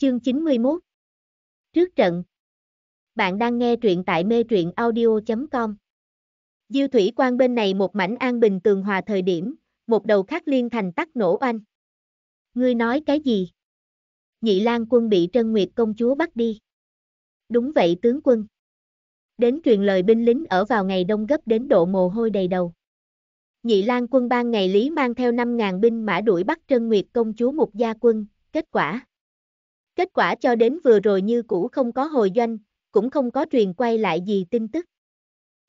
Chương 91 Trước trận Bạn đang nghe truyện tại mê truyện audio.com Diêu thủy quan bên này một mảnh an bình tường hòa thời điểm, một đầu khác liên thành tắc nổ oanh. Ngươi nói cái gì? Nhị Lan quân bị Trân Nguyệt công chúa bắt đi. Đúng vậy tướng quân. Đến truyền lời binh lính ở vào ngày đông gấp đến độ mồ hôi đầy đầu. Nhị Lan quân ban ngày lý mang theo 5.000 binh mã đuổi bắt Trân Nguyệt công chúa một gia quân, kết quả Kết quả cho đến vừa rồi như cũ không có hồi doanh, cũng không có truyền quay lại gì tin tức.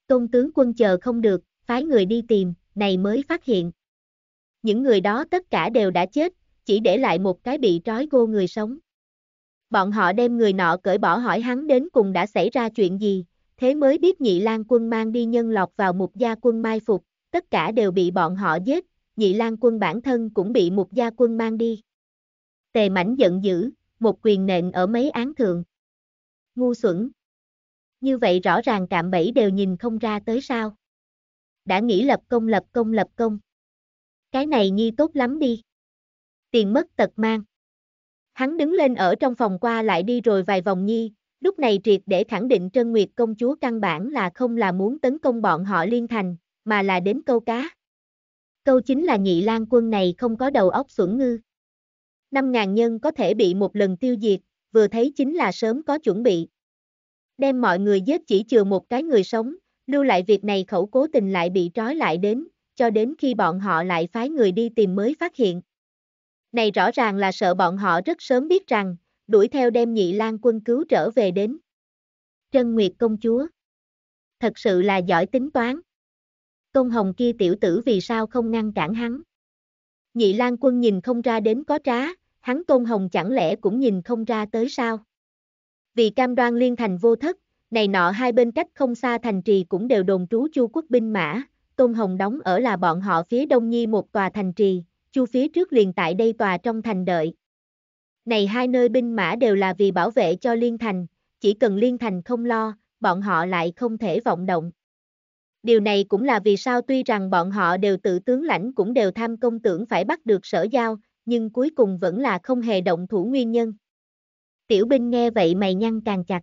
Tôn tướng quân chờ không được, phái người đi tìm, này mới phát hiện. Những người đó tất cả đều đã chết, chỉ để lại một cái bị trói gô người sống. Bọn họ đem người nọ cởi bỏ hỏi hắn đến cùng đã xảy ra chuyện gì, thế mới biết nhị lang quân mang đi nhân lọt vào một gia quân mai phục, tất cả đều bị bọn họ giết, nhị lang quân bản thân cũng bị một gia quân mang đi. Tề mảnh giận dữ, một quyền nện ở mấy án thượng. Ngu xuẩn. Như vậy rõ ràng cạm bẫy đều nhìn không ra tới sao. Đã nghĩ lập công lập công lập công. Cái này nhi tốt lắm đi. Tiền mất tật mang. Hắn đứng lên ở trong phòng qua lại đi rồi vài vòng nhi, lúc này triệt để khẳng định Trân Nguyệt công chúa căn bản là không là muốn tấn công bọn họ liên thành, mà là đến câu cá. Câu chính là nhị lang quân này không có đầu óc xuẩn ngư. 5.000 nhân có thể bị một lần tiêu diệt, vừa thấy chính là sớm có chuẩn bị. Đem mọi người giết chỉ chừa một cái người sống, lưu lại việc này khẩu cố tình lại bị trói lại đến, cho đến khi bọn họ lại phái người đi tìm mới phát hiện. Này rõ ràng là sợ bọn họ rất sớm biết rằng, đuổi theo đem nhị lan quân cứu trở về đến. Trân Nguyệt công chúa. Thật sự là giỏi tính toán. Công hồng kia tiểu tử vì sao không ngăn cản hắn. Nhị lan quân nhìn không ra đến có trá, hắn Tôn Hồng chẳng lẽ cũng nhìn không ra tới sao? Vì cam đoan liên thành vô thất, này nọ hai bên cách không xa thành trì cũng đều đồn trú Chu quốc binh mã, Tôn Hồng đóng ở là bọn họ phía đông nhi một tòa thành trì, Chu phía trước liền tại đây tòa trong thành đợi. Này hai nơi binh mã đều là vì bảo vệ cho liên thành, chỉ cần liên thành không lo, bọn họ lại không thể vọng động. Điều này cũng là vì sao tuy rằng bọn họ đều tự tướng lãnh cũng đều tham công tưởng phải bắt được sở giao, nhưng cuối cùng vẫn là không hề động thủ nguyên nhân. Tiểu binh nghe vậy mày nhăn càng chặt.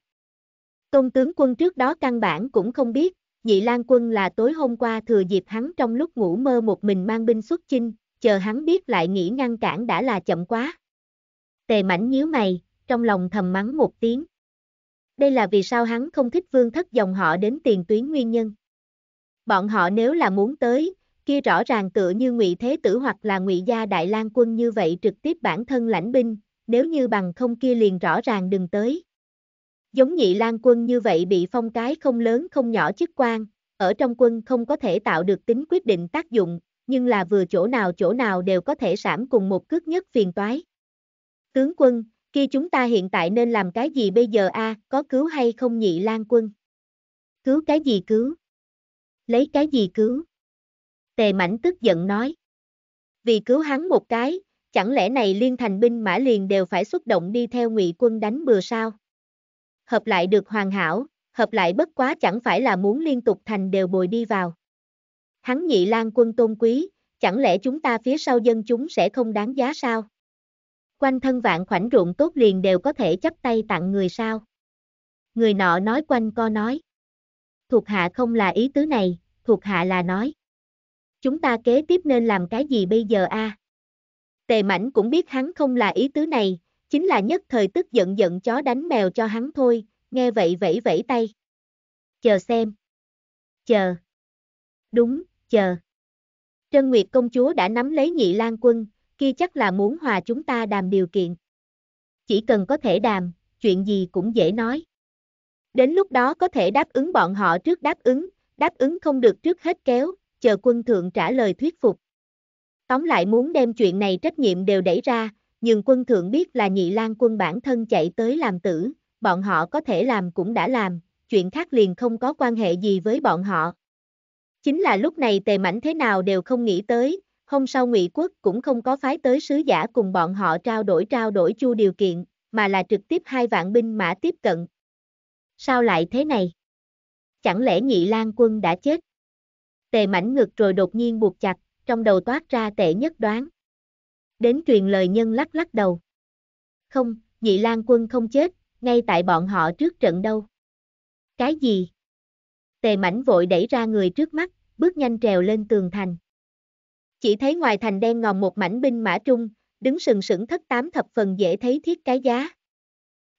Tôn tướng quân trước đó căn bản cũng không biết, nhị lan quân là tối hôm qua thừa dịp hắn trong lúc ngủ mơ một mình mang binh xuất chinh, chờ hắn biết lại nghĩ ngăn cản đã là chậm quá. Tề mảnh nhíu mày, trong lòng thầm mắng một tiếng. Đây là vì sao hắn không thích vương thất dòng họ đến tiền tuyến nguyên nhân. Bọn họ nếu là muốn tới, kia rõ ràng tựa như ngụy thế tử hoặc là ngụy gia đại lang quân như vậy trực tiếp bản thân lãnh binh, nếu như bằng không kia liền rõ ràng đừng tới. Giống nhị lang quân như vậy bị phong cái không lớn không nhỏ chức quan, ở trong quân không có thể tạo được tính quyết định tác dụng, nhưng là vừa chỗ nào chỗ nào đều có thể sảm cùng một cước nhất phiền toái. Tướng quân, kia chúng ta hiện tại nên làm cái gì bây giờ a à, có cứu hay không nhị lang quân? Cứu cái gì cứu? Lấy cái gì cứu? Tề Mảnh tức giận nói. Vì cứu hắn một cái, chẳng lẽ này liên thành binh mã liền đều phải xuất động đi theo ngụy quân đánh bừa sao? Hợp lại được hoàn hảo, hợp lại bất quá chẳng phải là muốn liên tục thành đều bồi đi vào. Hắn nhị lan quân tôn quý, chẳng lẽ chúng ta phía sau dân chúng sẽ không đáng giá sao? Quanh thân vạn khoảnh ruộng tốt liền đều có thể chấp tay tặng người sao? Người nọ nói quanh co nói. Thuộc hạ không là ý tứ này, thuộc hạ là nói chúng ta kế tiếp nên làm cái gì bây giờ a? À? Tề mảnh cũng biết hắn không là ý tứ này, chính là nhất thời tức giận giận chó đánh mèo cho hắn thôi, nghe vậy vẫy vẫy tay. Chờ xem. Chờ. Đúng, chờ. Trân Nguyệt công chúa đã nắm lấy nhị lan quân, kia chắc là muốn hòa chúng ta đàm điều kiện. Chỉ cần có thể đàm, chuyện gì cũng dễ nói. Đến lúc đó có thể đáp ứng bọn họ trước đáp ứng, đáp ứng không được trước hết kéo, chờ quân thượng trả lời thuyết phục. Tóm lại muốn đem chuyện này trách nhiệm đều đẩy ra, nhưng quân thượng biết là nhị lang quân bản thân chạy tới làm tử, bọn họ có thể làm cũng đã làm, chuyện khác liền không có quan hệ gì với bọn họ. Chính là lúc này tề mảnh thế nào đều không nghĩ tới, hôm sau ngụy quốc cũng không có phái tới sứ giả cùng bọn họ trao đổi trao đổi chu điều kiện, mà là trực tiếp hai vạn binh mã tiếp cận. Sao lại thế này? Chẳng lẽ nhị lang quân đã chết? tề mảnh ngực rồi đột nhiên buộc chặt, trong đầu toát ra tệ nhất đoán. Đến truyền lời nhân lắc lắc đầu. Không, nhị lang quân không chết, ngay tại bọn họ trước trận đâu. Cái gì? Tề mảnh vội đẩy ra người trước mắt, bước nhanh trèo lên tường thành. Chỉ thấy ngoài thành đen ngòm một mảnh binh mã trung, đứng sừng sững thất tám thập phần dễ thấy thiết cái giá.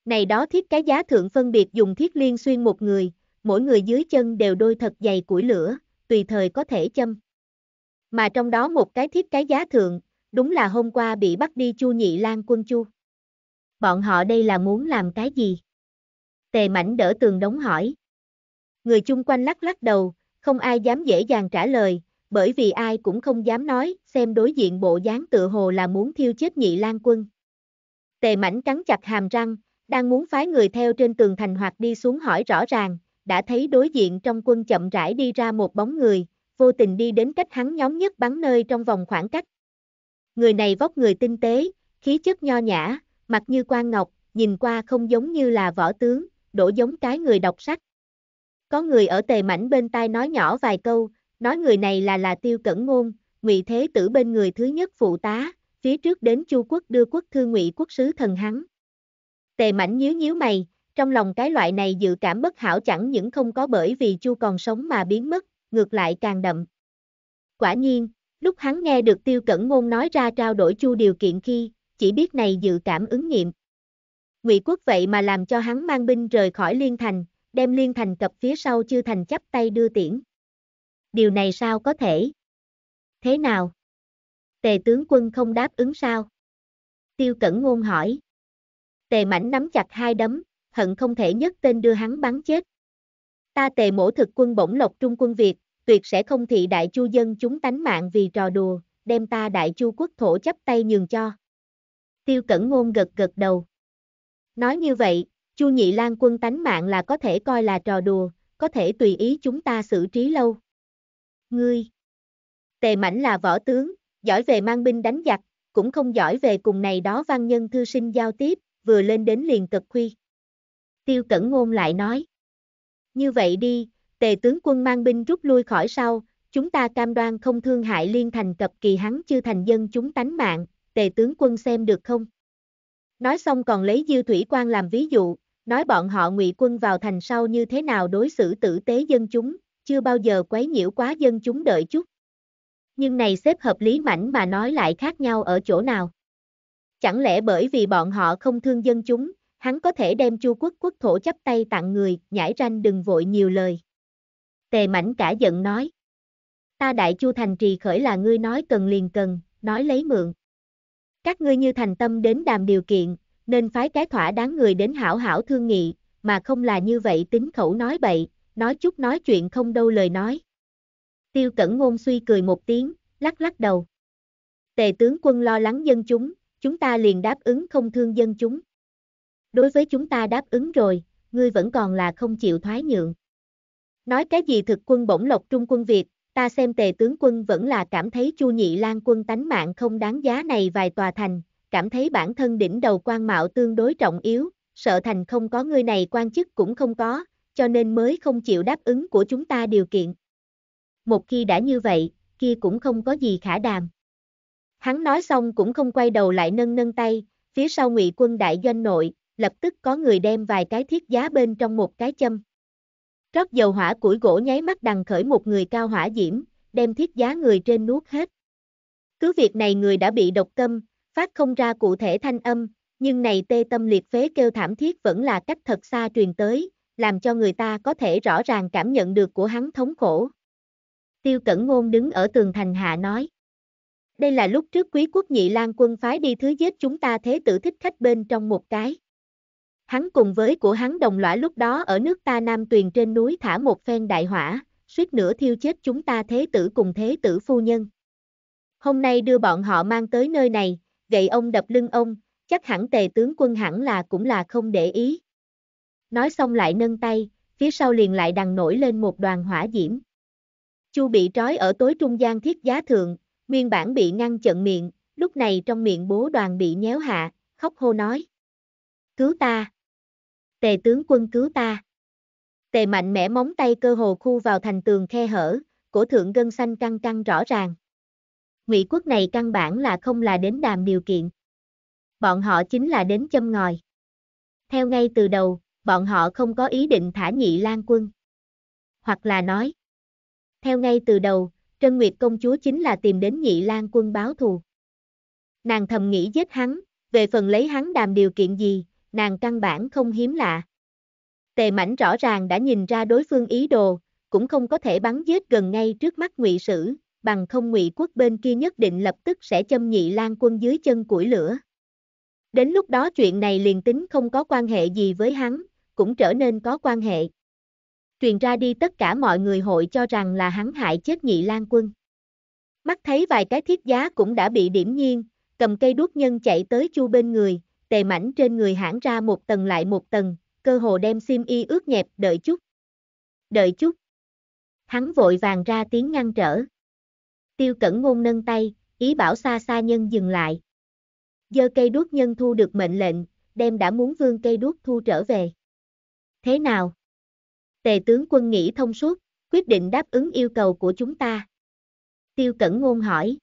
Này đó thiết cái giá thượng phân biệt dùng thiết liên xuyên một người, mỗi người dưới chân đều đôi thật dày củi lửa, tùy thời có thể châm. Mà trong đó một cái thiết cái giá thượng, đúng là hôm qua bị bắt đi Chu Nhị Lan quân Chu. Bọn họ đây là muốn làm cái gì? Tề mảnh đỡ tường đóng hỏi. Người chung quanh lắc lắc đầu, không ai dám dễ dàng trả lời, bởi vì ai cũng không dám nói, xem đối diện bộ dáng tự hồ là muốn thiêu chết nhị lan quân. Tề mảnh cắn chặt hàm răng, đang muốn phái người theo trên tường thành hoặc đi xuống hỏi rõ ràng, đã thấy đối diện trong quân chậm rãi đi ra một bóng người, vô tình đi đến cách hắn nhóm nhất bắn nơi trong vòng khoảng cách. Người này vóc người tinh tế, khí chất nho nhã, mặt như quan ngọc, nhìn qua không giống như là võ tướng, đổ giống cái người đọc sách. Có người ở tề mảnh bên tai nói nhỏ vài câu, nói người này là là tiêu cẩn ngôn, ngụy thế tử bên người thứ nhất phụ tá, phía trước đến chu quốc đưa quốc thư ngụy quốc sứ thần hắn. Tề mảnh nhíu nhíu mày, trong lòng cái loại này dự cảm bất hảo chẳng những không có bởi vì Chu còn sống mà biến mất, ngược lại càng đậm. Quả nhiên, lúc hắn nghe được Tiêu Cẩn Ngôn nói ra trao đổi Chu điều kiện khi, chỉ biết này dự cảm ứng nghiệm. Ngụy quốc vậy mà làm cho hắn mang binh rời khỏi Liên Thành, đem Liên Thành cập phía sau chưa thành chấp tay đưa tiễn. Điều này sao có thể? Thế nào? Tề tướng quân không đáp ứng sao? Tiêu Cẩn Ngôn hỏi. Tề Mảnh nắm chặt hai đấm, hận không thể nhất tên đưa hắn bắn chết. Ta tề mổ thực quân bổng lộc trung quân Việt, tuyệt sẽ không thị đại chu dân chúng tánh mạng vì trò đùa, đem ta đại chu quốc thổ chấp tay nhường cho. Tiêu cẩn ngôn gật gật đầu. Nói như vậy, chu nhị lan quân tánh mạng là có thể coi là trò đùa, có thể tùy ý chúng ta xử trí lâu. Ngươi, tề mảnh là võ tướng, giỏi về mang binh đánh giặc, cũng không giỏi về cùng này đó văn nhân thư sinh giao tiếp, vừa lên đến liền cực khuy tiêu cẩn ngôn lại nói. Như vậy đi, tề tướng quân mang binh rút lui khỏi sau, chúng ta cam đoan không thương hại liên thành cập kỳ hắn chưa thành dân chúng tánh mạng, tề tướng quân xem được không? Nói xong còn lấy Dư Thủy quan làm ví dụ, nói bọn họ ngụy quân vào thành sau như thế nào đối xử tử tế dân chúng, chưa bao giờ quấy nhiễu quá dân chúng đợi chút. Nhưng này xếp hợp lý mảnh mà nói lại khác nhau ở chỗ nào? Chẳng lẽ bởi vì bọn họ không thương dân chúng, hắn có thể đem chu quốc quốc thổ chấp tay tặng người, nhãi ranh đừng vội nhiều lời. Tề mảnh cả giận nói. Ta đại chu thành trì khởi là ngươi nói cần liền cần, nói lấy mượn. Các ngươi như thành tâm đến đàm điều kiện, nên phái cái thỏa đáng người đến hảo hảo thương nghị, mà không là như vậy tính khẩu nói bậy, nói chút nói chuyện không đâu lời nói. Tiêu cẩn ngôn suy cười một tiếng, lắc lắc đầu. Tề tướng quân lo lắng dân chúng, chúng ta liền đáp ứng không thương dân chúng đối với chúng ta đáp ứng rồi, ngươi vẫn còn là không chịu thoái nhượng. Nói cái gì thực quân bổng lộc trung quân Việt, ta xem tề tướng quân vẫn là cảm thấy chu nhị lan quân tánh mạng không đáng giá này vài tòa thành, cảm thấy bản thân đỉnh đầu quan mạo tương đối trọng yếu, sợ thành không có ngươi này quan chức cũng không có, cho nên mới không chịu đáp ứng của chúng ta điều kiện. Một khi đã như vậy, kia cũng không có gì khả đàm. Hắn nói xong cũng không quay đầu lại nâng nâng tay, phía sau ngụy quân đại doanh nội, lập tức có người đem vài cái thiết giá bên trong một cái châm. Rót dầu hỏa củi gỗ nháy mắt đằng khởi một người cao hỏa diễm, đem thiết giá người trên nuốt hết. Cứ việc này người đã bị độc câm, phát không ra cụ thể thanh âm, nhưng này tê tâm liệt phế kêu thảm thiết vẫn là cách thật xa truyền tới, làm cho người ta có thể rõ ràng cảm nhận được của hắn thống khổ. Tiêu Cẩn Ngôn đứng ở tường thành hạ nói. Đây là lúc trước quý quốc nhị lang quân phái đi thứ giết chúng ta thế tử thích khách bên trong một cái hắn cùng với của hắn đồng lõa lúc đó ở nước ta Nam Tuyền trên núi thả một phen đại hỏa, suýt nữa thiêu chết chúng ta thế tử cùng thế tử phu nhân. Hôm nay đưa bọn họ mang tới nơi này, gậy ông đập lưng ông, chắc hẳn tề tướng quân hẳn là cũng là không để ý. Nói xong lại nâng tay, phía sau liền lại đằng nổi lên một đoàn hỏa diễm. Chu bị trói ở tối trung gian thiết giá thượng, nguyên bản bị ngăn chặn miệng, lúc này trong miệng bố đoàn bị nhéo hạ, khóc hô nói. Cứu ta! tề tướng quân cứu ta. Tề mạnh mẽ móng tay cơ hồ khu vào thành tường khe hở, cổ thượng gân xanh căng căng rõ ràng. Ngụy quốc này căn bản là không là đến đàm điều kiện. Bọn họ chính là đến châm ngòi. Theo ngay từ đầu, bọn họ không có ý định thả nhị lan quân. Hoặc là nói, theo ngay từ đầu, Trân Nguyệt công chúa chính là tìm đến nhị lan quân báo thù. Nàng thầm nghĩ giết hắn, về phần lấy hắn đàm điều kiện gì, nàng căn bản không hiếm lạ. Tề mảnh rõ ràng đã nhìn ra đối phương ý đồ, cũng không có thể bắn giết gần ngay trước mắt ngụy sử, bằng không ngụy quốc bên kia nhất định lập tức sẽ châm nhị lan quân dưới chân củi lửa. Đến lúc đó chuyện này liền tính không có quan hệ gì với hắn, cũng trở nên có quan hệ. Truyền ra đi tất cả mọi người hội cho rằng là hắn hại chết nhị lan quân. Mắt thấy vài cái thiết giá cũng đã bị điểm nhiên, cầm cây đuốc nhân chạy tới chu bên người, tề mảnh trên người hãn ra một tầng lại một tầng, cơ hồ đem sim y ướt nhẹp đợi chút. Đợi chút. Hắn vội vàng ra tiếng ngăn trở. Tiêu cẩn ngôn nâng tay, ý bảo xa xa nhân dừng lại. Dơ cây đuốc nhân thu được mệnh lệnh, đem đã muốn vương cây đuốc thu trở về. Thế nào? Tề tướng quân nghĩ thông suốt, quyết định đáp ứng yêu cầu của chúng ta. Tiêu cẩn ngôn hỏi.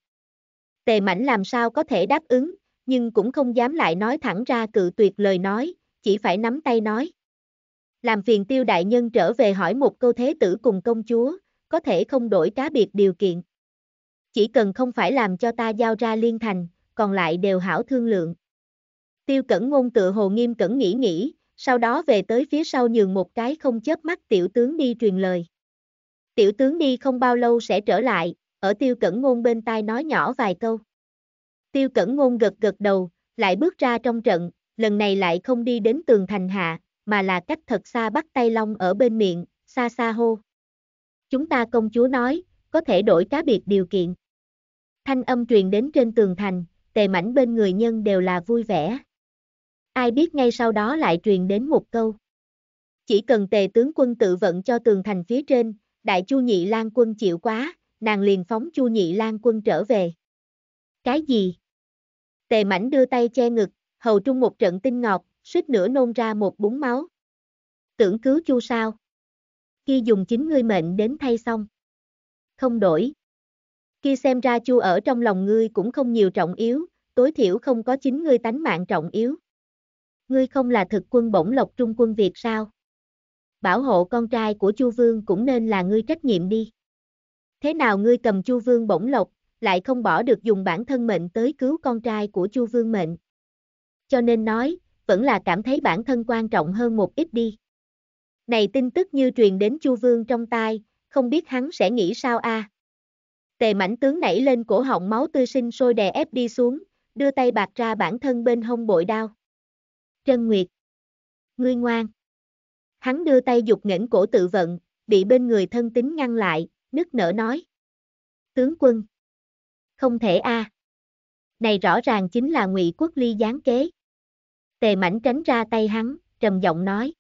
Tề mảnh làm sao có thể đáp ứng, nhưng cũng không dám lại nói thẳng ra cự tuyệt lời nói, chỉ phải nắm tay nói. Làm phiền tiêu đại nhân trở về hỏi một câu thế tử cùng công chúa, có thể không đổi cá biệt điều kiện. Chỉ cần không phải làm cho ta giao ra liên thành, còn lại đều hảo thương lượng. Tiêu cẩn ngôn tự hồ nghiêm cẩn nghĩ nghĩ, sau đó về tới phía sau nhường một cái không chớp mắt tiểu tướng đi truyền lời. Tiểu tướng đi không bao lâu sẽ trở lại, ở tiêu cẩn ngôn bên tai nói nhỏ vài câu. Tiêu Cẩn Ngôn gật gật đầu, lại bước ra trong trận, lần này lại không đi đến tường thành hạ, mà là cách thật xa bắt tay long ở bên miệng, xa xa hô. Chúng ta công chúa nói, có thể đổi cá biệt điều kiện. Thanh âm truyền đến trên tường thành, tề mảnh bên người nhân đều là vui vẻ. Ai biết ngay sau đó lại truyền đến một câu. Chỉ cần tề tướng quân tự vận cho tường thành phía trên, đại chu nhị lang quân chịu quá, nàng liền phóng chu nhị lang quân trở về. Cái gì? Tề mảnh đưa tay che ngực, hầu trung một trận tinh ngọt, suýt nữa nôn ra một búng máu. Tưởng cứu chu sao? Khi dùng chính ngươi mệnh đến thay xong. Không đổi. Khi xem ra chu ở trong lòng ngươi cũng không nhiều trọng yếu, tối thiểu không có chính ngươi tánh mạng trọng yếu. Ngươi không là thực quân bổng lộc trung quân Việt sao? Bảo hộ con trai của chu vương cũng nên là ngươi trách nhiệm đi. Thế nào ngươi cầm chu vương bổng lộc, lại không bỏ được dùng bản thân mệnh tới cứu con trai của Chu Vương mệnh. Cho nên nói, vẫn là cảm thấy bản thân quan trọng hơn một ít đi. Này tin tức như truyền đến Chu Vương trong tai, không biết hắn sẽ nghĩ sao a. À? Tề mảnh tướng nảy lên cổ họng máu tươi sinh sôi đè ép đi xuống, đưa tay bạc ra bản thân bên hông bội đao. Trân Nguyệt. Ngươi ngoan. Hắn đưa tay dục ngẩng cổ tự vận, bị bên người thân tính ngăn lại, nức nở nói. Tướng quân không thể a. À. Này rõ ràng chính là Ngụy Quốc Ly gián kế. Tề Mảnh tránh ra tay hắn, trầm giọng nói: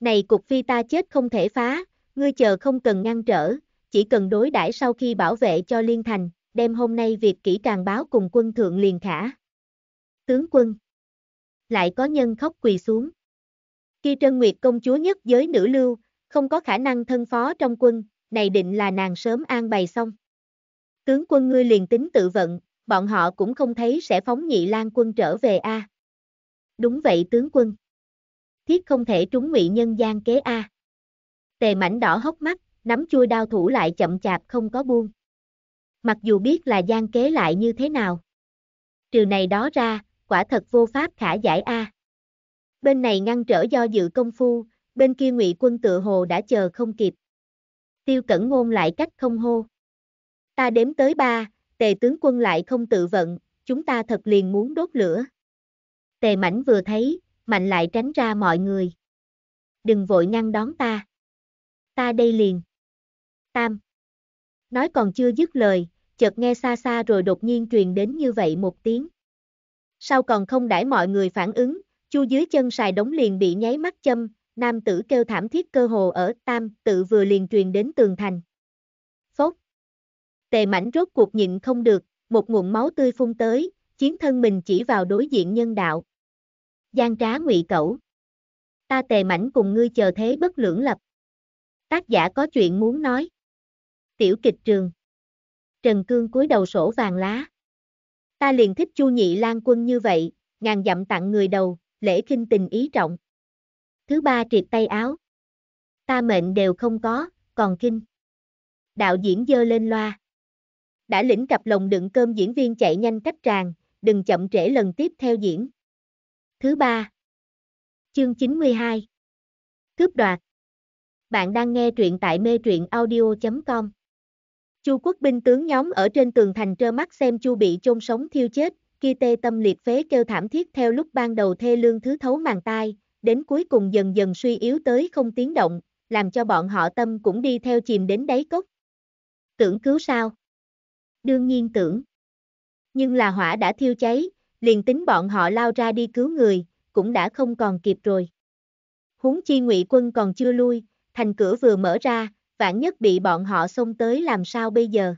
"Này cục phi ta chết không thể phá, ngươi chờ không cần ngăn trở, chỉ cần đối đãi sau khi bảo vệ cho Liên Thành, đem hôm nay việc kỹ càng báo cùng quân thượng liền khả." Tướng quân Lại có nhân khóc quỳ xuống. Khi Trân Nguyệt công chúa nhất giới nữ lưu, không có khả năng thân phó trong quân, này định là nàng sớm an bày xong. Tướng quân ngươi liền tính tự vận, bọn họ cũng không thấy sẽ phóng nhị lan quân trở về a. À. Đúng vậy tướng quân. Thiết không thể trúng ngụy nhân gian kế a. À. Tề mảnh đỏ hốc mắt, nắm chui đao thủ lại chậm chạp không có buông. Mặc dù biết là gian kế lại như thế nào. Trừ này đó ra, quả thật vô pháp khả giải a. À. Bên này ngăn trở do dự công phu, bên kia ngụy quân tự hồ đã chờ không kịp. Tiêu cẩn ngôn lại cách không hô. Ta đếm tới ba, tề tướng quân lại không tự vận, chúng ta thật liền muốn đốt lửa. Tề mảnh vừa thấy, mạnh lại tránh ra mọi người. Đừng vội ngăn đón ta. Ta đây liền. Tam. Nói còn chưa dứt lời, chợt nghe xa xa rồi đột nhiên truyền đến như vậy một tiếng. Sau còn không đãi mọi người phản ứng, chu dưới chân xài đống liền bị nháy mắt châm, nam tử kêu thảm thiết cơ hồ ở tam tự vừa liền truyền đến tường thành tề mảnh rốt cuộc nhịn không được, một nguồn máu tươi phun tới, chiến thân mình chỉ vào đối diện nhân đạo. Giang trá ngụy cẩu. Ta tề mảnh cùng ngươi chờ thế bất lưỡng lập. Tác giả có chuyện muốn nói. Tiểu kịch trường. Trần Cương cúi đầu sổ vàng lá. Ta liền thích Chu Nhị Lan quân như vậy, ngàn dặm tặng người đầu, lễ kinh tình ý trọng. Thứ ba triệt tay áo. Ta mệnh đều không có, còn kinh. Đạo diễn dơ lên loa đã lĩnh cặp lồng đựng cơm diễn viên chạy nhanh cách tràn, đừng chậm trễ lần tiếp theo diễn. Thứ ba. Chương 92. Cướp đoạt. Bạn đang nghe truyện tại mê truyện audio.com. Chu quốc binh tướng nhóm ở trên tường thành trơ mắt xem Chu bị chôn sống thiêu chết, kia tê tâm liệt phế kêu thảm thiết theo lúc ban đầu thê lương thứ thấu màn tai, đến cuối cùng dần dần suy yếu tới không tiếng động, làm cho bọn họ tâm cũng đi theo chìm đến đáy cốc. Tưởng cứu sao? đương nhiên tưởng. Nhưng là hỏa đã thiêu cháy, liền tính bọn họ lao ra đi cứu người, cũng đã không còn kịp rồi. húng chi ngụy quân còn chưa lui, thành cửa vừa mở ra, vạn nhất bị bọn họ xông tới làm sao bây giờ.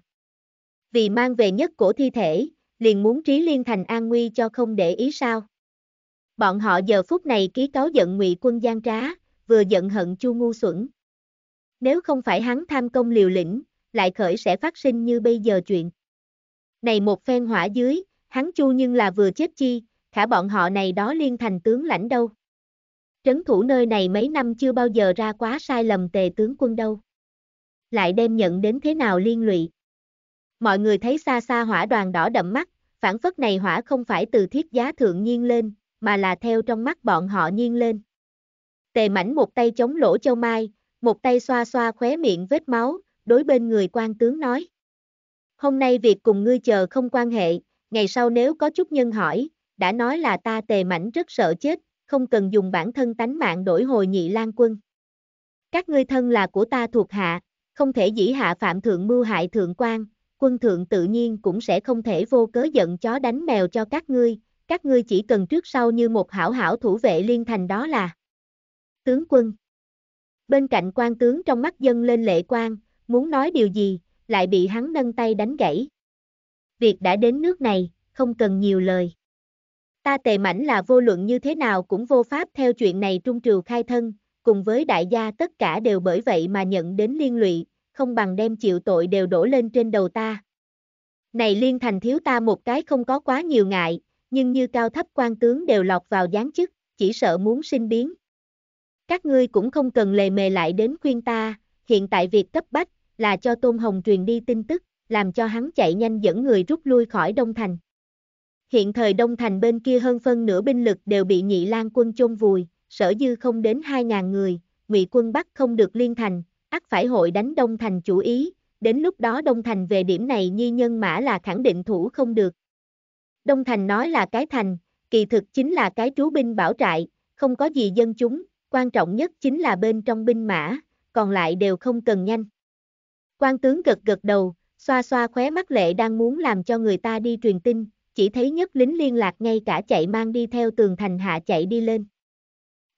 Vì mang về nhất cổ thi thể, liền muốn trí liên thành an nguy cho không để ý sao. Bọn họ giờ phút này ký cáo giận ngụy quân gian trá, vừa giận hận chu ngu xuẩn. Nếu không phải hắn tham công liều lĩnh, lại khởi sẽ phát sinh như bây giờ chuyện. Này một phen hỏa dưới, hắn chu nhưng là vừa chết chi, khả bọn họ này đó liên thành tướng lãnh đâu. Trấn thủ nơi này mấy năm chưa bao giờ ra quá sai lầm tề tướng quân đâu. Lại đem nhận đến thế nào liên lụy. Mọi người thấy xa xa hỏa đoàn đỏ đậm mắt, phản phất này hỏa không phải từ thiết giá thượng nhiên lên, mà là theo trong mắt bọn họ nhiên lên. Tề mảnh một tay chống lỗ châu mai, một tay xoa xoa khóe miệng vết máu, đối bên người quan tướng nói. Hôm nay việc cùng ngươi chờ không quan hệ, ngày sau nếu có chút nhân hỏi, đã nói là ta tề mảnh rất sợ chết, không cần dùng bản thân tánh mạng đổi hồi nhị lan quân. Các ngươi thân là của ta thuộc hạ, không thể dĩ hạ phạm thượng mưu hại thượng quan, quân thượng tự nhiên cũng sẽ không thể vô cớ giận chó đánh mèo cho các ngươi, các ngươi chỉ cần trước sau như một hảo hảo thủ vệ liên thành đó là tướng quân. Bên cạnh quan tướng trong mắt dân lên lệ quan, muốn nói điều gì, lại bị hắn nâng tay đánh gãy. Việc đã đến nước này, không cần nhiều lời. Ta tề mảnh là vô luận như thế nào cũng vô pháp theo chuyện này trung triều khai thân, cùng với đại gia tất cả đều bởi vậy mà nhận đến liên lụy, không bằng đem chịu tội đều đổ lên trên đầu ta. Này liên thành thiếu ta một cái không có quá nhiều ngại, nhưng như cao thấp quan tướng đều lọt vào gián chức, chỉ sợ muốn sinh biến. Các ngươi cũng không cần lề mề lại đến khuyên ta, hiện tại việc cấp bách là cho Tôn Hồng truyền đi tin tức, làm cho hắn chạy nhanh dẫn người rút lui khỏi Đông Thành. Hiện thời Đông Thành bên kia hơn phân nửa binh lực đều bị Nhị Lan quân chôn vùi, sở dư không đến 2.000 người, Ngụy quân Bắc không được liên thành, ác phải hội đánh Đông Thành chủ ý, đến lúc đó Đông Thành về điểm này nhi nhân mã là khẳng định thủ không được. Đông Thành nói là cái thành, kỳ thực chính là cái trú binh bảo trại, không có gì dân chúng, quan trọng nhất chính là bên trong binh mã, còn lại đều không cần nhanh. Quan tướng gật gật đầu, xoa xoa khóe mắt lệ đang muốn làm cho người ta đi truyền tin, chỉ thấy nhất lính liên lạc ngay cả chạy mang đi theo tường thành hạ chạy đi lên.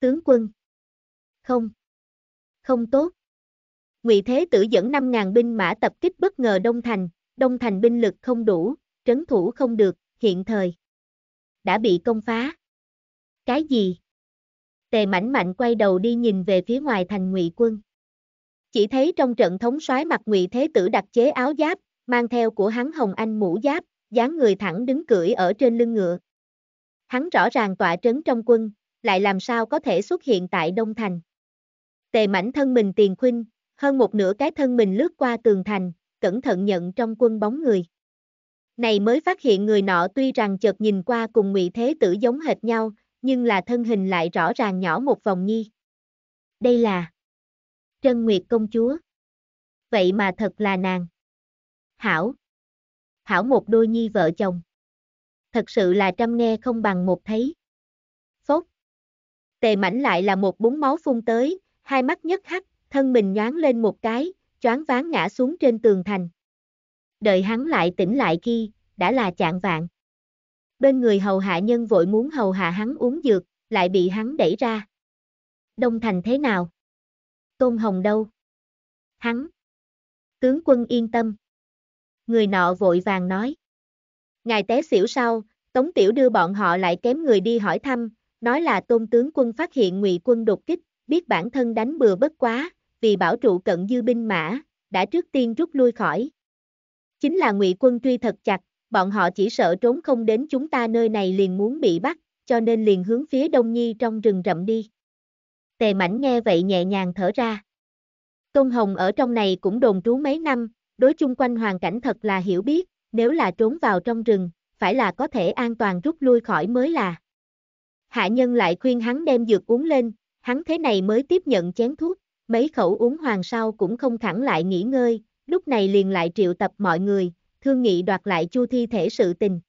Tướng quân. Không. Không tốt. Ngụy Thế Tử dẫn 5.000 binh mã tập kích bất ngờ Đông Thành, Đông Thành binh lực không đủ, trấn thủ không được, hiện thời. Đã bị công phá. Cái gì? Tề mảnh mạnh quay đầu đi nhìn về phía ngoài thành ngụy quân. Chỉ thấy trong trận thống soái mặt ngụy thế tử đặc chế áo giáp, mang theo của hắn hồng anh mũ giáp, dáng người thẳng đứng cưỡi ở trên lưng ngựa. Hắn rõ ràng tọa trấn trong quân, lại làm sao có thể xuất hiện tại Đông Thành. Tề mảnh thân mình tiền khuynh, hơn một nửa cái thân mình lướt qua tường thành, cẩn thận nhận trong quân bóng người. Này mới phát hiện người nọ tuy rằng chợt nhìn qua cùng ngụy thế tử giống hệt nhau, nhưng là thân hình lại rõ ràng nhỏ một vòng nhi. Đây là Trân Nguyệt công chúa. Vậy mà thật là nàng. Hảo. Hảo một đôi nhi vợ chồng. Thật sự là trăm nghe không bằng một thấy. Phốt. Tề mảnh lại là một búng máu phun tới, hai mắt nhất hắt, thân mình nhoáng lên một cái, choáng ván ngã xuống trên tường thành. Đợi hắn lại tỉnh lại khi, đã là chạng vạn. Bên người hầu hạ nhân vội muốn hầu hạ hắn uống dược, lại bị hắn đẩy ra. Đông thành thế nào? Tôn Hồng đâu? Hắn. Tướng quân yên tâm. Người nọ vội vàng nói. Ngài té xỉu sau, Tống Tiểu đưa bọn họ lại kém người đi hỏi thăm, nói là Tôn tướng quân phát hiện ngụy quân đột kích, biết bản thân đánh bừa bất quá, vì bảo trụ cận dư binh mã, đã trước tiên rút lui khỏi. Chính là ngụy quân truy thật chặt, bọn họ chỉ sợ trốn không đến chúng ta nơi này liền muốn bị bắt, cho nên liền hướng phía Đông Nhi trong rừng rậm đi tề mảnh nghe vậy nhẹ nhàng thở ra. Tôn Hồng ở trong này cũng đồn trú mấy năm, đối chung quanh hoàn cảnh thật là hiểu biết, nếu là trốn vào trong rừng, phải là có thể an toàn rút lui khỏi mới là. Hạ nhân lại khuyên hắn đem dược uống lên, hắn thế này mới tiếp nhận chén thuốc, mấy khẩu uống hoàng sau cũng không khẳng lại nghỉ ngơi, lúc này liền lại triệu tập mọi người, thương nghị đoạt lại chu thi thể sự tình.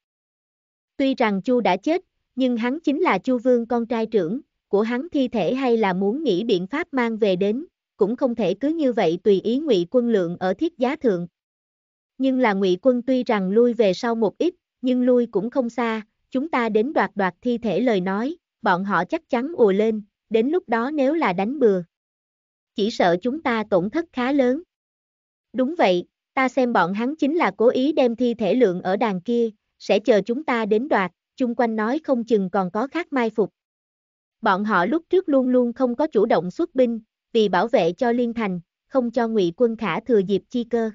Tuy rằng chu đã chết, nhưng hắn chính là chu vương con trai trưởng, của hắn thi thể hay là muốn nghĩ biện pháp mang về đến, cũng không thể cứ như vậy tùy ý ngụy quân lượng ở thiết giá thượng. Nhưng là ngụy quân tuy rằng lui về sau một ít, nhưng lui cũng không xa, chúng ta đến đoạt đoạt thi thể lời nói, bọn họ chắc chắn ùa lên, đến lúc đó nếu là đánh bừa. Chỉ sợ chúng ta tổn thất khá lớn. Đúng vậy, ta xem bọn hắn chính là cố ý đem thi thể lượng ở đàn kia, sẽ chờ chúng ta đến đoạt, chung quanh nói không chừng còn có khác mai phục. Bọn họ lúc trước luôn luôn không có chủ động xuất binh, vì bảo vệ cho Liên Thành, không cho ngụy quân khả thừa dịp chi cơ.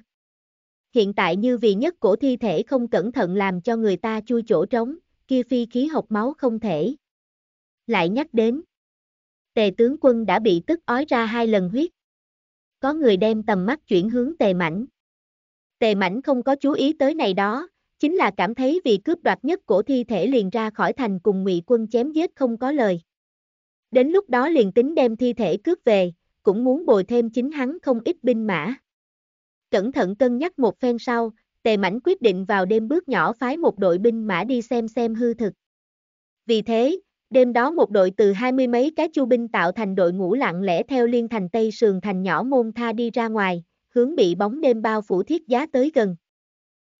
Hiện tại như vì nhất cổ thi thể không cẩn thận làm cho người ta chui chỗ trống, kia phi khí hộc máu không thể. Lại nhắc đến, tề tướng quân đã bị tức ói ra hai lần huyết. Có người đem tầm mắt chuyển hướng tề mảnh. Tề mảnh không có chú ý tới này đó, chính là cảm thấy vì cướp đoạt nhất cổ thi thể liền ra khỏi thành cùng ngụy quân chém giết không có lời. Đến lúc đó liền tính đem thi thể cướp về, cũng muốn bồi thêm chính hắn không ít binh mã. Cẩn thận cân nhắc một phen sau, tề mảnh quyết định vào đêm bước nhỏ phái một đội binh mã đi xem xem hư thực. Vì thế, đêm đó một đội từ hai mươi mấy cái chu binh tạo thành đội ngũ lặng lẽ theo liên thành Tây Sườn thành nhỏ môn tha đi ra ngoài, hướng bị bóng đêm bao phủ thiết giá tới gần.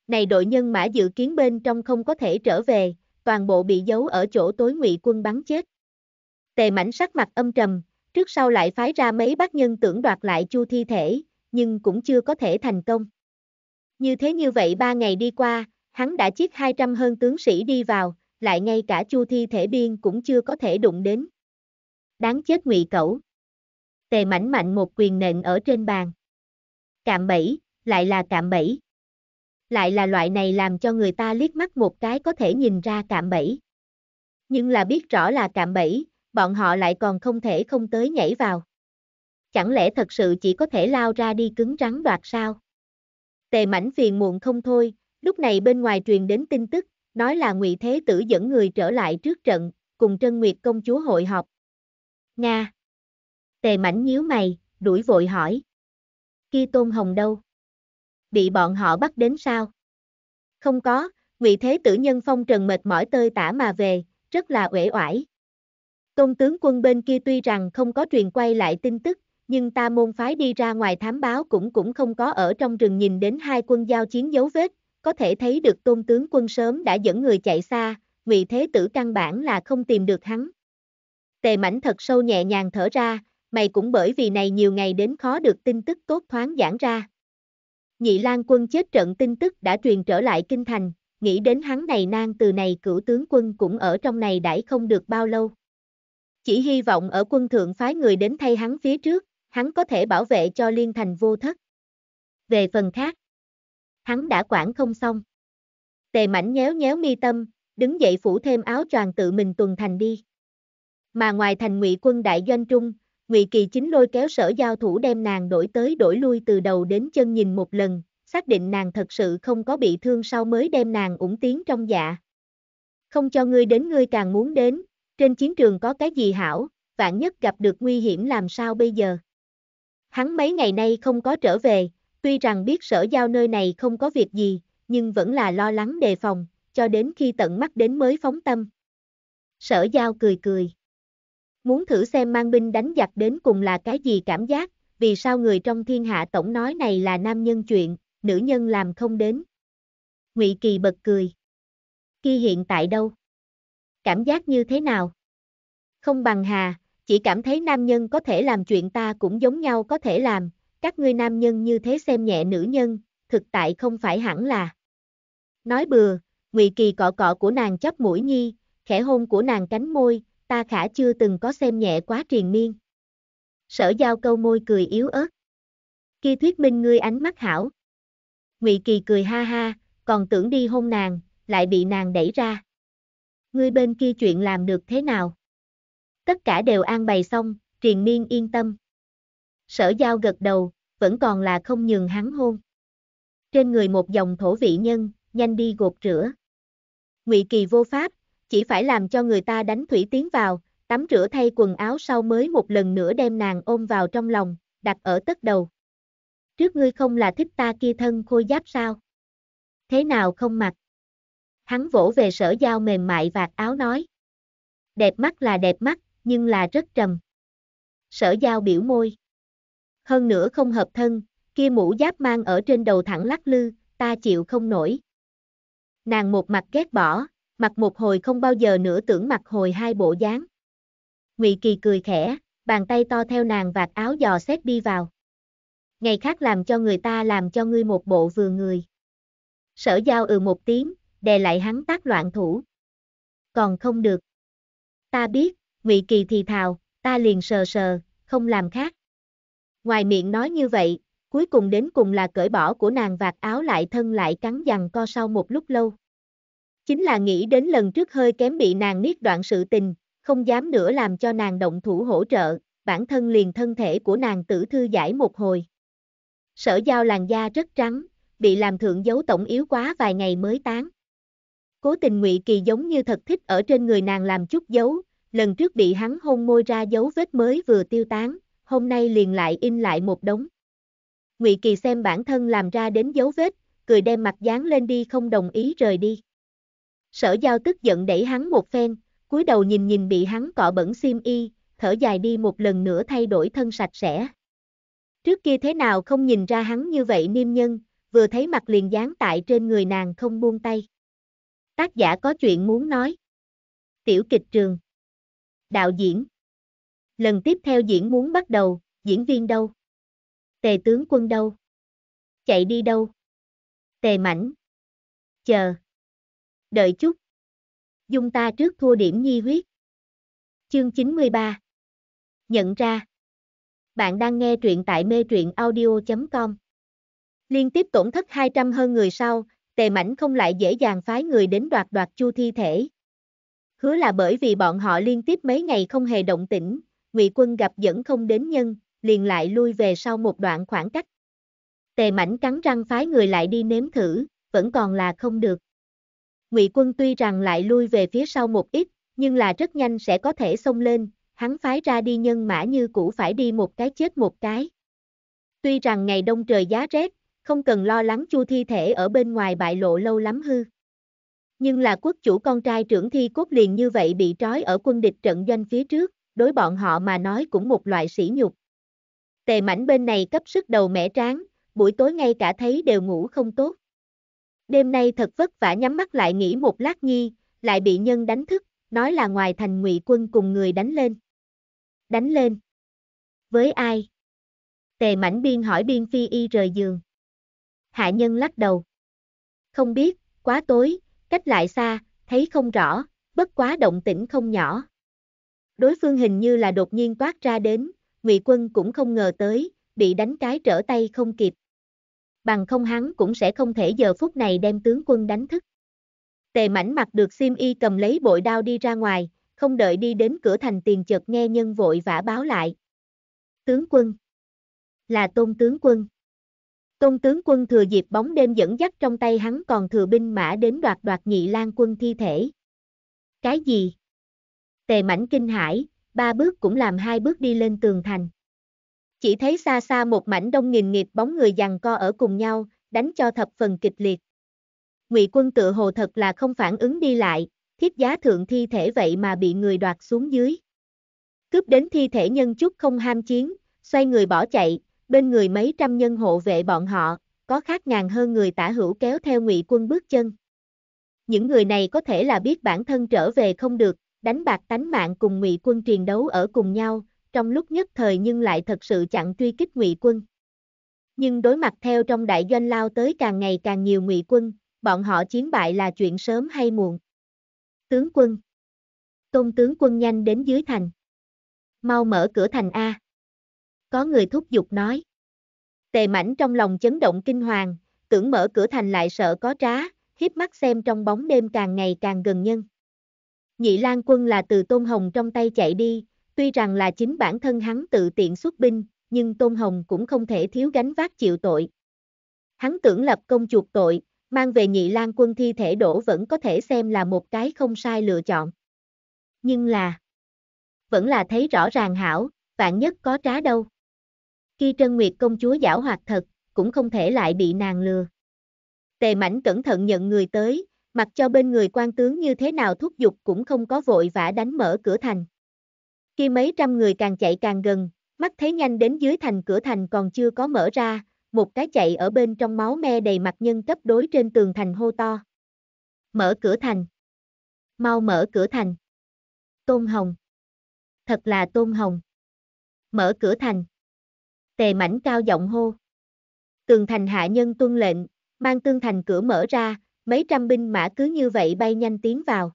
Này đội nhân mã dự kiến bên trong không có thể trở về, toàn bộ bị giấu ở chỗ tối ngụy quân bắn chết. Tề mảnh sắc mặt âm trầm, trước sau lại phái ra mấy bác nhân tưởng đoạt lại chu thi thể, nhưng cũng chưa có thể thành công. Như thế như vậy ba ngày đi qua, hắn đã chiếc 200 hơn tướng sĩ đi vào, lại ngay cả chu thi thể biên cũng chưa có thể đụng đến. Đáng chết ngụy cẩu. Tề mảnh mạnh một quyền nện ở trên bàn. Cạm bẫy, lại là cạm bẫy. Lại là loại này làm cho người ta liếc mắt một cái có thể nhìn ra cạm bẫy. Nhưng là biết rõ là cạm bẫy, bọn họ lại còn không thể không tới nhảy vào. Chẳng lẽ thật sự chỉ có thể lao ra đi cứng rắn đoạt sao? Tề mảnh phiền muộn không thôi, lúc này bên ngoài truyền đến tin tức, nói là ngụy Thế Tử dẫn người trở lại trước trận, cùng Trân Nguyệt công chúa hội họp. Nga! Tề mảnh nhíu mày, đuổi vội hỏi. Khi Tôn Hồng đâu? Bị bọn họ bắt đến sao? Không có, ngụy Thế Tử nhân phong trần mệt mỏi tơi tả mà về, rất là uể oải. Tôn tướng quân bên kia tuy rằng không có truyền quay lại tin tức, nhưng ta môn phái đi ra ngoài thám báo cũng cũng không có ở trong rừng nhìn đến hai quân giao chiến dấu vết, có thể thấy được tôn tướng quân sớm đã dẫn người chạy xa, ngụy thế tử căn bản là không tìm được hắn. Tề mảnh thật sâu nhẹ nhàng thở ra, mày cũng bởi vì này nhiều ngày đến khó được tin tức tốt thoáng giảng ra. Nhị Lan quân chết trận tin tức đã truyền trở lại kinh thành, nghĩ đến hắn này nan từ này cửu tướng quân cũng ở trong này đãi không được bao lâu. Chỉ hy vọng ở quân thượng phái người đến thay hắn phía trước, hắn có thể bảo vệ cho liên thành vô thất. Về phần khác, hắn đã quản không xong. Tề mảnh nhéo nhéo mi tâm, đứng dậy phủ thêm áo choàng tự mình tuần thành đi. Mà ngoài thành ngụy quân đại doanh trung, ngụy kỳ chính lôi kéo sở giao thủ đem nàng đổi tới đổi lui từ đầu đến chân nhìn một lần, xác định nàng thật sự không có bị thương sau mới đem nàng ủng tiến trong dạ. Không cho ngươi đến ngươi càng muốn đến, trên chiến trường có cái gì hảo, vạn nhất gặp được nguy hiểm làm sao bây giờ. Hắn mấy ngày nay không có trở về, tuy rằng biết sở giao nơi này không có việc gì, nhưng vẫn là lo lắng đề phòng, cho đến khi tận mắt đến mới phóng tâm. Sở giao cười cười. Muốn thử xem mang binh đánh giặc đến cùng là cái gì cảm giác, vì sao người trong thiên hạ tổng nói này là nam nhân chuyện, nữ nhân làm không đến. Ngụy Kỳ bật cười. Kia hiện tại đâu? cảm giác như thế nào? Không bằng hà, chỉ cảm thấy nam nhân có thể làm chuyện ta cũng giống nhau có thể làm, các ngươi nam nhân như thế xem nhẹ nữ nhân, thực tại không phải hẳn là. Nói bừa, Ngụy Kỳ cọ cọ của nàng chóp mũi nhi, khẽ hôn của nàng cánh môi, ta khả chưa từng có xem nhẹ quá triền miên. Sở giao câu môi cười yếu ớt. Kia thuyết minh ngươi ánh mắt hảo. Ngụy Kỳ cười ha ha, còn tưởng đi hôn nàng, lại bị nàng đẩy ra ngươi bên kia chuyện làm được thế nào? Tất cả đều an bày xong, triền miên yên tâm. Sở giao gật đầu, vẫn còn là không nhường hắn hôn. Trên người một dòng thổ vị nhân, nhanh đi gột rửa. Ngụy kỳ vô pháp, chỉ phải làm cho người ta đánh thủy tiến vào, tắm rửa thay quần áo sau mới một lần nữa đem nàng ôm vào trong lòng, đặt ở tất đầu. Trước ngươi không là thích ta kia thân khôi giáp sao? Thế nào không mặc? Hắn vỗ về sở giao mềm mại vạt áo nói. Đẹp mắt là đẹp mắt, nhưng là rất trầm. Sở giao biểu môi. Hơn nữa không hợp thân, kia mũ giáp mang ở trên đầu thẳng lắc lư, ta chịu không nổi. Nàng một mặt ghét bỏ, mặt một hồi không bao giờ nữa tưởng mặt hồi hai bộ dáng. Ngụy Kỳ cười khẽ, bàn tay to theo nàng vạt áo dò xét đi vào. Ngày khác làm cho người ta làm cho ngươi một bộ vừa người. Sở giao ừ một tiếng, đè lại hắn tác loạn thủ. Còn không được. Ta biết, Ngụy Kỳ thì thào, ta liền sờ sờ, không làm khác. Ngoài miệng nói như vậy, cuối cùng đến cùng là cởi bỏ của nàng vạt áo lại thân lại cắn dằn co sau một lúc lâu. Chính là nghĩ đến lần trước hơi kém bị nàng niết đoạn sự tình, không dám nữa làm cho nàng động thủ hỗ trợ, bản thân liền thân thể của nàng tử thư giải một hồi. Sở giao làn da rất trắng, bị làm thượng dấu tổng yếu quá vài ngày mới tán cố tình ngụy kỳ giống như thật thích ở trên người nàng làm chút dấu, lần trước bị hắn hôn môi ra dấu vết mới vừa tiêu tán, hôm nay liền lại in lại một đống. Ngụy Kỳ xem bản thân làm ra đến dấu vết, cười đem mặt dán lên đi không đồng ý rời đi. Sở giao tức giận đẩy hắn một phen, cúi đầu nhìn nhìn bị hắn cọ bẩn xiêm y, thở dài đi một lần nữa thay đổi thân sạch sẽ. Trước kia thế nào không nhìn ra hắn như vậy niêm nhân, vừa thấy mặt liền dán tại trên người nàng không buông tay. Tác giả có chuyện muốn nói. Tiểu kịch trường. Đạo diễn. Lần tiếp theo diễn muốn bắt đầu, diễn viên đâu? Tề tướng quân đâu? Chạy đi đâu? Tề mảnh. Chờ. Đợi chút. Dung ta trước thua điểm nhi huyết. Chương 93. Nhận ra. Bạn đang nghe truyện tại mê truyện audio.com. Liên tiếp tổn thất 200 hơn người sau, tề mảnh không lại dễ dàng phái người đến đoạt đoạt chu thi thể. Hứa là bởi vì bọn họ liên tiếp mấy ngày không hề động tĩnh, ngụy quân gặp dẫn không đến nhân, liền lại lui về sau một đoạn khoảng cách. Tề mảnh cắn răng phái người lại đi nếm thử, vẫn còn là không được. Ngụy quân tuy rằng lại lui về phía sau một ít, nhưng là rất nhanh sẽ có thể xông lên, hắn phái ra đi nhân mã như cũ phải đi một cái chết một cái. Tuy rằng ngày đông trời giá rét, không cần lo lắng chu thi thể ở bên ngoài bại lộ lâu lắm hư. Nhưng là quốc chủ con trai trưởng thi cốt liền như vậy bị trói ở quân địch trận doanh phía trước, đối bọn họ mà nói cũng một loại sỉ nhục. Tề mảnh bên này cấp sức đầu mẻ tráng, buổi tối ngay cả thấy đều ngủ không tốt. Đêm nay thật vất vả nhắm mắt lại nghỉ một lát nhi, lại bị nhân đánh thức, nói là ngoài thành ngụy quân cùng người đánh lên. Đánh lên. Với ai? Tề mảnh biên hỏi biên phi y rời giường hạ nhân lắc đầu. Không biết, quá tối, cách lại xa, thấy không rõ, bất quá động tĩnh không nhỏ. Đối phương hình như là đột nhiên toát ra đến, Ngụy Quân cũng không ngờ tới, bị đánh cái trở tay không kịp. Bằng không hắn cũng sẽ không thể giờ phút này đem tướng quân đánh thức. Tề mảnh mặt được sim y cầm lấy bội đao đi ra ngoài, không đợi đi đến cửa thành tiền chợt nghe nhân vội vã báo lại. Tướng quân. Là tôn tướng quân. Tôn tướng quân thừa dịp bóng đêm dẫn dắt trong tay hắn còn thừa binh mã đến đoạt đoạt nhị lan quân thi thể. Cái gì? Tề mảnh kinh hải, ba bước cũng làm hai bước đi lên tường thành. Chỉ thấy xa xa một mảnh đông nghìn nghiệp bóng người giằng co ở cùng nhau, đánh cho thập phần kịch liệt. Ngụy quân tự hồ thật là không phản ứng đi lại, thiết giá thượng thi thể vậy mà bị người đoạt xuống dưới. Cướp đến thi thể nhân chút không ham chiến, xoay người bỏ chạy, bên người mấy trăm nhân hộ vệ bọn họ, có khác ngàn hơn người tả hữu kéo theo ngụy quân bước chân. Những người này có thể là biết bản thân trở về không được, đánh bạc tánh mạng cùng ngụy quân truyền đấu ở cùng nhau, trong lúc nhất thời nhưng lại thật sự chặn truy kích ngụy quân. Nhưng đối mặt theo trong đại doanh lao tới càng ngày càng nhiều ngụy quân, bọn họ chiến bại là chuyện sớm hay muộn. Tướng quân Tôn tướng quân nhanh đến dưới thành. Mau mở cửa thành A có người thúc giục nói. Tề mảnh trong lòng chấn động kinh hoàng, tưởng mở cửa thành lại sợ có trá, hiếp mắt xem trong bóng đêm càng ngày càng gần nhân. Nhị Lan quân là từ Tôn Hồng trong tay chạy đi, tuy rằng là chính bản thân hắn tự tiện xuất binh, nhưng Tôn Hồng cũng không thể thiếu gánh vác chịu tội. Hắn tưởng lập công chuộc tội, mang về Nhị Lan quân thi thể đổ vẫn có thể xem là một cái không sai lựa chọn. Nhưng là, vẫn là thấy rõ ràng hảo, vạn nhất có trá đâu. Khi Trân Nguyệt công chúa giảo hoạt thật, cũng không thể lại bị nàng lừa. Tề mảnh cẩn thận nhận người tới, mặc cho bên người quan tướng như thế nào thúc giục cũng không có vội vã đánh mở cửa thành. Khi mấy trăm người càng chạy càng gần, mắt thấy nhanh đến dưới thành cửa thành còn chưa có mở ra, một cái chạy ở bên trong máu me đầy mặt nhân cấp đối trên tường thành hô to. Mở cửa thành. Mau mở cửa thành. Tôn Hồng. Thật là Tôn Hồng. Mở cửa thành tề mảnh cao giọng hô. Tường thành hạ nhân tuân lệnh, mang tương thành cửa mở ra, mấy trăm binh mã cứ như vậy bay nhanh tiến vào.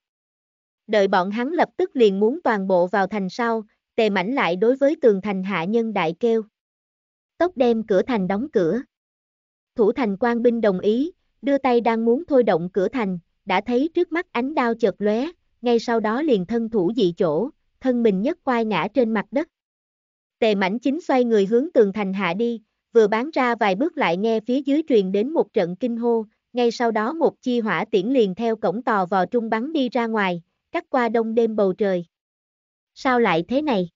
Đợi bọn hắn lập tức liền muốn toàn bộ vào thành sau, tề mảnh lại đối với tường thành hạ nhân đại kêu. Tốc đem cửa thành đóng cửa. Thủ thành quan binh đồng ý, đưa tay đang muốn thôi động cửa thành, đã thấy trước mắt ánh đao chợt lóe, ngay sau đó liền thân thủ dị chỗ, thân mình nhất quay ngã trên mặt đất. Tề mảnh chính xoay người hướng tường thành hạ đi, vừa bán ra vài bước lại nghe phía dưới truyền đến một trận kinh hô, ngay sau đó một chi hỏa tiễn liền theo cổng tò vò trung bắn đi ra ngoài, cắt qua đông đêm bầu trời. Sao lại thế này?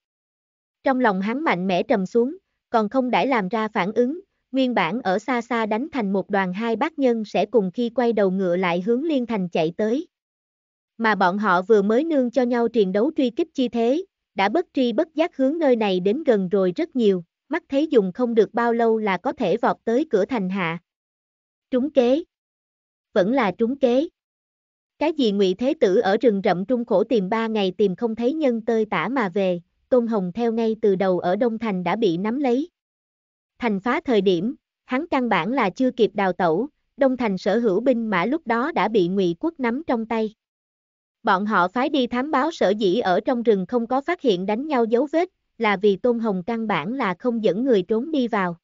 Trong lòng hắn mạnh mẽ trầm xuống, còn không đãi làm ra phản ứng, nguyên bản ở xa xa đánh thành một đoàn hai bác nhân sẽ cùng khi quay đầu ngựa lại hướng liên thành chạy tới. Mà bọn họ vừa mới nương cho nhau truyền đấu truy kích chi thế, đã bất tri bất giác hướng nơi này đến gần rồi rất nhiều, mắt thấy dùng không được bao lâu là có thể vọt tới cửa thành hạ. Trúng kế. Vẫn là trúng kế. Cái gì ngụy Thế Tử ở rừng rậm trung khổ tìm ba ngày tìm không thấy nhân tơi tả mà về, Tôn Hồng theo ngay từ đầu ở Đông Thành đã bị nắm lấy. Thành phá thời điểm, hắn căn bản là chưa kịp đào tẩu, Đông Thành sở hữu binh mã lúc đó đã bị ngụy quốc nắm trong tay. Bọn họ phái đi thám báo sở dĩ ở trong rừng không có phát hiện đánh nhau dấu vết, là vì Tôn Hồng căn bản là không dẫn người trốn đi vào.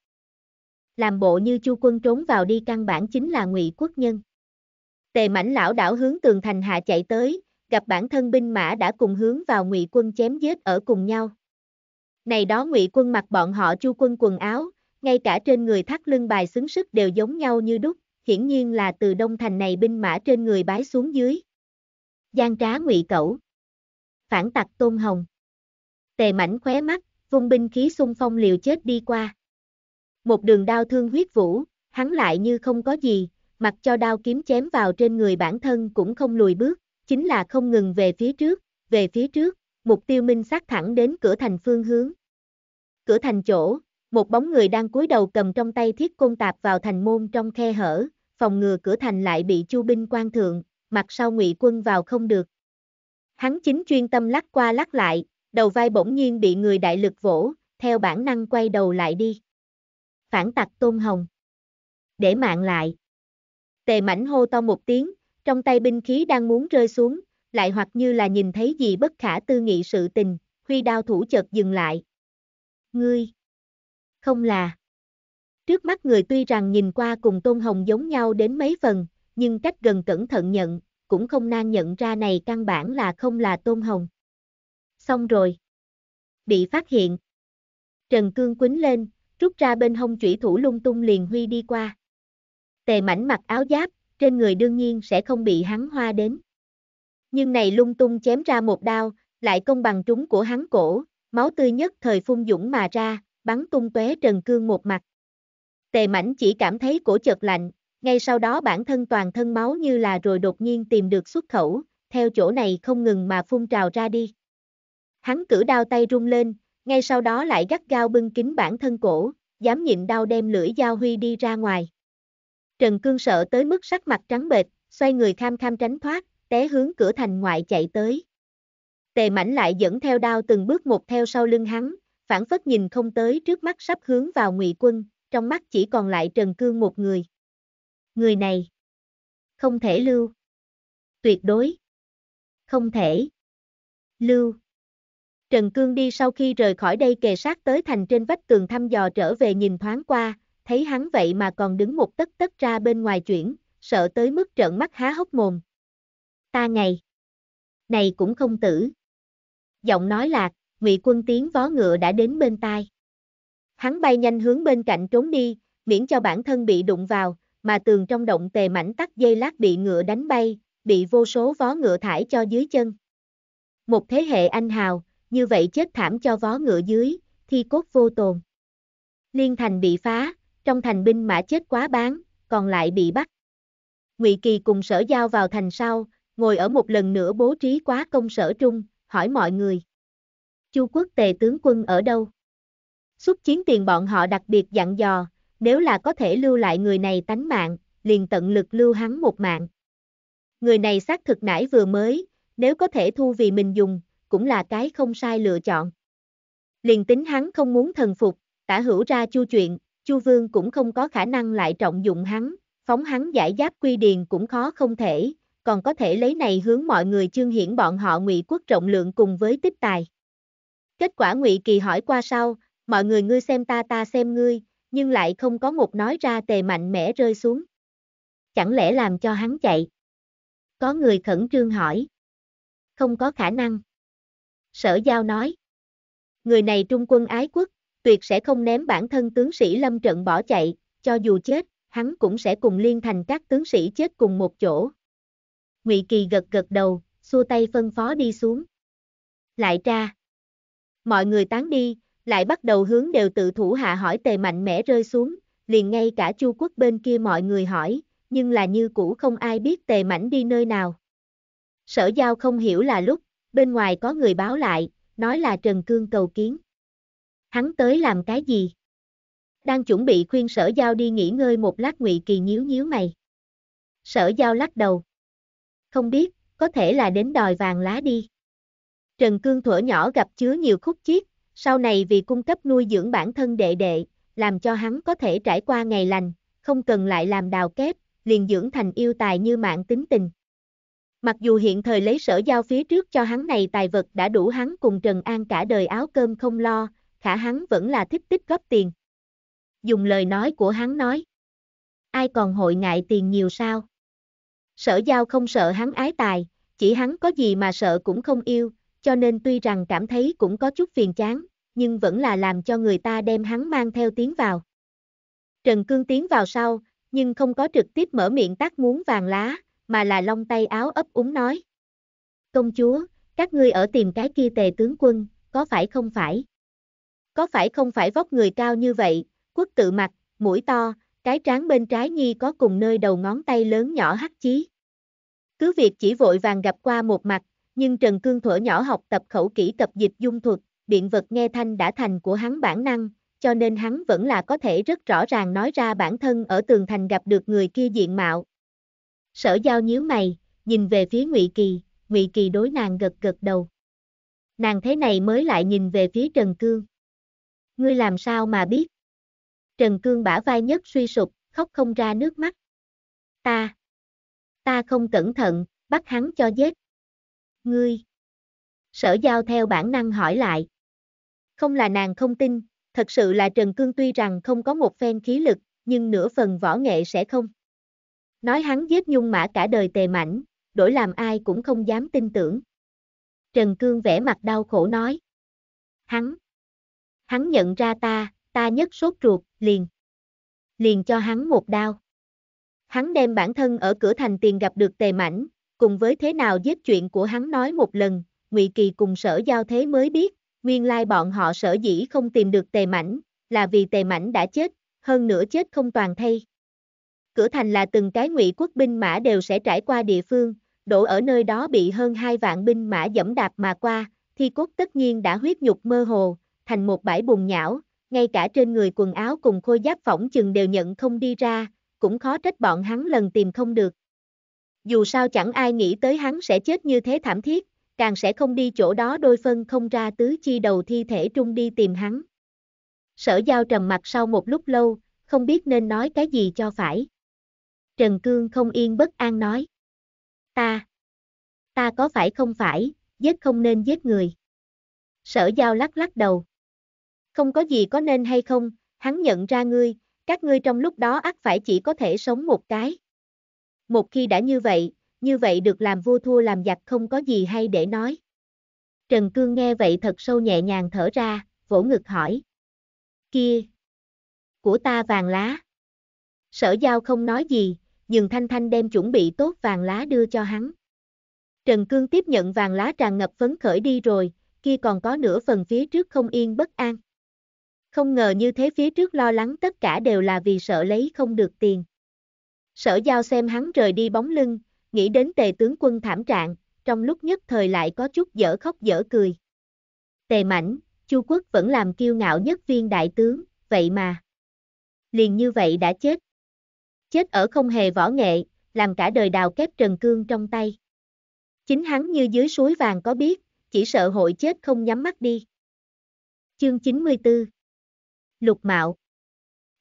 Làm bộ như Chu Quân trốn vào đi căn bản chính là ngụy quốc nhân. Tề mảnh lão đảo hướng tường thành hạ chạy tới, gặp bản thân binh mã đã cùng hướng vào ngụy quân chém giết ở cùng nhau. Này đó ngụy quân mặc bọn họ Chu Quân quần áo, ngay cả trên người thắt lưng bài xứng sức đều giống nhau như đúc, hiển nhiên là từ đông thành này binh mã trên người bái xuống dưới gian trá ngụy cẩu. Phản tặc Tôn Hồng. Tề mảnh khóe mắt, vung binh khí xung phong liều chết đi qua. Một đường đau thương huyết vũ, hắn lại như không có gì, mặc cho đao kiếm chém vào trên người bản thân cũng không lùi bước, chính là không ngừng về phía trước, về phía trước, mục tiêu minh sát thẳng đến cửa thành phương hướng. Cửa thành chỗ, một bóng người đang cúi đầu cầm trong tay thiết côn tạp vào thành môn trong khe hở, phòng ngừa cửa thành lại bị chu binh quan thượng, mặt sau ngụy quân vào không được. Hắn chính chuyên tâm lắc qua lắc lại, đầu vai bỗng nhiên bị người đại lực vỗ, theo bản năng quay đầu lại đi. Phản tặc Tôn Hồng. Để mạng lại. Tề mảnh hô to một tiếng, trong tay binh khí đang muốn rơi xuống, lại hoặc như là nhìn thấy gì bất khả tư nghị sự tình, huy đao thủ chợt dừng lại. Ngươi. Không là. Trước mắt người tuy rằng nhìn qua cùng Tôn Hồng giống nhau đến mấy phần, nhưng cách gần cẩn thận nhận, cũng không nan nhận ra này căn bản là không là Tôn Hồng. Xong rồi. Bị phát hiện. Trần Cương quýnh lên, rút ra bên hông chủy thủ lung tung liền huy đi qua. Tề mảnh mặc áo giáp, trên người đương nhiên sẽ không bị hắn hoa đến. Nhưng này lung tung chém ra một đao, lại công bằng trúng của hắn cổ, máu tươi nhất thời phun dũng mà ra, bắn tung tóe Trần Cương một mặt. Tề mảnh chỉ cảm thấy cổ chợt lạnh, ngay sau đó bản thân toàn thân máu như là rồi đột nhiên tìm được xuất khẩu, theo chỗ này không ngừng mà phun trào ra đi. Hắn cử đao tay rung lên, ngay sau đó lại gắt gao bưng kính bản thân cổ, dám nhịn đau đem lưỡi dao huy đi ra ngoài. Trần Cương sợ tới mức sắc mặt trắng bệch, xoay người kham kham tránh thoát, té hướng cửa thành ngoại chạy tới. Tề mảnh lại dẫn theo đao từng bước một theo sau lưng hắn, phản phất nhìn không tới trước mắt sắp hướng vào ngụy quân, trong mắt chỉ còn lại Trần Cương một người người này. Không thể lưu. Tuyệt đối. Không thể. Lưu. Trần Cương đi sau khi rời khỏi đây kề sát tới thành trên vách tường thăm dò trở về nhìn thoáng qua, thấy hắn vậy mà còn đứng một tấc tất ra bên ngoài chuyển, sợ tới mức trợn mắt há hốc mồm. Ta ngày. Này cũng không tử. Giọng nói lạc, ngụy quân tiếng vó ngựa đã đến bên tai. Hắn bay nhanh hướng bên cạnh trốn đi, miễn cho bản thân bị đụng vào, mà tường trong động tề mảnh tắt dây lát bị ngựa đánh bay, bị vô số vó ngựa thải cho dưới chân. Một thế hệ anh hào, như vậy chết thảm cho vó ngựa dưới, thi cốt vô tồn. Liên thành bị phá, trong thành binh mã chết quá bán, còn lại bị bắt. Ngụy Kỳ cùng sở giao vào thành sau, ngồi ở một lần nữa bố trí quá công sở trung, hỏi mọi người. Chu quốc tề tướng quân ở đâu? Xuất chiến tiền bọn họ đặc biệt dặn dò, nếu là có thể lưu lại người này tánh mạng, liền tận lực lưu hắn một mạng. Người này xác thực nãy vừa mới, nếu có thể thu vì mình dùng, cũng là cái không sai lựa chọn. Liền tính hắn không muốn thần phục, tả hữu ra chu chuyện, chu vương cũng không có khả năng lại trọng dụng hắn, phóng hắn giải giáp quy điền cũng khó không thể, còn có thể lấy này hướng mọi người chương hiển bọn họ ngụy quốc trọng lượng cùng với tiếp tài. Kết quả ngụy kỳ hỏi qua sau, mọi người ngươi xem ta ta xem ngươi, nhưng lại không có một nói ra tề mạnh mẽ rơi xuống. Chẳng lẽ làm cho hắn chạy? Có người khẩn trương hỏi. Không có khả năng. Sở giao nói. Người này trung quân ái quốc, tuyệt sẽ không ném bản thân tướng sĩ lâm trận bỏ chạy, cho dù chết, hắn cũng sẽ cùng liên thành các tướng sĩ chết cùng một chỗ. Ngụy Kỳ gật gật đầu, xua tay phân phó đi xuống. Lại ra. Mọi người tán đi, lại bắt đầu hướng đều tự thủ hạ hỏi tề mạnh mẽ rơi xuống, liền ngay cả chu quốc bên kia mọi người hỏi, nhưng là như cũ không ai biết tề mảnh đi nơi nào. Sở giao không hiểu là lúc, bên ngoài có người báo lại, nói là Trần Cương cầu kiến. Hắn tới làm cái gì? Đang chuẩn bị khuyên sở giao đi nghỉ ngơi một lát ngụy kỳ nhíu nhíu mày. Sở giao lắc đầu. Không biết, có thể là đến đòi vàng lá đi. Trần Cương thuở nhỏ gặp chứa nhiều khúc chiết, sau này vì cung cấp nuôi dưỡng bản thân đệ đệ, làm cho hắn có thể trải qua ngày lành, không cần lại làm đào kép, liền dưỡng thành yêu tài như mạng tính tình. Mặc dù hiện thời lấy sở giao phía trước cho hắn này tài vật đã đủ hắn cùng Trần An cả đời áo cơm không lo, khả hắn vẫn là thích tích góp tiền. Dùng lời nói của hắn nói. Ai còn hội ngại tiền nhiều sao? Sở giao không sợ hắn ái tài, chỉ hắn có gì mà sợ cũng không yêu, cho nên tuy rằng cảm thấy cũng có chút phiền chán, nhưng vẫn là làm cho người ta đem hắn mang theo tiến vào. Trần Cương tiến vào sau, nhưng không có trực tiếp mở miệng tác muốn vàng lá, mà là long tay áo ấp úng nói. Công chúa, các ngươi ở tìm cái kia tề tướng quân, có phải không phải? Có phải không phải vóc người cao như vậy, quốc tự mặt, mũi to, cái trán bên trái nhi có cùng nơi đầu ngón tay lớn nhỏ hắc chí. Cứ việc chỉ vội vàng gặp qua một mặt, nhưng Trần Cương thuở nhỏ học tập khẩu kỹ tập dịch dung thuật, biện vật nghe thanh đã thành của hắn bản năng, cho nên hắn vẫn là có thể rất rõ ràng nói ra bản thân ở tường thành gặp được người kia diện mạo. Sở giao nhíu mày, nhìn về phía Ngụy Kỳ, Ngụy Kỳ đối nàng gật gật đầu. Nàng thế này mới lại nhìn về phía Trần Cương. Ngươi làm sao mà biết? Trần Cương bả vai nhất suy sụp, khóc không ra nước mắt. Ta, ta không cẩn thận, bắt hắn cho giết ngươi. Sở giao theo bản năng hỏi lại. Không là nàng không tin, thật sự là Trần Cương tuy rằng không có một phen khí lực, nhưng nửa phần võ nghệ sẽ không. Nói hắn giết nhung mã cả đời tề mảnh, đổi làm ai cũng không dám tin tưởng. Trần Cương vẻ mặt đau khổ nói. Hắn. Hắn nhận ra ta, ta nhất sốt ruột, liền. Liền cho hắn một đao. Hắn đem bản thân ở cửa thành tiền gặp được tề mảnh, cùng với thế nào giết chuyện của hắn nói một lần, Ngụy Kỳ cùng sở giao thế mới biết, nguyên lai bọn họ sở dĩ không tìm được tề mảnh, là vì tề mảnh đã chết, hơn nữa chết không toàn thay. Cửa thành là từng cái ngụy quốc binh mã đều sẽ trải qua địa phương, đổ ở nơi đó bị hơn hai vạn binh mã dẫm đạp mà qua, thi cốt tất nhiên đã huyết nhục mơ hồ, thành một bãi bùn nhão, ngay cả trên người quần áo cùng khôi giáp phỏng chừng đều nhận không đi ra, cũng khó trách bọn hắn lần tìm không được dù sao chẳng ai nghĩ tới hắn sẽ chết như thế thảm thiết, càng sẽ không đi chỗ đó đôi phân không ra tứ chi đầu thi thể trung đi tìm hắn. Sở giao trầm mặt sau một lúc lâu, không biết nên nói cái gì cho phải. Trần Cương không yên bất an nói. Ta, ta có phải không phải, giết không nên giết người. Sở giao lắc lắc đầu. Không có gì có nên hay không, hắn nhận ra ngươi, các ngươi trong lúc đó ắt phải chỉ có thể sống một cái. Một khi đã như vậy, như vậy được làm vua thua làm giặc không có gì hay để nói. Trần Cương nghe vậy thật sâu nhẹ nhàng thở ra, vỗ ngực hỏi. Kia! Của ta vàng lá. Sở giao không nói gì, nhưng Thanh Thanh đem chuẩn bị tốt vàng lá đưa cho hắn. Trần Cương tiếp nhận vàng lá tràn ngập phấn khởi đi rồi, kia còn có nửa phần phía trước không yên bất an. Không ngờ như thế phía trước lo lắng tất cả đều là vì sợ lấy không được tiền. Sở giao xem hắn rời đi bóng lưng, nghĩ đến tề tướng quân thảm trạng, trong lúc nhất thời lại có chút dở khóc dở cười. Tề mảnh, Chu quốc vẫn làm kiêu ngạo nhất viên đại tướng, vậy mà. Liền như vậy đã chết. Chết ở không hề võ nghệ, làm cả đời đào kép trần cương trong tay. Chính hắn như dưới suối vàng có biết, chỉ sợ hội chết không nhắm mắt đi. Chương 94 Lục Mạo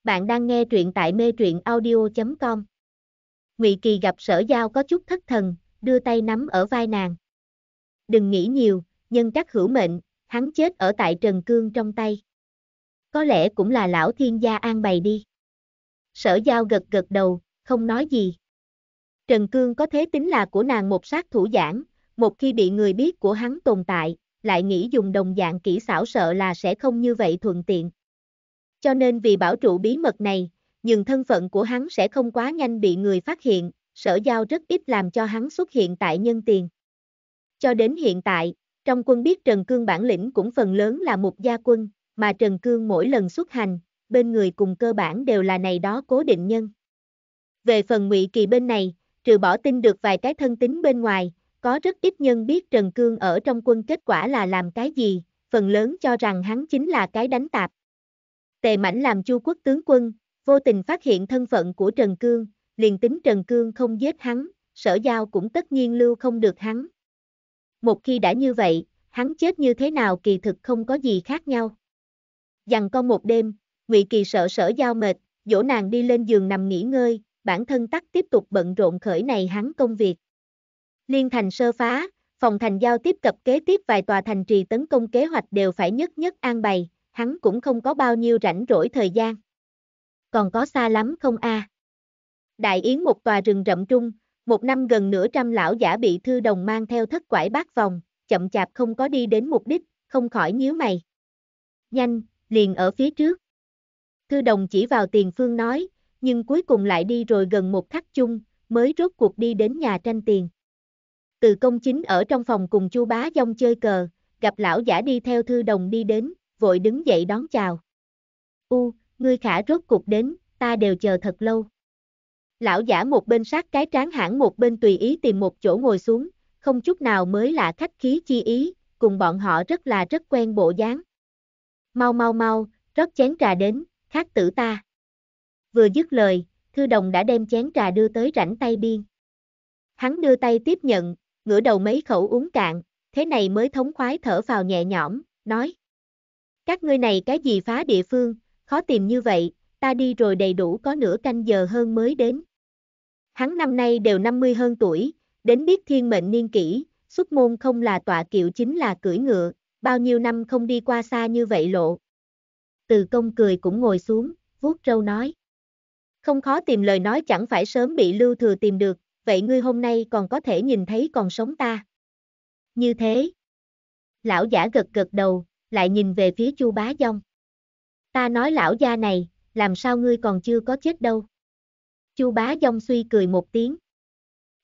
Bạn đang nghe truyện tại mê truyện audio.com Ngụy Kỳ gặp sở giao có chút thất thần, đưa tay nắm ở vai nàng. Đừng nghĩ nhiều, nhân các hữu mệnh, hắn chết ở tại Trần Cương trong tay. Có lẽ cũng là lão thiên gia an bày đi. Sở giao gật gật đầu, không nói gì. Trần Cương có thế tính là của nàng một sát thủ giảng, một khi bị người biết của hắn tồn tại, lại nghĩ dùng đồng dạng kỹ xảo sợ là sẽ không như vậy thuận tiện. Cho nên vì bảo trụ bí mật này, nhưng thân phận của hắn sẽ không quá nhanh bị người phát hiện, sở giao rất ít làm cho hắn xuất hiện tại nhân tiền. Cho đến hiện tại, trong quân biết Trần Cương bản lĩnh cũng phần lớn là một gia quân, mà Trần Cương mỗi lần xuất hành, bên người cùng cơ bản đều là này đó cố định nhân. Về phần ngụy Kỳ bên này, trừ bỏ tin được vài cái thân tính bên ngoài, có rất ít nhân biết Trần Cương ở trong quân kết quả là làm cái gì, phần lớn cho rằng hắn chính là cái đánh tạp. Tề Mảnh làm chu quốc tướng quân, vô tình phát hiện thân phận của Trần Cương, liền tính Trần Cương không giết hắn, sở giao cũng tất nhiên lưu không được hắn. Một khi đã như vậy, hắn chết như thế nào kỳ thực không có gì khác nhau. Dằn con một đêm, Ngụy Kỳ sợ sở giao mệt, dỗ nàng đi lên giường nằm nghỉ ngơi, bản thân tắc tiếp tục bận rộn khởi này hắn công việc. Liên thành sơ phá, phòng thành giao tiếp cập kế tiếp vài tòa thành trì tấn công kế hoạch đều phải nhất nhất an bày, hắn cũng không có bao nhiêu rảnh rỗi thời gian còn có xa lắm không a? À? Đại Yến một tòa rừng rậm trung, một năm gần nửa trăm lão giả bị thư đồng mang theo thất quải bát vòng, chậm chạp không có đi đến mục đích, không khỏi nhíu mày. Nhanh, liền ở phía trước. Thư đồng chỉ vào tiền phương nói, nhưng cuối cùng lại đi rồi gần một khắc chung, mới rốt cuộc đi đến nhà tranh tiền. Từ công chính ở trong phòng cùng chu bá dông chơi cờ, gặp lão giả đi theo thư đồng đi đến, vội đứng dậy đón chào. U, ngươi khả rốt cục đến, ta đều chờ thật lâu. Lão giả một bên sát cái tráng hãng một bên tùy ý tìm một chỗ ngồi xuống, không chút nào mới lạ khách khí chi ý, cùng bọn họ rất là rất quen bộ dáng. Mau mau mau, rót chén trà đến, khát tử ta. Vừa dứt lời, thư đồng đã đem chén trà đưa tới rảnh tay biên. Hắn đưa tay tiếp nhận, ngửa đầu mấy khẩu uống cạn, thế này mới thống khoái thở vào nhẹ nhõm, nói. Các ngươi này cái gì phá địa phương, khó tìm như vậy, ta đi rồi đầy đủ có nửa canh giờ hơn mới đến. Hắn năm nay đều 50 hơn tuổi, đến biết thiên mệnh niên kỷ, xuất môn không là tọa kiệu chính là cưỡi ngựa, bao nhiêu năm không đi qua xa như vậy lộ. Từ công cười cũng ngồi xuống, vuốt râu nói. Không khó tìm lời nói chẳng phải sớm bị lưu thừa tìm được, vậy ngươi hôm nay còn có thể nhìn thấy còn sống ta. Như thế. Lão giả gật gật đầu, lại nhìn về phía chu bá dông. Ta nói lão gia này, làm sao ngươi còn chưa có chết đâu. Chu bá dông suy cười một tiếng.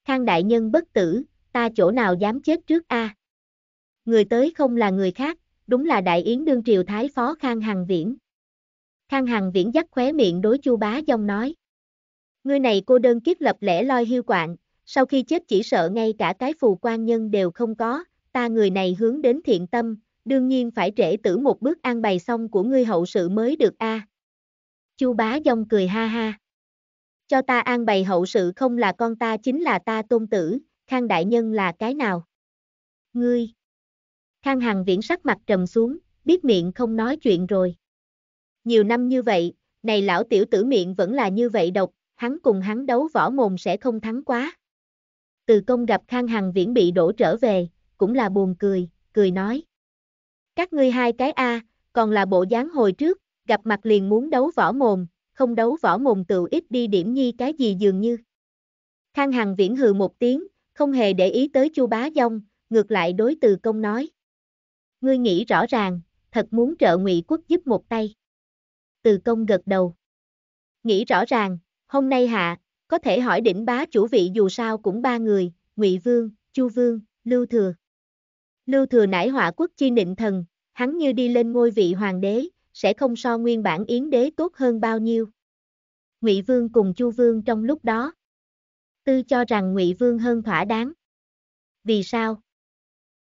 Khang đại nhân bất tử, ta chỗ nào dám chết trước a? À? Người tới không là người khác, đúng là đại yến đương triều thái phó Khang Hằng Viễn. Khang Hằng Viễn dắt khóe miệng đối Chu Bá Dông nói. Ngươi này cô đơn kiếp lập lẻ loi hiu quạng, sau khi chết chỉ sợ ngay cả cái phù quan nhân đều không có, ta người này hướng đến thiện tâm, đương nhiên phải trễ tử một bước an bày xong của ngươi hậu sự mới được a. À. Chu bá dông cười ha ha. Cho ta an bày hậu sự không là con ta chính là ta tôn tử, khang đại nhân là cái nào? Ngươi. Khang hằng viễn sắc mặt trầm xuống, biết miệng không nói chuyện rồi. Nhiều năm như vậy, này lão tiểu tử miệng vẫn là như vậy độc, hắn cùng hắn đấu võ mồm sẽ không thắng quá. Từ công gặp Khang Hằng Viễn bị đổ trở về, cũng là buồn cười, cười nói. Các ngươi hai cái A, còn là bộ dáng hồi trước, gặp mặt liền muốn đấu võ mồm, không đấu võ mồm tự ít đi điểm nhi cái gì dường như. Khang Hằng viễn hừ một tiếng, không hề để ý tới Chu Bá Dông, ngược lại đối từ công nói. Ngươi nghĩ rõ ràng, thật muốn trợ ngụy quốc giúp một tay. Từ công gật đầu. Nghĩ rõ ràng, hôm nay hạ, có thể hỏi đỉnh bá chủ vị dù sao cũng ba người, Ngụy Vương, Chu Vương, Lưu Thừa. Lưu thừa nải họa quốc chi nịnh thần, hắn như đi lên ngôi vị hoàng đế, sẽ không so nguyên bản yến đế tốt hơn bao nhiêu. Ngụy Vương cùng Chu Vương trong lúc đó. Tư cho rằng Ngụy Vương hơn thỏa đáng. Vì sao?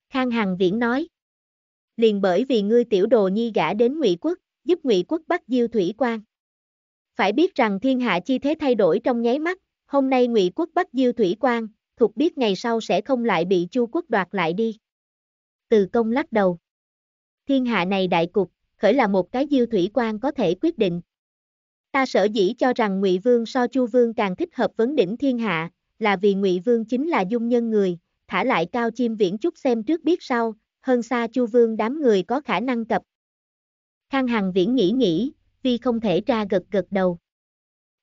Khang Hằng Viễn nói. Liền bởi vì ngươi tiểu đồ nhi gã đến Ngụy Quốc, giúp Ngụy Quốc bắt Diêu Thủy Quan. Phải biết rằng thiên hạ chi thế thay đổi trong nháy mắt, hôm nay Ngụy Quốc bắt Diêu Thủy Quan, thuộc biết ngày sau sẽ không lại bị Chu Quốc đoạt lại đi từ công lắc đầu. Thiên hạ này đại cục, khởi là một cái diêu thủy quan có thể quyết định. Ta sở dĩ cho rằng Ngụy Vương so Chu Vương càng thích hợp vấn đỉnh thiên hạ, là vì Ngụy Vương chính là dung nhân người, thả lại cao chim viễn chút xem trước biết sau, hơn xa Chu Vương đám người có khả năng cập. Khang Hằng viễn nghĩ nghĩ, vì không thể ra gật gật đầu.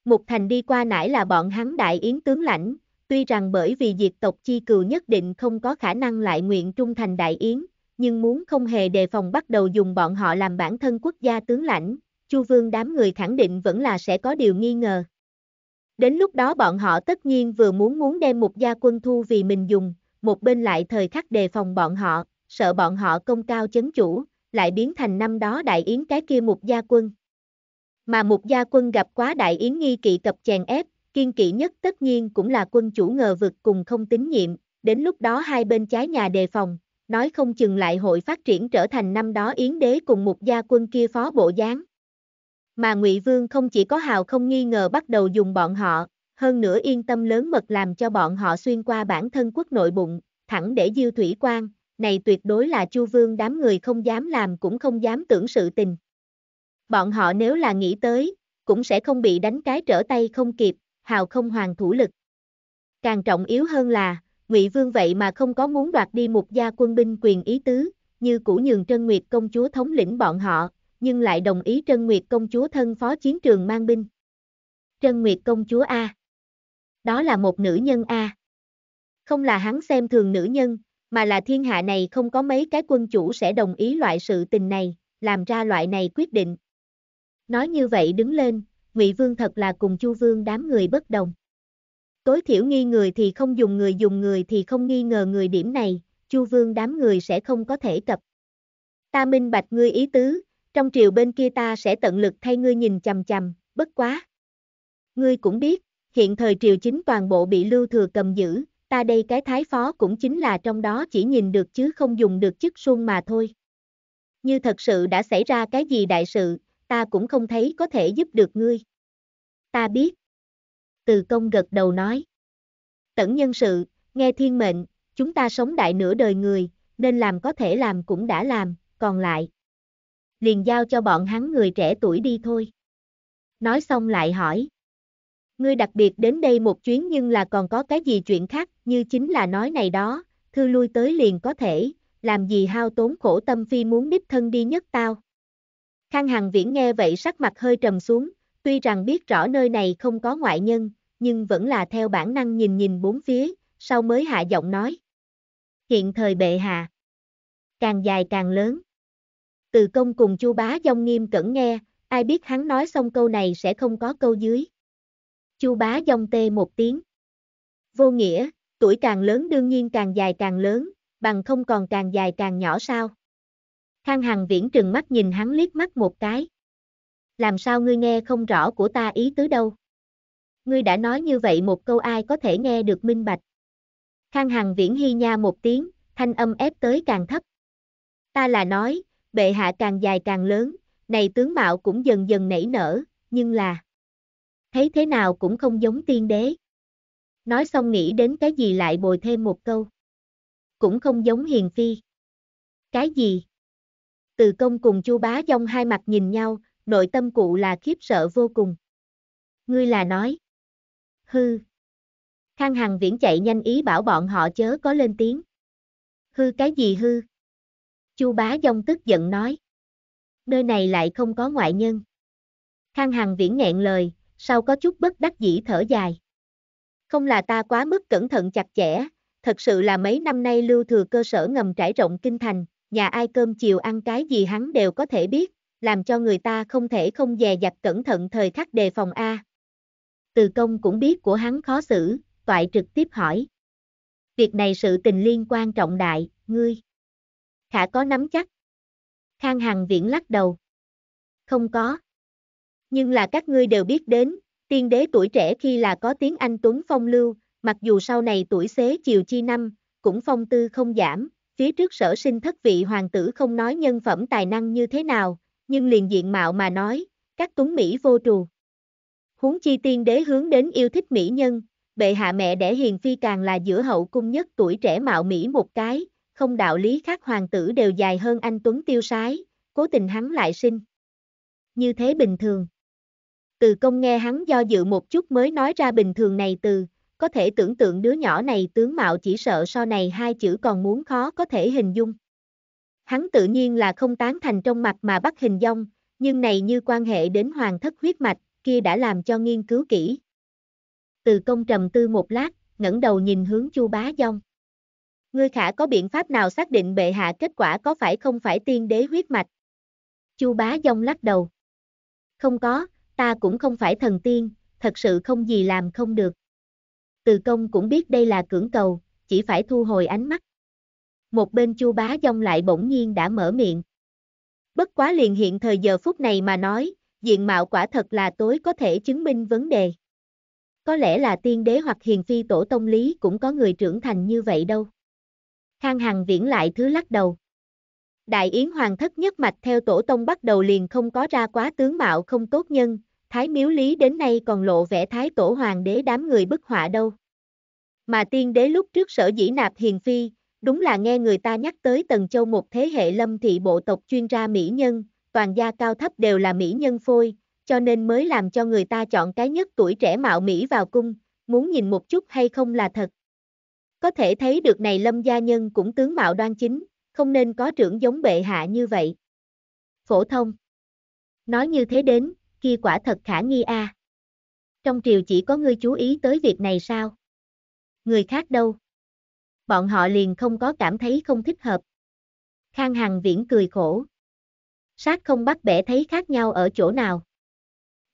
Mục Thành đi qua nãy là bọn hắn đại yến tướng lãnh, Tuy rằng bởi vì diệt tộc chi cừu nhất định không có khả năng lại nguyện trung thành đại yến, nhưng muốn không hề đề phòng bắt đầu dùng bọn họ làm bản thân quốc gia tướng lãnh, Chu Vương đám người khẳng định vẫn là sẽ có điều nghi ngờ. Đến lúc đó bọn họ tất nhiên vừa muốn muốn đem một gia quân thu vì mình dùng, một bên lại thời khắc đề phòng bọn họ, sợ bọn họ công cao chấn chủ, lại biến thành năm đó đại yến cái kia một gia quân. Mà một gia quân gặp quá đại yến nghi kỵ cập chèn ép, kiên kỵ nhất tất nhiên cũng là quân chủ ngờ vực cùng không tín nhiệm, đến lúc đó hai bên trái nhà đề phòng, nói không chừng lại hội phát triển trở thành năm đó yến đế cùng một gia quân kia phó bộ dáng. Mà Ngụy Vương không chỉ có hào không nghi ngờ bắt đầu dùng bọn họ, hơn nữa yên tâm lớn mật làm cho bọn họ xuyên qua bản thân quốc nội bụng, thẳng để diêu thủy quan, này tuyệt đối là Chu Vương đám người không dám làm cũng không dám tưởng sự tình. Bọn họ nếu là nghĩ tới, cũng sẽ không bị đánh cái trở tay không kịp, hào không hoàng thủ lực. Càng trọng yếu hơn là, Ngụy Vương vậy mà không có muốn đoạt đi một gia quân binh quyền ý tứ, như cũ nhường Trân Nguyệt công chúa thống lĩnh bọn họ, nhưng lại đồng ý Trân Nguyệt công chúa thân phó chiến trường mang binh. Trân Nguyệt công chúa A. Đó là một nữ nhân A. Không là hắn xem thường nữ nhân, mà là thiên hạ này không có mấy cái quân chủ sẽ đồng ý loại sự tình này, làm ra loại này quyết định. Nói như vậy đứng lên, Ngụy Vương thật là cùng Chu Vương đám người bất đồng. Tối thiểu nghi người thì không dùng người dùng người thì không nghi ngờ người điểm này, Chu Vương đám người sẽ không có thể cập. Ta minh bạch ngươi ý tứ, trong triều bên kia ta sẽ tận lực thay ngươi nhìn chằm chằm, bất quá. Ngươi cũng biết, hiện thời triều chính toàn bộ bị lưu thừa cầm giữ, ta đây cái thái phó cũng chính là trong đó chỉ nhìn được chứ không dùng được chức xuân mà thôi. Như thật sự đã xảy ra cái gì đại sự, ta cũng không thấy có thể giúp được ngươi. Ta biết. Từ công gật đầu nói. Tẩn nhân sự, nghe thiên mệnh, chúng ta sống đại nửa đời người, nên làm có thể làm cũng đã làm, còn lại. Liền giao cho bọn hắn người trẻ tuổi đi thôi. Nói xong lại hỏi. Ngươi đặc biệt đến đây một chuyến nhưng là còn có cái gì chuyện khác như chính là nói này đó, thư lui tới liền có thể, làm gì hao tốn khổ tâm phi muốn đích thân đi nhất tao. Khang Hằng Viễn nghe vậy sắc mặt hơi trầm xuống, tuy rằng biết rõ nơi này không có ngoại nhân, nhưng vẫn là theo bản năng nhìn nhìn bốn phía, sau mới hạ giọng nói. Hiện thời bệ hạ, càng dài càng lớn. Từ công cùng chu bá dông nghiêm cẩn nghe, ai biết hắn nói xong câu này sẽ không có câu dưới. Chu bá dông tê một tiếng. Vô nghĩa, tuổi càng lớn đương nhiên càng dài càng lớn, bằng không còn càng dài càng nhỏ sao. Khang Hằng Viễn trừng mắt nhìn hắn liếc mắt một cái. Làm sao ngươi nghe không rõ của ta ý tứ đâu? Ngươi đã nói như vậy một câu ai có thể nghe được minh bạch. Khang Hằng Viễn hi nha một tiếng, thanh âm ép tới càng thấp. Ta là nói, bệ hạ càng dài càng lớn, này tướng mạo cũng dần dần nảy nở, nhưng là thấy thế nào cũng không giống tiên đế. Nói xong nghĩ đến cái gì lại bồi thêm một câu. Cũng không giống hiền phi. Cái gì? Từ công cùng chu bá dông hai mặt nhìn nhau, nội tâm cụ là khiếp sợ vô cùng. Ngươi là nói. Hư. Khang Hằng Viễn chạy nhanh ý bảo bọn họ chớ có lên tiếng. Hư cái gì hư? Chu bá dông tức giận nói. Nơi này lại không có ngoại nhân. Khang Hằng Viễn nghẹn lời, sau có chút bất đắc dĩ thở dài. Không là ta quá mức cẩn thận chặt chẽ, thật sự là mấy năm nay lưu thừa cơ sở ngầm trải rộng kinh thành, nhà ai cơm chiều ăn cái gì hắn đều có thể biết, làm cho người ta không thể không dè dặt cẩn thận thời khắc đề phòng A. Từ công cũng biết của hắn khó xử, toại trực tiếp hỏi. Việc này sự tình liên quan trọng đại, ngươi. Khả có nắm chắc. Khang Hằng Viễn lắc đầu. Không có. Nhưng là các ngươi đều biết đến, tiên đế tuổi trẻ khi là có tiếng anh tuấn phong lưu, mặc dù sau này tuổi xế chiều chi năm, cũng phong tư không giảm, Phía trước sở sinh thất vị hoàng tử không nói nhân phẩm tài năng như thế nào, nhưng liền diện mạo mà nói, các túng Mỹ vô trù. Huống chi tiên đế hướng đến yêu thích Mỹ nhân, bệ hạ mẹ đẻ hiền phi càng là giữa hậu cung nhất tuổi trẻ mạo Mỹ một cái, không đạo lý khác hoàng tử đều dài hơn anh Tuấn tiêu sái, cố tình hắn lại sinh. Như thế bình thường. Từ công nghe hắn do dự một chút mới nói ra bình thường này từ, có thể tưởng tượng đứa nhỏ này tướng mạo chỉ sợ so này hai chữ còn muốn khó có thể hình dung. Hắn tự nhiên là không tán thành trong mặt mà bắt hình dong, nhưng này như quan hệ đến hoàng thất huyết mạch, kia đã làm cho nghiên cứu kỹ. Từ công trầm tư một lát, ngẩng đầu nhìn hướng chu bá dong. Ngươi khả có biện pháp nào xác định bệ hạ kết quả có phải không phải tiên đế huyết mạch? Chu bá dong lắc đầu. Không có, ta cũng không phải thần tiên, thật sự không gì làm không được từ công cũng biết đây là cưỡng cầu, chỉ phải thu hồi ánh mắt. Một bên chu bá dông lại bỗng nhiên đã mở miệng. Bất quá liền hiện thời giờ phút này mà nói, diện mạo quả thật là tối có thể chứng minh vấn đề. Có lẽ là tiên đế hoặc hiền phi tổ tông lý cũng có người trưởng thành như vậy đâu. Khang Hằng viễn lại thứ lắc đầu. Đại Yến Hoàng thất nhất mạch theo tổ tông bắt đầu liền không có ra quá tướng mạo không tốt nhân, Thái Miếu Lý đến nay còn lộ vẻ Thái Tổ Hoàng đế đám người bức họa đâu. Mà tiên đế lúc trước sở dĩ nạp hiền phi, đúng là nghe người ta nhắc tới Tần Châu một thế hệ lâm thị bộ tộc chuyên ra mỹ nhân, toàn gia cao thấp đều là mỹ nhân phôi, cho nên mới làm cho người ta chọn cái nhất tuổi trẻ mạo Mỹ vào cung, muốn nhìn một chút hay không là thật. Có thể thấy được này lâm gia nhân cũng tướng mạo đoan chính, không nên có trưởng giống bệ hạ như vậy. Phổ thông Nói như thế đến, kia quả thật khả nghi a. À. Trong triều chỉ có ngươi chú ý tới việc này sao? Người khác đâu? Bọn họ liền không có cảm thấy không thích hợp. Khang Hằng Viễn cười khổ. Sát không bắt bẻ thấy khác nhau ở chỗ nào.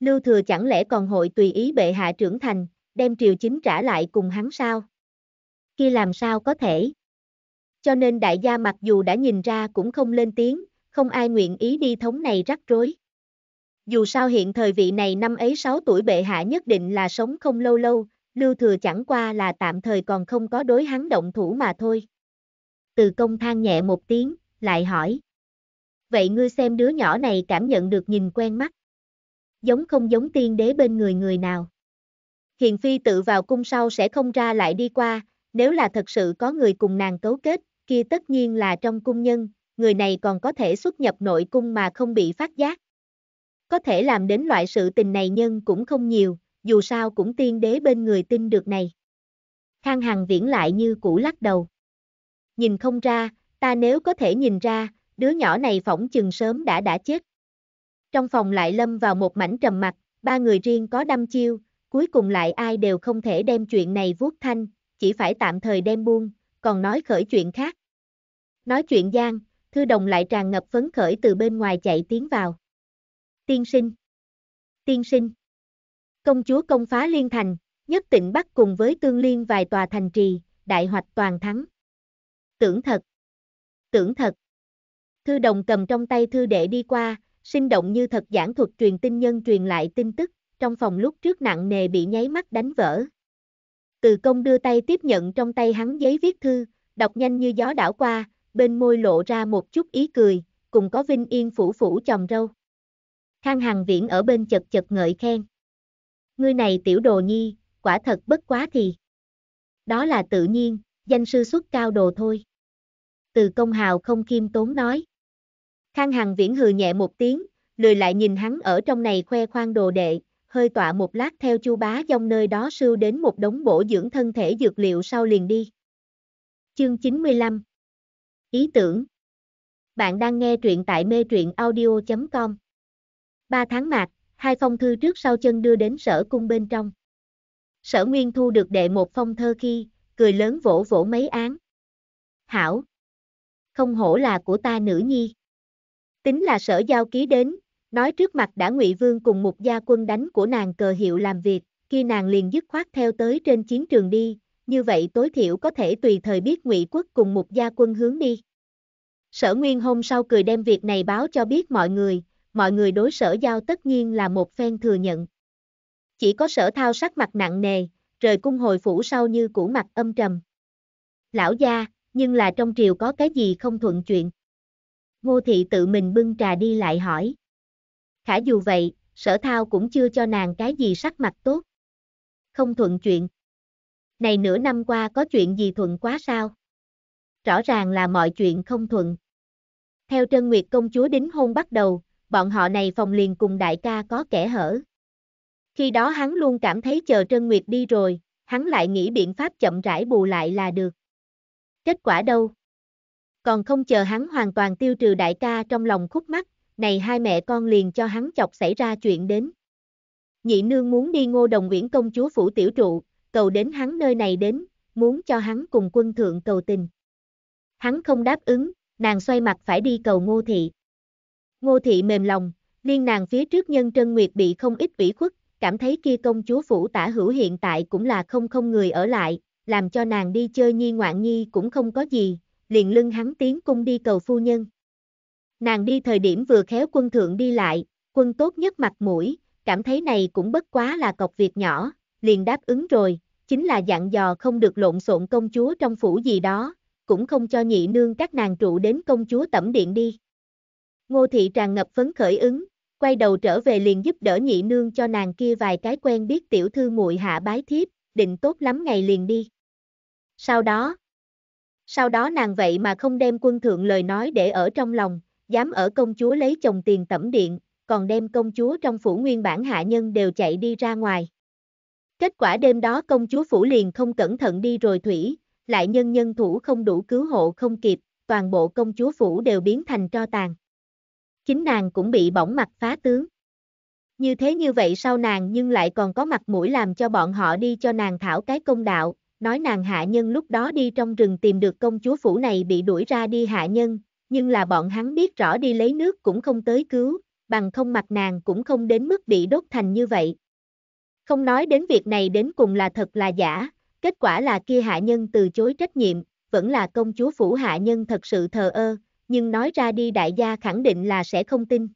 Lưu thừa chẳng lẽ còn hội tùy ý bệ hạ trưởng thành, đem triều chính trả lại cùng hắn sao? Khi làm sao có thể? Cho nên đại gia mặc dù đã nhìn ra cũng không lên tiếng, không ai nguyện ý đi thống này rắc rối. Dù sao hiện thời vị này năm ấy 6 tuổi bệ hạ nhất định là sống không lâu lâu, Lưu Thừa chẳng qua là tạm thời còn không có đối hắn động thủ mà thôi. Từ công than nhẹ một tiếng, lại hỏi. Vậy ngươi xem đứa nhỏ này cảm nhận được nhìn quen mắt. Giống không giống tiên đế bên người người nào. Hiền Phi tự vào cung sau sẽ không ra lại đi qua, nếu là thật sự có người cùng nàng cấu kết, kia tất nhiên là trong cung nhân, người này còn có thể xuất nhập nội cung mà không bị phát giác. Có thể làm đến loại sự tình này nhân cũng không nhiều, dù sao cũng tiên đế bên người tin được này. Khang Hằng viễn lại như cũ lắc đầu. Nhìn không ra, ta nếu có thể nhìn ra, đứa nhỏ này phỏng chừng sớm đã đã chết. Trong phòng lại lâm vào một mảnh trầm mặt, ba người riêng có đâm chiêu, cuối cùng lại ai đều không thể đem chuyện này vuốt thanh, chỉ phải tạm thời đem buông, còn nói khởi chuyện khác. Nói chuyện Giang, Thư Đồng lại tràn ngập phấn khởi từ bên ngoài chạy tiến vào. Tiên sinh. Tiên sinh. Công chúa công phá liên thành, nhất tịnh bắt cùng với tương liên vài tòa thành trì, đại hoạch toàn thắng. Tưởng thật. Tưởng thật. Thư đồng cầm trong tay thư đệ đi qua, sinh động như thật giảng thuật truyền tin nhân truyền lại tin tức, trong phòng lúc trước nặng nề bị nháy mắt đánh vỡ. Từ công đưa tay tiếp nhận trong tay hắn giấy viết thư, đọc nhanh như gió đảo qua, bên môi lộ ra một chút ý cười, cùng có vinh yên phủ phủ chồng râu. Khang Hằng Viễn ở bên chật chật ngợi khen. Ngươi này tiểu đồ nhi, quả thật bất quá thì. Đó là tự nhiên, danh sư xuất cao đồ thôi. Từ công hào không kiêm tốn nói. Khang Hằng Viễn hừ nhẹ một tiếng, lười lại nhìn hắn ở trong này khoe khoang đồ đệ, hơi tọa một lát theo chu bá dông nơi đó sưu đến một đống bổ dưỡng thân thể dược liệu sau liền đi. Chương 95 Ý tưởng Bạn đang nghe truyện tại mê truyện audio.com ba tháng mạc, hai phong thư trước sau chân đưa đến sở cung bên trong. Sở Nguyên thu được đệ một phong thơ khi, cười lớn vỗ vỗ mấy án. Hảo! Không hổ là của ta nữ nhi. Tính là sở giao ký đến, nói trước mặt đã ngụy Vương cùng một gia quân đánh của nàng cờ hiệu làm việc, khi nàng liền dứt khoát theo tới trên chiến trường đi, như vậy tối thiểu có thể tùy thời biết ngụy quốc cùng một gia quân hướng đi. Sở Nguyên hôm sau cười đem việc này báo cho biết mọi người, mọi người đối sở giao tất nhiên là một phen thừa nhận. Chỉ có sở thao sắc mặt nặng nề, rời cung hồi phủ sau như củ mặt âm trầm. Lão gia, nhưng là trong triều có cái gì không thuận chuyện. Ngô thị tự mình bưng trà đi lại hỏi. Khả dù vậy, sở thao cũng chưa cho nàng cái gì sắc mặt tốt. Không thuận chuyện. Này nửa năm qua có chuyện gì thuận quá sao? Rõ ràng là mọi chuyện không thuận. Theo Trân Nguyệt công chúa đính hôn bắt đầu, bọn họ này phòng liền cùng đại ca có kẻ hở. Khi đó hắn luôn cảm thấy chờ Trân Nguyệt đi rồi, hắn lại nghĩ biện pháp chậm rãi bù lại là được. Kết quả đâu? Còn không chờ hắn hoàn toàn tiêu trừ đại ca trong lòng khúc mắt, này hai mẹ con liền cho hắn chọc xảy ra chuyện đến. Nhị nương muốn đi ngô đồng Nguyễn công chúa phủ tiểu trụ, cầu đến hắn nơi này đến, muốn cho hắn cùng quân thượng cầu tình. Hắn không đáp ứng, nàng xoay mặt phải đi cầu ngô thị. Ngô thị mềm lòng, liên nàng phía trước nhân Trân Nguyệt bị không ít ủy khuất, cảm thấy kia công chúa phủ tả hữu hiện tại cũng là không không người ở lại, làm cho nàng đi chơi nhi ngoạn nhi cũng không có gì, liền lưng hắn tiến cung đi cầu phu nhân. Nàng đi thời điểm vừa khéo quân thượng đi lại, quân tốt nhất mặt mũi, cảm thấy này cũng bất quá là cọc việc nhỏ, liền đáp ứng rồi, chính là dặn dò không được lộn xộn công chúa trong phủ gì đó, cũng không cho nhị nương các nàng trụ đến công chúa tẩm điện đi. Ngô thị tràn ngập phấn khởi ứng, quay đầu trở về liền giúp đỡ nhị nương cho nàng kia vài cái quen biết tiểu thư muội hạ bái thiếp, định tốt lắm ngày liền đi. Sau đó, sau đó nàng vậy mà không đem quân thượng lời nói để ở trong lòng, dám ở công chúa lấy chồng tiền tẩm điện, còn đem công chúa trong phủ nguyên bản hạ nhân đều chạy đi ra ngoài. Kết quả đêm đó công chúa phủ liền không cẩn thận đi rồi thủy, lại nhân nhân thủ không đủ cứu hộ không kịp, toàn bộ công chúa phủ đều biến thành tro tàn. Chính nàng cũng bị bỏng mặt phá tướng. Như thế như vậy sau nàng nhưng lại còn có mặt mũi làm cho bọn họ đi cho nàng thảo cái công đạo, nói nàng hạ nhân lúc đó đi trong rừng tìm được công chúa phủ này bị đuổi ra đi hạ nhân, nhưng là bọn hắn biết rõ đi lấy nước cũng không tới cứu, bằng không mặt nàng cũng không đến mức bị đốt thành như vậy. Không nói đến việc này đến cùng là thật là giả, kết quả là kia hạ nhân từ chối trách nhiệm, vẫn là công chúa phủ hạ nhân thật sự thờ ơ, nhưng nói ra đi đại gia khẳng định là sẽ không tin.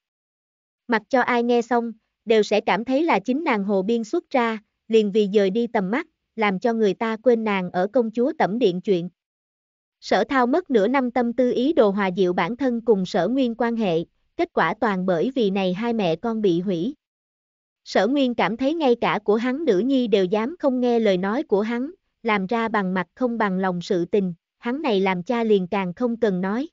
Mặc cho ai nghe xong, đều sẽ cảm thấy là chính nàng hồ biên xuất ra, liền vì dời đi tầm mắt, làm cho người ta quên nàng ở công chúa tẩm điện chuyện. Sở thao mất nửa năm tâm tư ý đồ hòa dịu bản thân cùng sở nguyên quan hệ, kết quả toàn bởi vì này hai mẹ con bị hủy. Sở nguyên cảm thấy ngay cả của hắn nữ nhi đều dám không nghe lời nói của hắn, làm ra bằng mặt không bằng lòng sự tình, hắn này làm cha liền càng không cần nói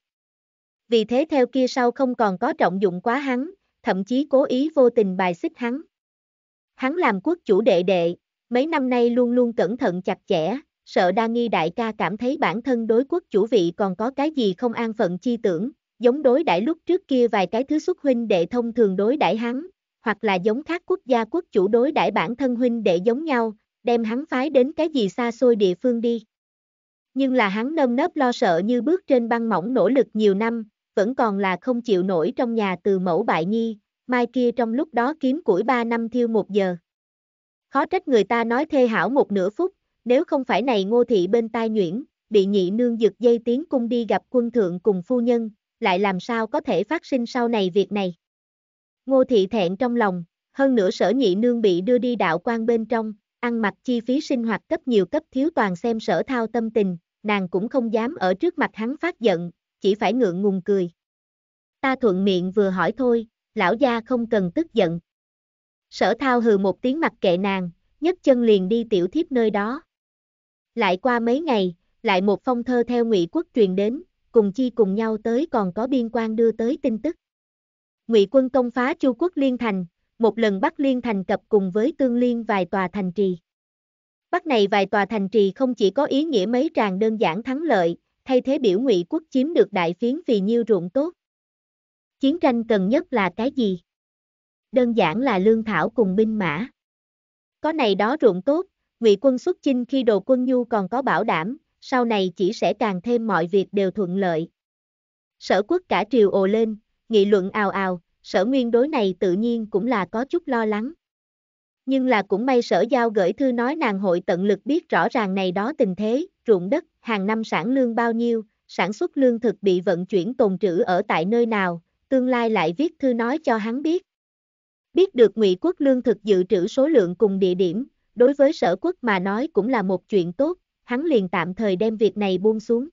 vì thế theo kia sau không còn có trọng dụng quá hắn, thậm chí cố ý vô tình bài xích hắn. Hắn làm quốc chủ đệ đệ, mấy năm nay luôn luôn cẩn thận chặt chẽ, sợ đa nghi đại ca cảm thấy bản thân đối quốc chủ vị còn có cái gì không an phận chi tưởng, giống đối đại lúc trước kia vài cái thứ xuất huynh đệ thông thường đối đãi hắn, hoặc là giống khác quốc gia quốc chủ đối đãi bản thân huynh đệ giống nhau, đem hắn phái đến cái gì xa xôi địa phương đi. Nhưng là hắn nâm nớp lo sợ như bước trên băng mỏng nỗ lực nhiều năm, vẫn còn là không chịu nổi trong nhà từ mẫu bại nhi, mai kia trong lúc đó kiếm củi 3 năm thiêu một giờ. Khó trách người ta nói thê hảo một nửa phút, nếu không phải này ngô thị bên tai nhuyễn, bị nhị nương giật dây tiến cung đi gặp quân thượng cùng phu nhân, lại làm sao có thể phát sinh sau này việc này. Ngô thị thẹn trong lòng, hơn nữa sở nhị nương bị đưa đi đạo quan bên trong, ăn mặc chi phí sinh hoạt cấp nhiều cấp thiếu toàn xem sở thao tâm tình, nàng cũng không dám ở trước mặt hắn phát giận, chỉ phải ngượng ngùng cười. Ta thuận miệng vừa hỏi thôi, lão gia không cần tức giận. Sở thao hừ một tiếng mặt kệ nàng, nhấc chân liền đi tiểu thiếp nơi đó. Lại qua mấy ngày, lại một phong thơ theo ngụy quốc truyền đến, cùng chi cùng nhau tới còn có biên quan đưa tới tin tức. Ngụy quân công phá Chu quốc Liên Thành, một lần bắt Liên Thành cập cùng với tương liên vài tòa thành trì. Bắt này vài tòa thành trì không chỉ có ý nghĩa mấy tràng đơn giản thắng lợi, thay thế biểu ngụy quốc chiếm được đại phiến vì nhiêu ruộng tốt. Chiến tranh cần nhất là cái gì? Đơn giản là lương thảo cùng binh mã. Có này đó ruộng tốt, ngụy quân xuất chinh khi đồ quân nhu còn có bảo đảm, sau này chỉ sẽ càng thêm mọi việc đều thuận lợi. Sở quốc cả triều ồ lên, nghị luận ào ào, sở nguyên đối này tự nhiên cũng là có chút lo lắng. Nhưng là cũng may sở giao gửi thư nói nàng hội tận lực biết rõ ràng này đó tình thế, ruộng đất hàng năm sản lương bao nhiêu, sản xuất lương thực bị vận chuyển tồn trữ ở tại nơi nào, tương lai lại viết thư nói cho hắn biết. Biết được ngụy quốc lương thực dự trữ số lượng cùng địa điểm, đối với sở quốc mà nói cũng là một chuyện tốt, hắn liền tạm thời đem việc này buông xuống.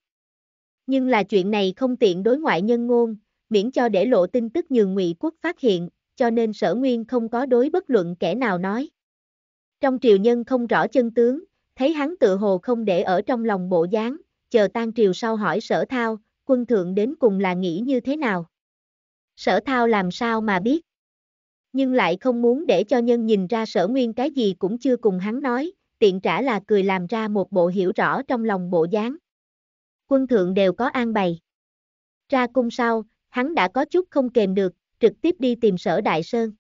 Nhưng là chuyện này không tiện đối ngoại nhân ngôn, miễn cho để lộ tin tức nhường ngụy quốc phát hiện, cho nên sở nguyên không có đối bất luận kẻ nào nói. Trong triều nhân không rõ chân tướng, thấy hắn tự hồ không để ở trong lòng bộ dáng, chờ tan triều sau hỏi sở thao, quân thượng đến cùng là nghĩ như thế nào. Sở thao làm sao mà biết. Nhưng lại không muốn để cho nhân nhìn ra sở nguyên cái gì cũng chưa cùng hắn nói, tiện trả là cười làm ra một bộ hiểu rõ trong lòng bộ dáng. Quân thượng đều có an bày. Ra cung sau, hắn đã có chút không kềm được, trực tiếp đi tìm sở đại sơn.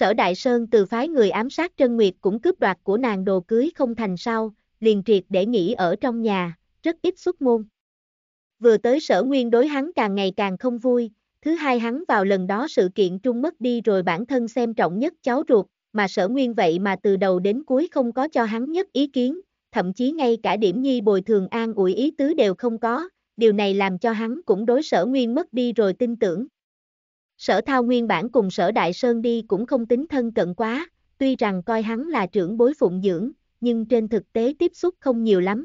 Sở Đại Sơn từ phái người ám sát Trân Nguyệt cũng cướp đoạt của nàng đồ cưới không thành sau, liền triệt để nghỉ ở trong nhà, rất ít xuất môn. Vừa tới sở nguyên đối hắn càng ngày càng không vui, thứ hai hắn vào lần đó sự kiện trung mất đi rồi bản thân xem trọng nhất cháu ruột, mà sở nguyên vậy mà từ đầu đến cuối không có cho hắn nhất ý kiến, thậm chí ngay cả điểm nhi bồi thường an ủi ý tứ đều không có, điều này làm cho hắn cũng đối sở nguyên mất đi rồi tin tưởng sở thao nguyên bản cùng sở đại sơn đi cũng không tính thân cận quá, tuy rằng coi hắn là trưởng bối phụng dưỡng, nhưng trên thực tế tiếp xúc không nhiều lắm.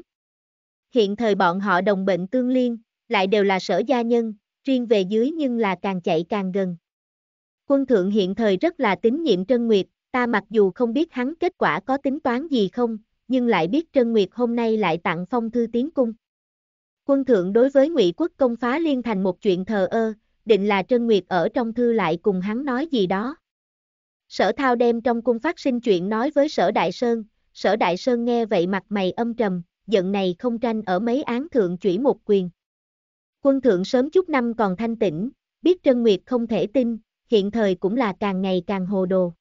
Hiện thời bọn họ đồng bệnh tương liên, lại đều là sở gia nhân, riêng về dưới nhưng là càng chạy càng gần. Quân thượng hiện thời rất là tín nhiệm Trân Nguyệt, ta mặc dù không biết hắn kết quả có tính toán gì không, nhưng lại biết Trân Nguyệt hôm nay lại tặng phong thư tiến cung. Quân thượng đối với ngụy quốc công phá liên thành một chuyện thờ ơ, định là Trân Nguyệt ở trong thư lại cùng hắn nói gì đó. Sở thao đem trong cung phát sinh chuyện nói với sở Đại Sơn, sở Đại Sơn nghe vậy mặt mày âm trầm, giận này không tranh ở mấy án thượng chủy một quyền. Quân thượng sớm chút năm còn thanh tĩnh, biết Trân Nguyệt không thể tin, hiện thời cũng là càng ngày càng hồ đồ.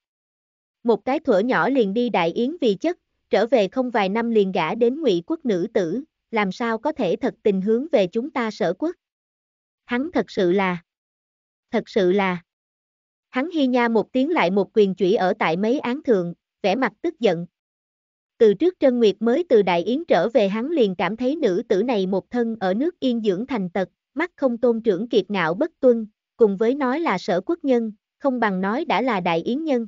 Một cái thuở nhỏ liền đi đại yến vì chất, trở về không vài năm liền gả đến ngụy quốc nữ tử, làm sao có thể thật tình hướng về chúng ta sở quốc. Hắn thật sự là thật sự là. Hắn hi nha một tiếng lại một quyền chủy ở tại mấy án thượng, vẻ mặt tức giận. Từ trước Trân Nguyệt mới từ Đại Yến trở về hắn liền cảm thấy nữ tử này một thân ở nước yên dưỡng thành tật, mắt không tôn trưởng kiệt ngạo bất tuân, cùng với nói là sở quốc nhân, không bằng nói đã là Đại Yến nhân.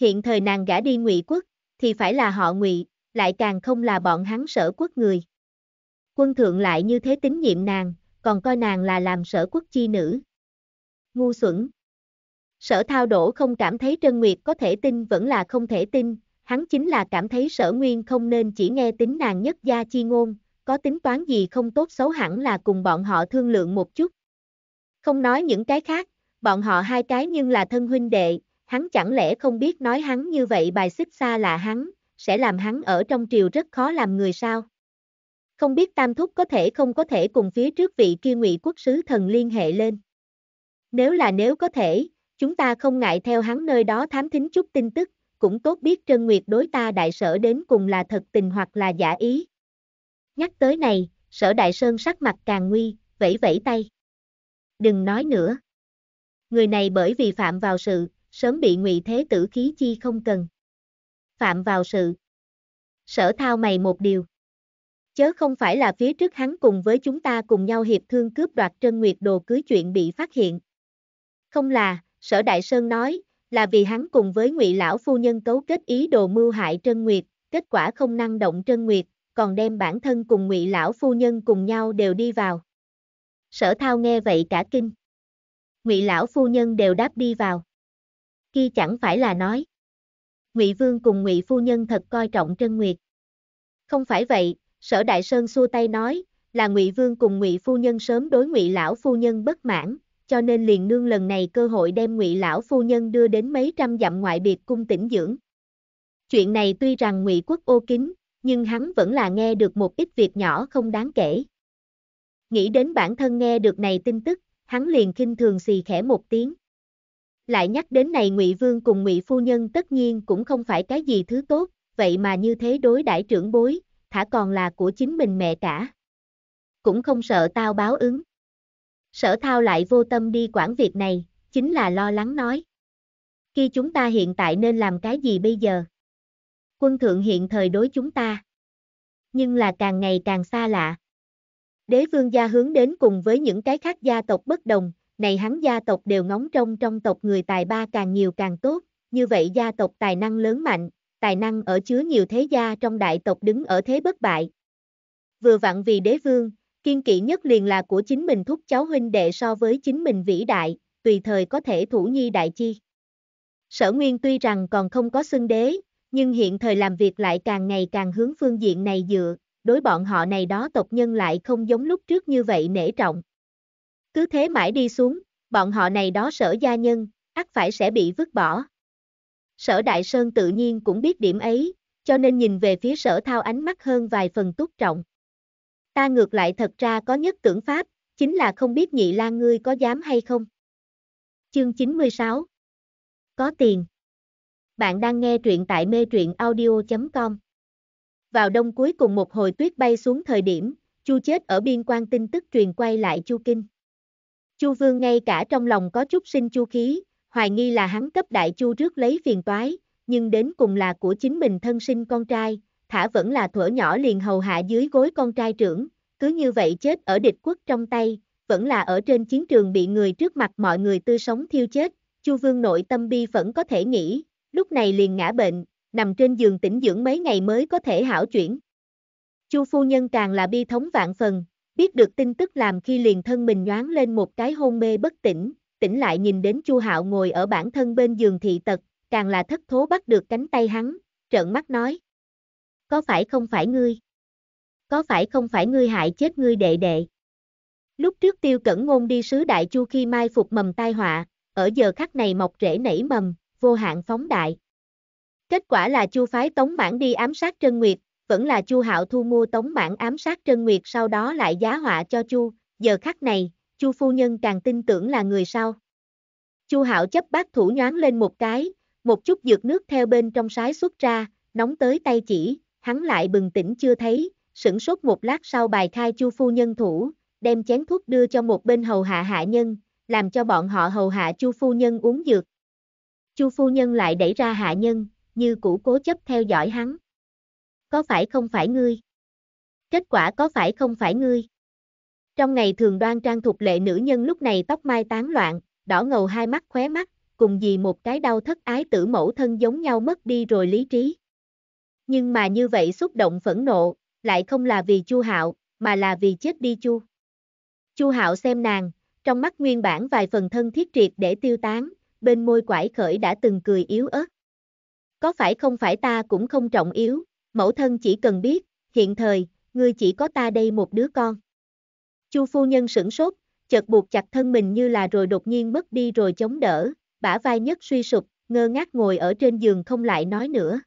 Hiện thời nàng gã đi ngụy quốc, thì phải là họ ngụy, lại càng không là bọn hắn sở quốc người. Quân thượng lại như thế tín nhiệm nàng, còn coi nàng là làm sở quốc chi nữ ngu xuẩn. Sở thao đổ không cảm thấy Trân Nguyệt có thể tin vẫn là không thể tin, hắn chính là cảm thấy sở nguyên không nên chỉ nghe tính nàng nhất gia chi ngôn, có tính toán gì không tốt xấu hẳn là cùng bọn họ thương lượng một chút. Không nói những cái khác, bọn họ hai cái nhưng là thân huynh đệ, hắn chẳng lẽ không biết nói hắn như vậy bài xích xa là hắn, sẽ làm hắn ở trong triều rất khó làm người sao. Không biết Tam Thúc có thể không có thể cùng phía trước vị kia ngụy quốc sứ thần liên hệ lên. Nếu là nếu có thể, chúng ta không ngại theo hắn nơi đó thám thính chút tin tức, cũng tốt biết Trân Nguyệt đối ta đại sở đến cùng là thật tình hoặc là giả ý. Nhắc tới này, sở đại sơn sắc mặt càng nguy, vẫy vẫy tay. Đừng nói nữa. Người này bởi vì phạm vào sự, sớm bị ngụy thế tử khí chi không cần. Phạm vào sự. Sở thao mày một điều. Chớ không phải là phía trước hắn cùng với chúng ta cùng nhau hiệp thương cướp đoạt Trân Nguyệt đồ cưới chuyện bị phát hiện, không là, sở đại sơn nói, là vì hắn cùng với ngụy lão phu nhân cấu kết ý đồ mưu hại Trân Nguyệt, kết quả không năng động Trân Nguyệt, còn đem bản thân cùng ngụy lão phu nhân cùng nhau đều đi vào. Sở thao nghe vậy cả kinh. Ngụy lão phu nhân đều đáp đi vào. Khi chẳng phải là nói. Ngụy vương cùng Ngụy phu nhân thật coi trọng Trân Nguyệt. Không phải vậy, Sở Đại Sơn xua tay nói, là Ngụy vương cùng Ngụy phu nhân sớm đối Ngụy lão phu nhân bất mãn, cho nên liền nương lần này cơ hội đem ngụy lão phu nhân đưa đến mấy trăm dặm ngoại biệt cung tỉnh dưỡng. Chuyện này tuy rằng ngụy quốc ô kính, nhưng hắn vẫn là nghe được một ít việc nhỏ không đáng kể. Nghĩ đến bản thân nghe được này tin tức, hắn liền kinh thường xì khẽ một tiếng. Lại nhắc đến này Ngụy Vương cùng Ngụy Phu Nhân tất nhiên cũng không phải cái gì thứ tốt, vậy mà như thế đối đãi trưởng bối, thả còn là của chính mình mẹ cả. Cũng không sợ tao báo ứng. Sở thao lại vô tâm đi quản việc này, chính là lo lắng nói. Khi chúng ta hiện tại nên làm cái gì bây giờ? Quân thượng hiện thời đối chúng ta. Nhưng là càng ngày càng xa lạ. Đế vương gia hướng đến cùng với những cái khác gia tộc bất đồng, này hắn gia tộc đều ngóng trông trong tộc người tài ba càng nhiều càng tốt, như vậy gia tộc tài năng lớn mạnh, tài năng ở chứa nhiều thế gia trong đại tộc đứng ở thế bất bại. Vừa vặn vì đế vương, Kiên kỵ nhất liền là của chính mình thúc cháu huynh đệ so với chính mình vĩ đại, tùy thời có thể thủ nhi đại chi. Sở Nguyên tuy rằng còn không có xưng đế, nhưng hiện thời làm việc lại càng ngày càng hướng phương diện này dựa, đối bọn họ này đó tộc nhân lại không giống lúc trước như vậy nể trọng. Cứ thế mãi đi xuống, bọn họ này đó sở gia nhân, ắt phải sẽ bị vứt bỏ. Sở Đại Sơn tự nhiên cũng biết điểm ấy, cho nên nhìn về phía sở thao ánh mắt hơn vài phần túc trọng ta ngược lại thật ra có nhất tưởng pháp, chính là không biết nhị lan ngươi có dám hay không. Chương 96 Có tiền Bạn đang nghe truyện tại mê truyện audio.com Vào đông cuối cùng một hồi tuyết bay xuống thời điểm, Chu chết ở biên quan tin tức truyền quay lại Chu Kinh. Chu Vương ngay cả trong lòng có chút sinh chu khí, hoài nghi là hắn cấp đại Chu trước lấy phiền toái, nhưng đến cùng là của chính mình thân sinh con trai, thả vẫn là thuở nhỏ liền hầu hạ dưới gối con trai trưởng, cứ như vậy chết ở địch quốc trong tay, vẫn là ở trên chiến trường bị người trước mặt mọi người tư sống thiêu chết, Chu Vương nội tâm bi vẫn có thể nghĩ, lúc này liền ngã bệnh, nằm trên giường tĩnh dưỡng mấy ngày mới có thể hảo chuyển. Chu phu nhân càng là bi thống vạn phần, biết được tin tức làm khi liền thân mình nhoáng lên một cái hôn mê bất tỉnh, tỉnh lại nhìn đến Chu Hạo ngồi ở bản thân bên giường thị tật, càng là thất thố bắt được cánh tay hắn, trợn mắt nói: có phải không phải ngươi? Có phải không phải ngươi hại chết ngươi đệ đệ? Lúc trước tiêu cẩn ngôn đi sứ đại chu khi mai phục mầm tai họa, ở giờ khắc này mọc rễ nảy mầm, vô hạn phóng đại. Kết quả là chu phái tống mãn đi ám sát Trân Nguyệt, vẫn là chu hạo thu mua tống mãn ám sát Trân Nguyệt sau đó lại giá họa cho chu, giờ khắc này, chu phu nhân càng tin tưởng là người sau. chu hạo chấp bác thủ nhoáng lên một cái, một chút dược nước theo bên trong sái xuất ra, nóng tới tay chỉ, hắn lại bừng tỉnh chưa thấy, sửng sốt một lát sau bài khai chu phu nhân thủ, đem chén thuốc đưa cho một bên hầu hạ hạ nhân, làm cho bọn họ hầu hạ chu phu nhân uống dược. Chu phu nhân lại đẩy ra hạ nhân, như cũ cố chấp theo dõi hắn. Có phải không phải ngươi? Kết quả có phải không phải ngươi? Trong ngày thường đoan trang thuộc lệ nữ nhân lúc này tóc mai tán loạn, đỏ ngầu hai mắt khóe mắt, cùng gì một cái đau thất ái tử mẫu thân giống nhau mất đi rồi lý trí nhưng mà như vậy xúc động phẫn nộ, lại không là vì Chu Hạo, mà là vì chết đi Chu. Chu Hạo xem nàng, trong mắt nguyên bản vài phần thân thiết triệt để tiêu tán, bên môi quải khởi đã từng cười yếu ớt. Có phải không phải ta cũng không trọng yếu, mẫu thân chỉ cần biết, hiện thời, ngươi chỉ có ta đây một đứa con. Chu phu nhân sửng sốt, chợt buộc chặt thân mình như là rồi đột nhiên mất đi rồi chống đỡ, bả vai nhất suy sụp, ngơ ngác ngồi ở trên giường không lại nói nữa.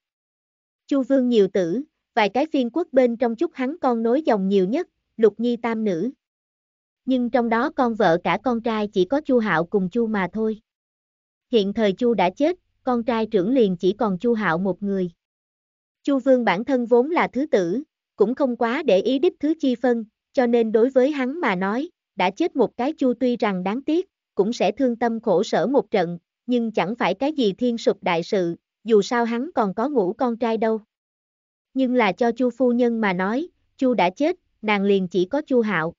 Chu Vương nhiều tử, vài cái phiên quốc bên trong chút hắn con nối dòng nhiều nhất, Lục Nhi tam nữ. Nhưng trong đó con vợ cả con trai chỉ có Chu Hạo cùng Chu mà thôi. Hiện thời Chu đã chết, con trai trưởng liền chỉ còn Chu Hạo một người. Chu Vương bản thân vốn là thứ tử, cũng không quá để ý đích thứ chi phân, cho nên đối với hắn mà nói, đã chết một cái Chu tuy rằng đáng tiếc, cũng sẽ thương tâm khổ sở một trận, nhưng chẳng phải cái gì thiên sụp đại sự, dù sao hắn còn có ngủ con trai đâu. Nhưng là cho Chu phu nhân mà nói, Chu đã chết, nàng liền chỉ có Chu Hạo.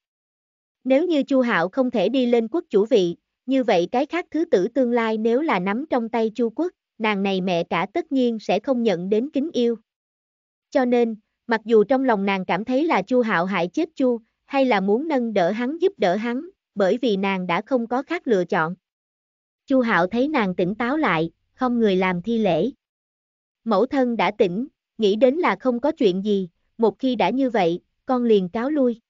Nếu như Chu Hạo không thể đi lên quốc chủ vị, như vậy cái khác thứ tử tương lai nếu là nắm trong tay Chu quốc, nàng này mẹ cả tất nhiên sẽ không nhận đến kính yêu. Cho nên, mặc dù trong lòng nàng cảm thấy là Chu Hạo hại chết Chu, hay là muốn nâng đỡ hắn giúp đỡ hắn, bởi vì nàng đã không có khác lựa chọn. Chu Hạo thấy nàng tỉnh táo lại, không người làm thi lễ. Mẫu thân đã tỉnh, nghĩ đến là không có chuyện gì, một khi đã như vậy, con liền cáo lui.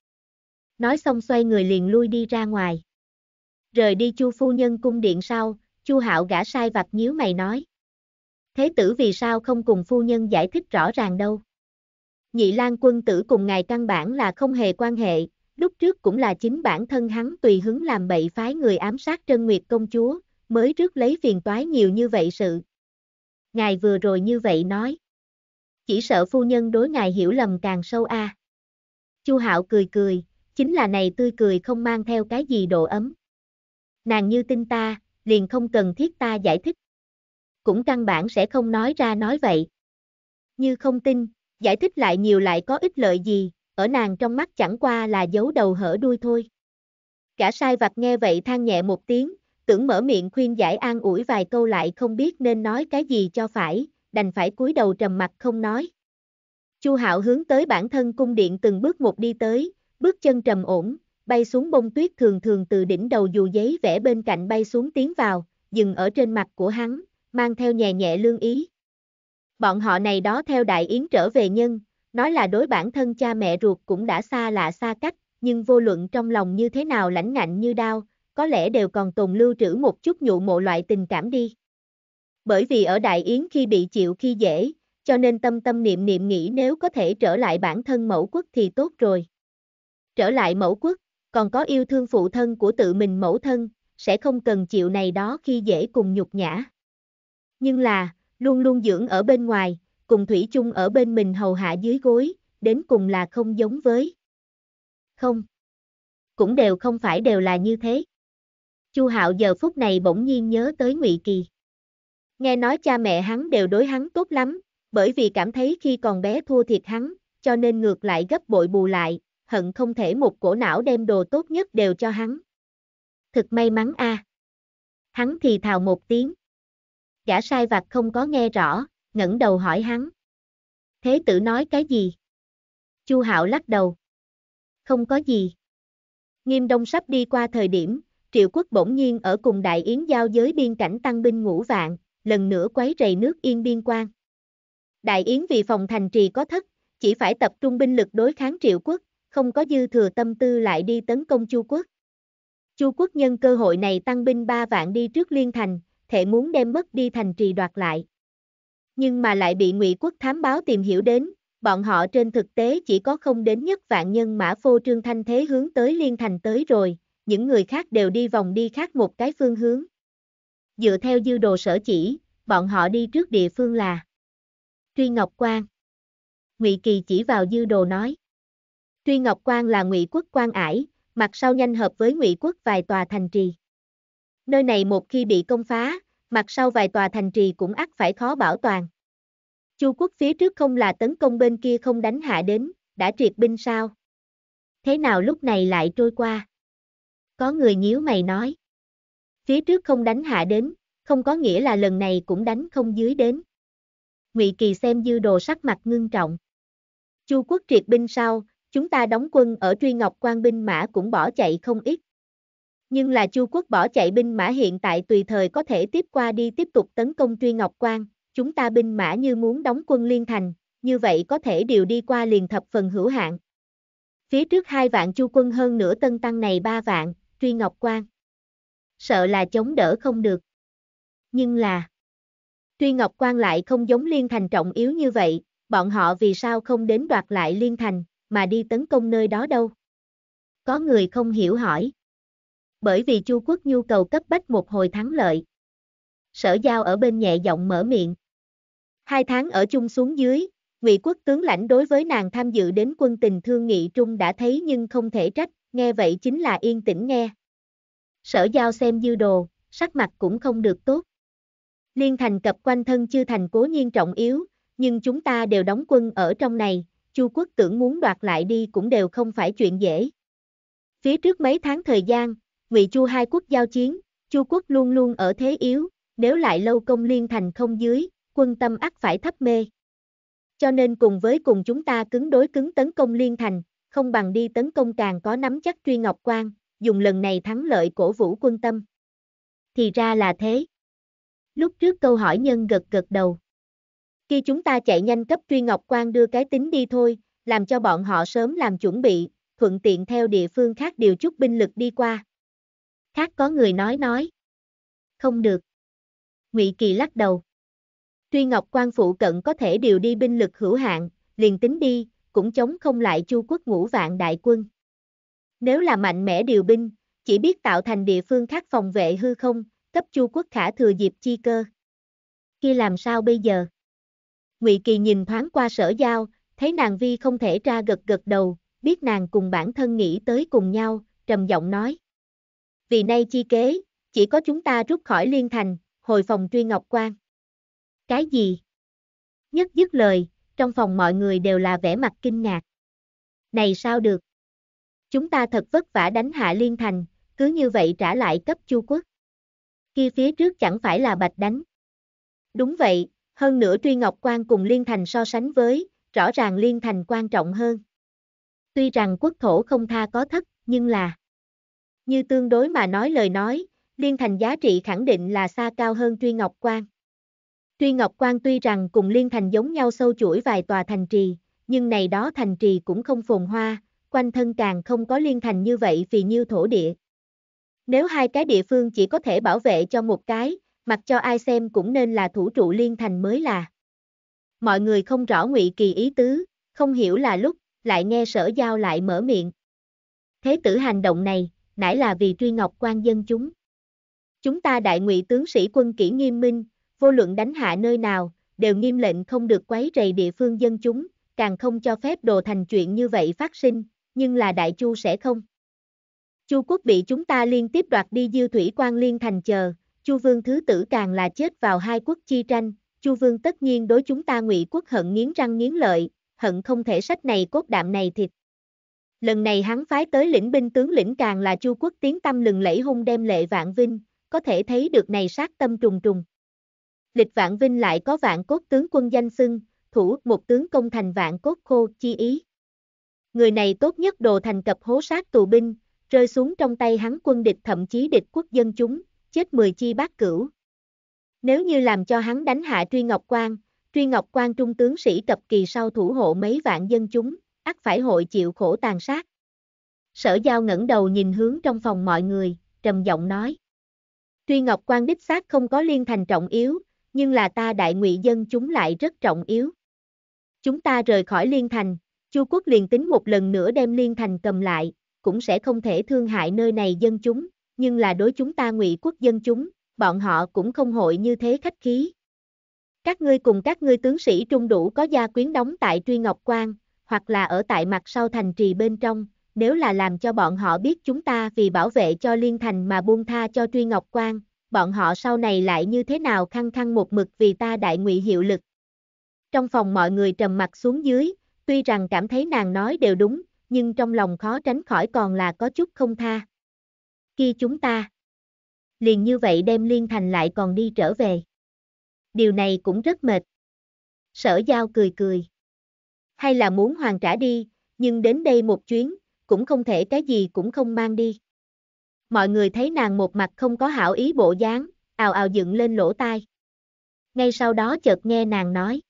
Nói xong xoay người liền lui đi ra ngoài. Rời đi Chu phu nhân cung điện sau, Chu Hạo gã sai vặt nhíu mày nói: "Thế tử vì sao không cùng phu nhân giải thích rõ ràng đâu?" Nhị Lan quân tử cùng ngài căn bản là không hề quan hệ, lúc trước cũng là chính bản thân hắn tùy hứng làm bậy phái người ám sát Trân Nguyệt công chúa, mới rước lấy phiền toái nhiều như vậy sự. Ngài vừa rồi như vậy nói. Chỉ sợ phu nhân đối ngài hiểu lầm càng sâu a. À. Chu Hạo cười cười, chính là này tươi cười không mang theo cái gì độ ấm. Nàng như tin ta, liền không cần thiết ta giải thích. Cũng căn bản sẽ không nói ra nói vậy. Như không tin, giải thích lại nhiều lại có ích lợi gì, ở nàng trong mắt chẳng qua là giấu đầu hở đuôi thôi. Cả sai vặt nghe vậy than nhẹ một tiếng, tưởng mở miệng khuyên giải an ủi vài câu lại không biết nên nói cái gì cho phải, đành phải cúi đầu trầm mặt không nói. Chu Hạo hướng tới bản thân cung điện từng bước một đi tới, bước chân trầm ổn, bay xuống bông tuyết thường thường từ đỉnh đầu dù giấy vẽ bên cạnh bay xuống tiến vào, dừng ở trên mặt của hắn, mang theo nhẹ nhẹ lương ý. Bọn họ này đó theo đại yến trở về nhân, nói là đối bản thân cha mẹ ruột cũng đã xa lạ xa cách, nhưng vô luận trong lòng như thế nào lãnh ngạnh như đau, có lẽ đều còn tồn lưu trữ một chút nhụ mộ loại tình cảm đi. Bởi vì ở Đại Yến khi bị chịu khi dễ, cho nên tâm tâm niệm niệm nghĩ nếu có thể trở lại bản thân mẫu quốc thì tốt rồi. Trở lại mẫu quốc, còn có yêu thương phụ thân của tự mình mẫu thân, sẽ không cần chịu này đó khi dễ cùng nhục nhã. Nhưng là, luôn luôn dưỡng ở bên ngoài, cùng Thủy chung ở bên mình hầu hạ dưới gối, đến cùng là không giống với. Không. Cũng đều không phải đều là như thế. Chu Hạo giờ phút này bỗng nhiên nhớ tới Ngụy Kỳ. Nghe nói cha mẹ hắn đều đối hắn tốt lắm, bởi vì cảm thấy khi còn bé thua thiệt hắn, cho nên ngược lại gấp bội bù lại, hận không thể một cổ não đem đồ tốt nhất đều cho hắn. Thật may mắn a. À. Hắn thì thào một tiếng. Gã sai vặt không có nghe rõ, ngẩng đầu hỏi hắn. Thế tử nói cái gì? Chu Hạo lắc đầu. Không có gì. Nghiêm Đông sắp đi qua thời điểm, triệu quốc bỗng nhiên ở cùng đại yến giao giới biên cảnh tăng binh ngũ vạn, lần nữa quấy rầy nước yên biên quan. Đại yến vì phòng thành trì có thất, chỉ phải tập trung binh lực đối kháng triệu quốc, không có dư thừa tâm tư lại đi tấn công chu quốc. Chu quốc nhân cơ hội này tăng binh 3 vạn đi trước liên thành, thể muốn đem mất đi thành trì đoạt lại. Nhưng mà lại bị ngụy quốc thám báo tìm hiểu đến, bọn họ trên thực tế chỉ có không đến nhất vạn nhân mã phô trương thanh thế hướng tới liên thành tới rồi, những người khác đều đi vòng đi khác một cái phương hướng. Dựa theo dư đồ sở chỉ, bọn họ đi trước địa phương là Truy Ngọc Quang. Ngụy Kỳ chỉ vào dư đồ nói. Truy Ngọc Quang là Ngụy quốc quan ải, mặt sau nhanh hợp với Ngụy quốc vài tòa thành trì. Nơi này một khi bị công phá, mặt sau vài tòa thành trì cũng ắt phải khó bảo toàn. Chu quốc phía trước không là tấn công bên kia không đánh hạ đến, đã triệt binh sao? Thế nào lúc này lại trôi qua? có người nhíu mày nói. Phía trước không đánh hạ đến, không có nghĩa là lần này cũng đánh không dưới đến. Ngụy Kỳ xem dư đồ sắc mặt ngưng trọng. Chu quốc triệt binh sau, chúng ta đóng quân ở Truy Ngọc quan binh mã cũng bỏ chạy không ít. Nhưng là Chu quốc bỏ chạy binh mã hiện tại tùy thời có thể tiếp qua đi tiếp tục tấn công Truy Ngọc quan, chúng ta binh mã như muốn đóng quân liên thành, như vậy có thể điều đi qua liền thập phần hữu hạn. Phía trước hai vạn chu quân hơn nửa tân tăng này ba vạn, truy ngọc quan. Sợ là chống đỡ không được. Nhưng là, truy ngọc quan lại không giống liên thành trọng yếu như vậy, bọn họ vì sao không đến đoạt lại liên thành, mà đi tấn công nơi đó đâu. Có người không hiểu hỏi. Bởi vì Chu quốc nhu cầu cấp bách một hồi thắng lợi. Sở giao ở bên nhẹ giọng mở miệng. Hai tháng ở chung xuống dưới, Ngụy quốc tướng lãnh đối với nàng tham dự đến quân tình thương nghị trung đã thấy nhưng không thể trách, nghe vậy chính là yên tĩnh nghe. Sở giao xem dư đồ, sắc mặt cũng không được tốt. Liên thành cập quanh thân chưa thành cố nhiên trọng yếu, nhưng chúng ta đều đóng quân ở trong này, Chu quốc tưởng muốn đoạt lại đi cũng đều không phải chuyện dễ. Phía trước mấy tháng thời gian, Ngụy Chu hai quốc giao chiến, Chu quốc luôn luôn ở thế yếu, nếu lại lâu công liên thành không dưới, quân tâm ắt phải thấp mê. Cho nên cùng với cùng chúng ta cứng đối cứng tấn công liên thành, không bằng đi tấn công càng có nắm chắc truy Ngọc Quan, dùng lần này thắng lợi cổ vũ quân tâm. Thì ra là thế. Lúc trước câu hỏi nhân gật gật đầu. Khi chúng ta chạy nhanh cấp truy Ngọc Quan đưa cái tính đi thôi, làm cho bọn họ sớm làm chuẩn bị, thuận tiện theo địa phương khác điều chút binh lực đi qua. Khác có người nói nói. Không được. Ngụy Kỳ lắc đầu. Truy Ngọc Quan phụ cận có thể điều đi binh lực hữu hạn, liền tính đi, cũng chống không lại Chu quốc ngũ vạn đại quân. Nếu là mạnh mẽ điều binh, chỉ biết tạo thành địa phương khác phòng vệ hư không, cấp Chu quốc khả thừa dịp chi cơ. Kia làm sao bây giờ? Ngụy Kỳ nhìn thoáng qua sở giao, thấy nàng vi không thể ra gật gật đầu, biết nàng cùng bản thân nghĩ tới cùng nhau, trầm giọng nói. Vì nay chi kế, chỉ có chúng ta rút khỏi liên thành, hồi phòng truy ngọc quan. Cái gì? Nhất dứt lời, trong phòng mọi người đều là vẻ mặt kinh ngạc. Này sao được? Chúng ta thật vất vả đánh hạ liên thành, cứ như vậy trả lại cấp chu quốc. khi phía trước chẳng phải là bạch đánh. Đúng vậy, hơn nữa truy ngọc quan cùng liên thành so sánh với, rõ ràng liên thành quan trọng hơn. Tuy rằng quốc thổ không tha có thất, nhưng là như tương đối mà nói lời nói, liên thành giá trị khẳng định là xa cao hơn truy ngọc quan. Tuy Ngọc Quan tuy rằng cùng Liên Thành giống nhau sâu chuỗi vài tòa thành trì, nhưng này đó thành trì cũng không phồn hoa, quanh thân càng không có Liên Thành như vậy vì nhiêu thổ địa. Nếu hai cái địa phương chỉ có thể bảo vệ cho một cái, mặc cho ai xem cũng nên là thủ trụ Liên Thành mới là. Mọi người không rõ ngụy Kỳ ý tứ, không hiểu là lúc, lại nghe sở giao lại mở miệng. Thế tử hành động này, nãy là vì truy ngọc quan dân chúng. Chúng ta đại ngụy tướng sĩ quân kỷ nghiêm minh, vô luận đánh hạ nơi nào, đều nghiêm lệnh không được quấy rầy địa phương dân chúng, càng không cho phép đồ thành chuyện như vậy phát sinh, nhưng là đại chu sẽ không. Chu quốc bị chúng ta liên tiếp đoạt đi diêu thủy quan liên thành chờ, Chu vương thứ tử càng là chết vào hai quốc chi tranh, Chu vương tất nhiên đối chúng ta ngụy quốc hận nghiến răng nghiến lợi, hận không thể sách này cốt đạm này thịt. Lần này hắn phái tới lĩnh binh tướng lĩnh càng là Chu quốc tiến tâm lừng lẫy hung đem lệ vạn vinh, có thể thấy được này sát tâm trùng trùng. Lịch vạn vinh lại có vạn cốt tướng quân danh xưng, thủ một tướng công thành vạn cốt khô chi ý. Người này tốt nhất đồ thành cập hố sát tù binh, rơi xuống trong tay hắn quân địch thậm chí địch quốc dân chúng, chết mười chi bát cửu. Nếu như làm cho hắn đánh hạ Truy Ngọc Quang, Truy Ngọc Quang trung tướng sĩ cập kỳ sau thủ hộ mấy vạn dân chúng, ắt phải hội chịu khổ tàn sát. Sở giao ngẩng đầu nhìn hướng trong phòng mọi người, trầm giọng nói. Truy Ngọc Quang đích xác không có liên thành trọng yếu, nhưng là ta đại ngụy dân chúng lại rất trọng yếu. Chúng ta rời khỏi Liên Thành, Chu quốc liền tính một lần nữa đem Liên Thành cầm lại, cũng sẽ không thể thương hại nơi này dân chúng, nhưng là đối chúng ta ngụy quốc dân chúng, bọn họ cũng không hội như thế khách khí. Các ngươi cùng các ngươi tướng sĩ trung đủ có gia quyến đóng tại Truy Ngọc Quan, hoặc là ở tại mặt sau thành trì bên trong, nếu là làm cho bọn họ biết chúng ta vì bảo vệ cho Liên Thành mà buông tha cho Truy Ngọc Quan, bọn họ sau này lại như thế nào khăng khăng một mực vì ta đại ngụy hiệu lực. Trong phòng mọi người trầm mặt xuống dưới, tuy rằng cảm thấy nàng nói đều đúng, nhưng trong lòng khó tránh khỏi còn là có chút không tha. Khi chúng ta liền như vậy đem liên thành lại còn đi trở về. Điều này cũng rất mệt. Sở giao cười cười. Hay là muốn hoàn trả đi, nhưng đến đây một chuyến, cũng không thể cái gì cũng không mang đi mọi người thấy nàng một mặt không có hảo ý bộ dáng, ào ào dựng lên lỗ tai. Ngay sau đó chợt nghe nàng nói.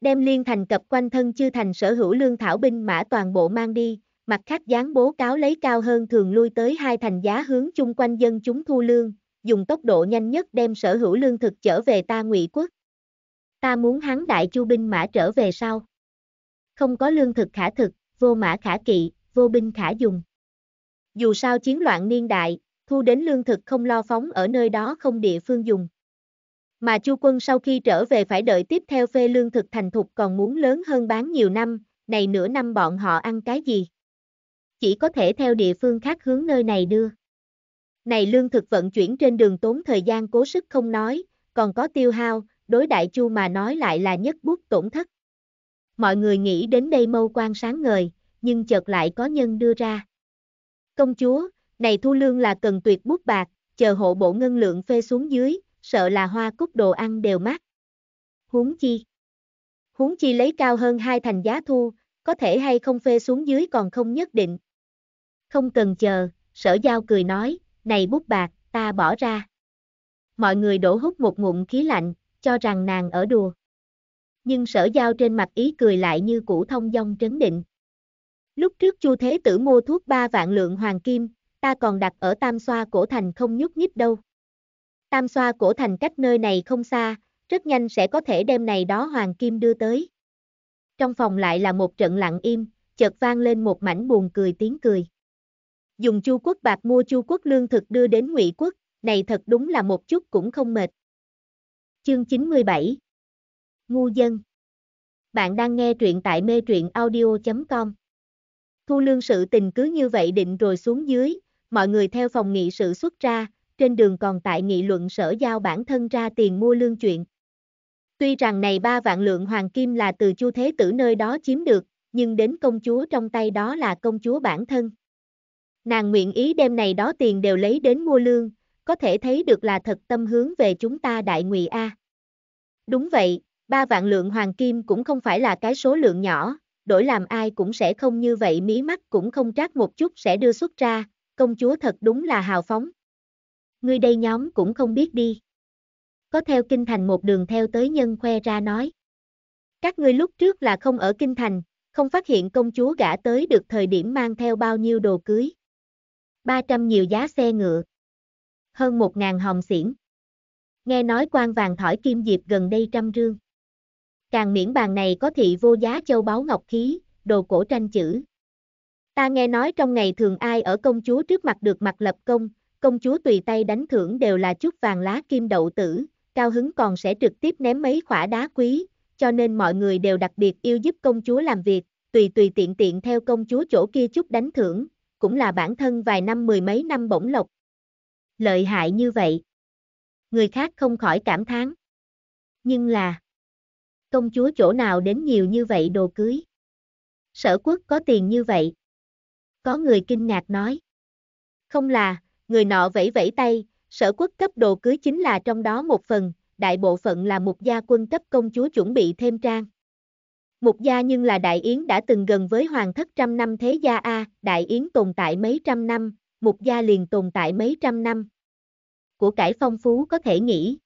Đem liên thành cập quanh thân chư thành sở hữu lương thảo binh mã toàn bộ mang đi, mặt khác gián bố cáo lấy cao hơn thường lui tới hai thành giá hướng chung quanh dân chúng thu lương, dùng tốc độ nhanh nhất đem sở hữu lương thực trở về ta ngụy quốc. Ta muốn hắn đại chu binh mã trở về sau. Không có lương thực khả thực, vô mã khả kỵ, vô binh khả dùng. Dù sao chiến loạn niên đại, thu đến lương thực không lo phóng ở nơi đó không địa phương dùng. Mà Chu quân sau khi trở về phải đợi tiếp theo phê lương thực thành thục còn muốn lớn hơn bán nhiều năm, này nửa năm bọn họ ăn cái gì? Chỉ có thể theo địa phương khác hướng nơi này đưa. Này lương thực vận chuyển trên đường tốn thời gian cố sức không nói, còn có tiêu hao, đối đại chu mà nói lại là nhất bút tổn thất. Mọi người nghĩ đến đây mâu quan sáng ngời, nhưng chợt lại có nhân đưa ra. Công chúa, này thu lương là cần tuyệt bút bạc, chờ hộ bộ ngân lượng phê xuống dưới, sợ là hoa cúc đồ ăn đều mát. Huống chi. Huống chi lấy cao hơn hai thành giá thu, có thể hay không phê xuống dưới còn không nhất định. Không cần chờ, sở giao cười nói, này bút bạc, ta bỏ ra. Mọi người đổ hút một ngụm khí lạnh, cho rằng nàng ở đùa. Nhưng sở giao trên mặt ý cười lại như cũ thông dong trấn định. Lúc trước Chu Thế Tử mua thuốc ba vạn lượng hoàng kim, ta còn đặt ở Tam Xoa Cổ Thành không nhúc nhích đâu. Tam Xoa Cổ Thành cách nơi này không xa, rất nhanh sẽ có thể đem này đó hoàng kim đưa tới. Trong phòng lại là một trận lặng im, chợt vang lên một mảnh buồn cười tiếng cười. Dùng Chu Quốc bạc mua Chu Quốc lương thực đưa đến Ngụy Quốc, này thật đúng là một chút cũng không mệt. Chương 97 Ngu dân Bạn đang nghe truyện tại mê truyện audio.com Thu lương sự tình cứ như vậy định rồi xuống dưới, mọi người theo phòng nghị sự xuất ra, trên đường còn tại nghị luận sở giao bản thân ra tiền mua lương chuyện. Tuy rằng này ba vạn lượng hoàng kim là từ chu thế tử nơi đó chiếm được, nhưng đến công chúa trong tay đó là công chúa bản thân. Nàng nguyện ý đem này đó tiền đều lấy đến mua lương, có thể thấy được là thật tâm hướng về chúng ta đại ngụy A. Đúng vậy, ba vạn lượng hoàng kim cũng không phải là cái số lượng nhỏ, đổi làm ai cũng sẽ không như vậy mí mắt cũng không trát một chút sẽ đưa xuất ra, công chúa thật đúng là hào phóng. Ngươi đây nhóm cũng không biết đi. Có theo kinh thành một đường theo tới nhân khoe ra nói. Các ngươi lúc trước là không ở kinh thành, không phát hiện công chúa gã tới được thời điểm mang theo bao nhiêu đồ cưới. 300 nhiều giá xe ngựa. Hơn 1.000 hồng xiển. Nghe nói quan vàng thỏi kim diệp gần đây trăm rương càng miễn bàn này có thị vô giá châu báu ngọc khí, đồ cổ tranh chữ. Ta nghe nói trong ngày thường ai ở công chúa trước mặt được mặt lập công, công chúa tùy tay đánh thưởng đều là chút vàng lá kim đậu tử, cao hứng còn sẽ trực tiếp ném mấy khỏa đá quý, cho nên mọi người đều đặc biệt yêu giúp công chúa làm việc, tùy tùy tiện tiện theo công chúa chỗ kia chút đánh thưởng, cũng là bản thân vài năm mười mấy năm bổng lộc. Lợi hại như vậy. Người khác không khỏi cảm thán. Nhưng là công chúa chỗ nào đến nhiều như vậy đồ cưới. Sở quốc có tiền như vậy. Có người kinh ngạc nói. Không là, người nọ vẫy vẫy tay, sở quốc cấp đồ cưới chính là trong đó một phần, đại bộ phận là mục gia quân cấp công chúa chuẩn bị thêm trang. Mục gia nhưng là đại yến đã từng gần với hoàng thất trăm năm thế gia A, đại yến tồn tại mấy trăm năm, mục gia liền tồn tại mấy trăm năm. Của cải phong phú có thể nghĩ.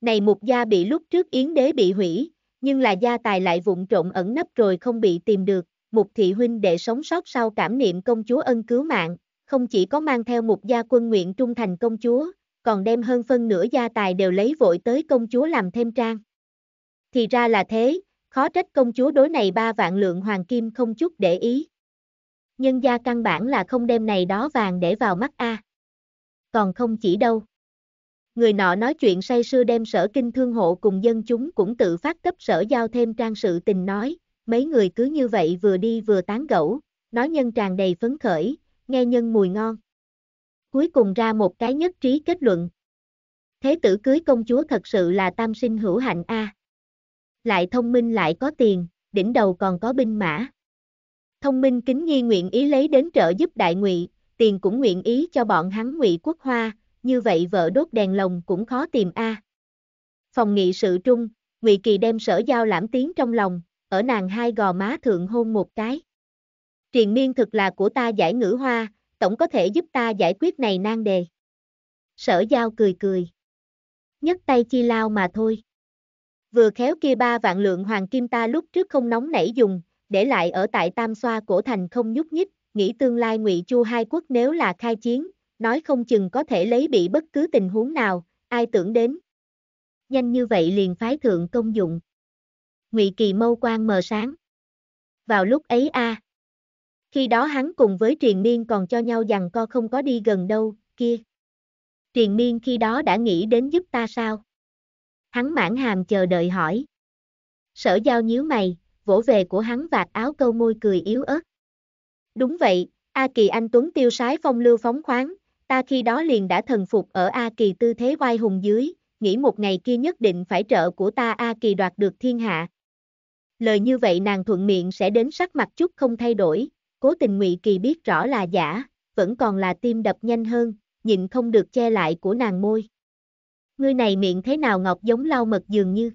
Này mục gia bị lúc trước yến đế bị hủy, nhưng là gia tài lại vụng trộn ẩn nấp rồi không bị tìm được, mục thị huynh để sống sót sau cảm niệm công chúa ân cứu mạng, không chỉ có mang theo mục gia quân nguyện trung thành công chúa, còn đem hơn phân nửa gia tài đều lấy vội tới công chúa làm thêm trang. Thì ra là thế, khó trách công chúa đối này ba vạn lượng hoàng kim không chút để ý. Nhân gia căn bản là không đem này đó vàng để vào mắt a. Còn không chỉ đâu người nọ nói chuyện say sưa đem sở kinh thương hộ cùng dân chúng cũng tự phát cấp sở giao thêm trang sự tình nói, mấy người cứ như vậy vừa đi vừa tán gẫu, nói nhân tràn đầy phấn khởi, nghe nhân mùi ngon. Cuối cùng ra một cái nhất trí kết luận. Thế tử cưới công chúa thật sự là tam sinh hữu hạnh a. Lại thông minh lại có tiền, đỉnh đầu còn có binh mã. Thông minh kính nghi nguyện ý lấy đến trợ giúp đại ngụy, tiền cũng nguyện ý cho bọn hắn ngụy quốc hoa, như vậy vợ đốt đèn lồng cũng khó tìm a. À. Phòng nghị sự trung, Ngụy Kỳ đem sở giao lãm tiếng trong lòng, ở nàng hai gò má thượng hôn một cái. Triền miên thực là của ta giải ngữ hoa, tổng có thể giúp ta giải quyết này nan đề. Sở giao cười cười. Nhất tay chi lao mà thôi. Vừa khéo kia ba vạn lượng hoàng kim ta lúc trước không nóng nảy dùng, để lại ở tại tam xoa cổ thành không nhúc nhích, nghĩ tương lai ngụy chu hai quốc nếu là khai chiến, nói không chừng có thể lấy bị bất cứ tình huống nào, ai tưởng đến. Nhanh như vậy liền phái thượng công dụng. Ngụy Kỳ mâu quan mờ sáng. Vào lúc ấy a, à. khi đó hắn cùng với Triền Miên còn cho nhau rằng co không có đi gần đâu, kia. Triền Miên khi đó đã nghĩ đến giúp ta sao? Hắn mãn hàm chờ đợi hỏi. Sở giao nhíu mày, vỗ về của hắn vạt áo câu môi cười yếu ớt. Đúng vậy, A Kỳ Anh Tuấn tiêu sái phong lưu phóng khoáng, ta khi đó liền đã thần phục ở A Kỳ tư thế oai hùng dưới, nghĩ một ngày kia nhất định phải trợ của ta A Kỳ đoạt được thiên hạ. Lời như vậy nàng thuận miệng sẽ đến sắc mặt chút không thay đổi, cố tình Ngụy Kỳ biết rõ là giả, vẫn còn là tim đập nhanh hơn, nhịn không được che lại của nàng môi. Ngươi này miệng thế nào ngọc giống lau mật dường như.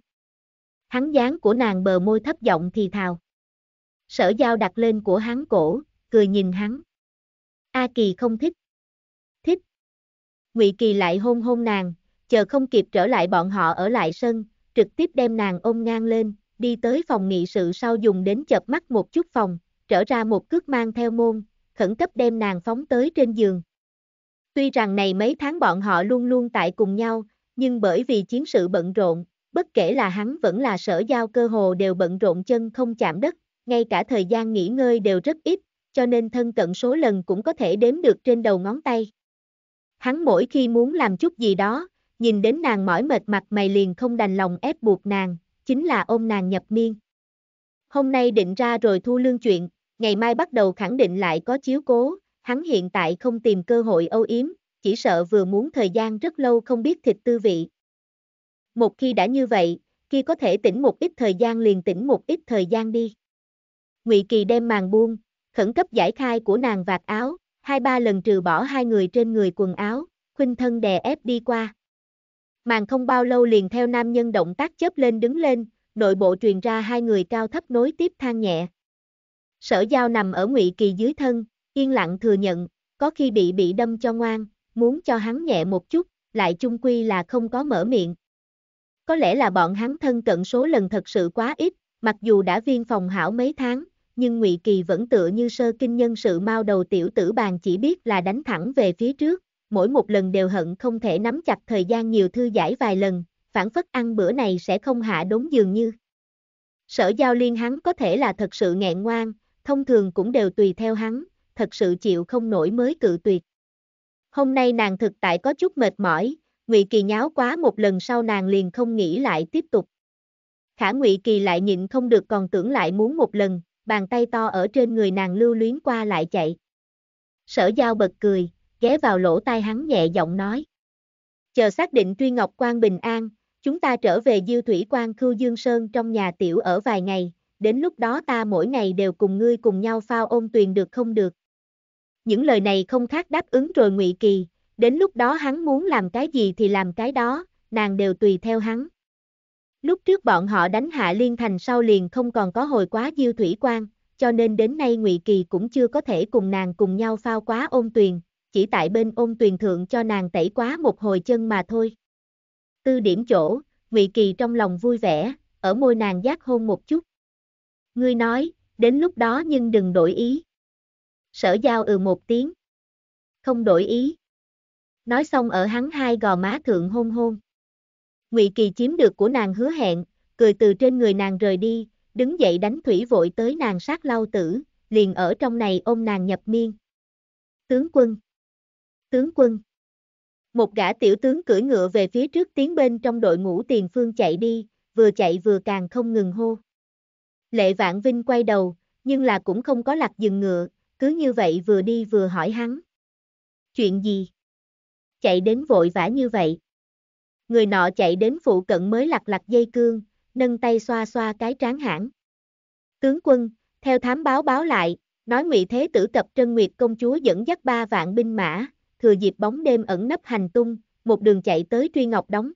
Hắn dáng của nàng bờ môi thấp giọng thì thào. Sở dao đặt lên của hắn cổ, cười nhìn hắn. A Kỳ không thích, Ngụy Kỳ lại hôn hôn nàng, chờ không kịp trở lại bọn họ ở lại sân, trực tiếp đem nàng ôm ngang lên, đi tới phòng nghị sự sau dùng đến chợp mắt một chút phòng, trở ra một cước mang theo môn, khẩn cấp đem nàng phóng tới trên giường. Tuy rằng này mấy tháng bọn họ luôn luôn tại cùng nhau, nhưng bởi vì chiến sự bận rộn, bất kể là hắn vẫn là sở giao cơ hồ đều bận rộn chân không chạm đất, ngay cả thời gian nghỉ ngơi đều rất ít, cho nên thân cận số lần cũng có thể đếm được trên đầu ngón tay. Hắn mỗi khi muốn làm chút gì đó, nhìn đến nàng mỏi mệt mặt mày liền không đành lòng ép buộc nàng, chính là ôm nàng nhập miên. Hôm nay định ra rồi thu lương chuyện, ngày mai bắt đầu khẳng định lại có chiếu cố, hắn hiện tại không tìm cơ hội âu yếm, chỉ sợ vừa muốn thời gian rất lâu không biết thịt tư vị. Một khi đã như vậy, kia có thể tỉnh một ít thời gian liền tỉnh một ít thời gian đi. Ngụy Kỳ đem màn buông, khẩn cấp giải khai của nàng vạt áo, hai ba lần trừ bỏ hai người trên người quần áo, khuynh thân đè ép đi qua. Màn không bao lâu liền theo nam nhân động tác chớp lên đứng lên, nội bộ truyền ra hai người cao thấp nối tiếp than nhẹ. Sở giao nằm ở ngụy kỳ dưới thân, yên lặng thừa nhận, có khi bị bị đâm cho ngoan, muốn cho hắn nhẹ một chút, lại chung quy là không có mở miệng. Có lẽ là bọn hắn thân cận số lần thật sự quá ít, mặc dù đã viên phòng hảo mấy tháng, nhưng Ngụy Kỳ vẫn tựa như sơ kinh nhân sự mao đầu tiểu tử bàn chỉ biết là đánh thẳng về phía trước, mỗi một lần đều hận không thể nắm chặt thời gian nhiều thư giải vài lần, phản phất ăn bữa này sẽ không hạ đốn dường như. Sở giao liên hắn có thể là thật sự nghẹn ngoan, thông thường cũng đều tùy theo hắn, thật sự chịu không nổi mới cự tuyệt. Hôm nay nàng thực tại có chút mệt mỏi, Ngụy Kỳ nháo quá một lần sau nàng liền không nghĩ lại tiếp tục. Khả Ngụy Kỳ lại nhịn không được còn tưởng lại muốn một lần, bàn tay to ở trên người nàng lưu luyến qua lại chạy. Sở giao bật cười, ghé vào lỗ tai hắn nhẹ giọng nói. Chờ xác định truy ngọc quan bình an, chúng ta trở về diêu thủy quan khưu dương sơn trong nhà tiểu ở vài ngày, đến lúc đó ta mỗi ngày đều cùng ngươi cùng nhau phao ôn tuyền được không được. Những lời này không khác đáp ứng rồi ngụy Kỳ, đến lúc đó hắn muốn làm cái gì thì làm cái đó, nàng đều tùy theo hắn. Lúc trước bọn họ đánh hạ Liên Thành sau liền không còn có hồi quá Diêu Thủy Quan, cho nên đến nay Ngụy Kỳ cũng chưa có thể cùng nàng cùng nhau phao quá ôn tuyền, chỉ tại bên ôn tuyền thượng cho nàng tẩy quá một hồi chân mà thôi. Tư điểm chỗ, Ngụy Kỳ trong lòng vui vẻ, ở môi nàng giác hôn một chút. Ngươi nói, đến lúc đó nhưng đừng đổi ý. Sở giao ừ một tiếng. Không đổi ý. Nói xong ở hắn hai gò má thượng hôn hôn. Ngụy Kỳ chiếm được của nàng hứa hẹn, cười từ trên người nàng rời đi, đứng dậy đánh thủy vội tới nàng sát lau tử, liền ở trong này ôm nàng nhập miên. Tướng quân Tướng quân Một gã tiểu tướng cưỡi ngựa về phía trước tiến bên trong đội ngũ tiền phương chạy đi, vừa chạy vừa càng không ngừng hô. Lệ vạn vinh quay đầu, nhưng là cũng không có lạc dừng ngựa, cứ như vậy vừa đi vừa hỏi hắn. Chuyện gì? Chạy đến vội vã như vậy người nọ chạy đến phụ cận mới lặt lặt dây cương, nâng tay xoa xoa cái trán hãng. Tướng quân, theo thám báo báo lại, nói ngụy thế tử cập trân nguyệt công chúa dẫn dắt ba vạn binh mã, thừa dịp bóng đêm ẩn nấp hành tung, một đường chạy tới truy ngọc đóng.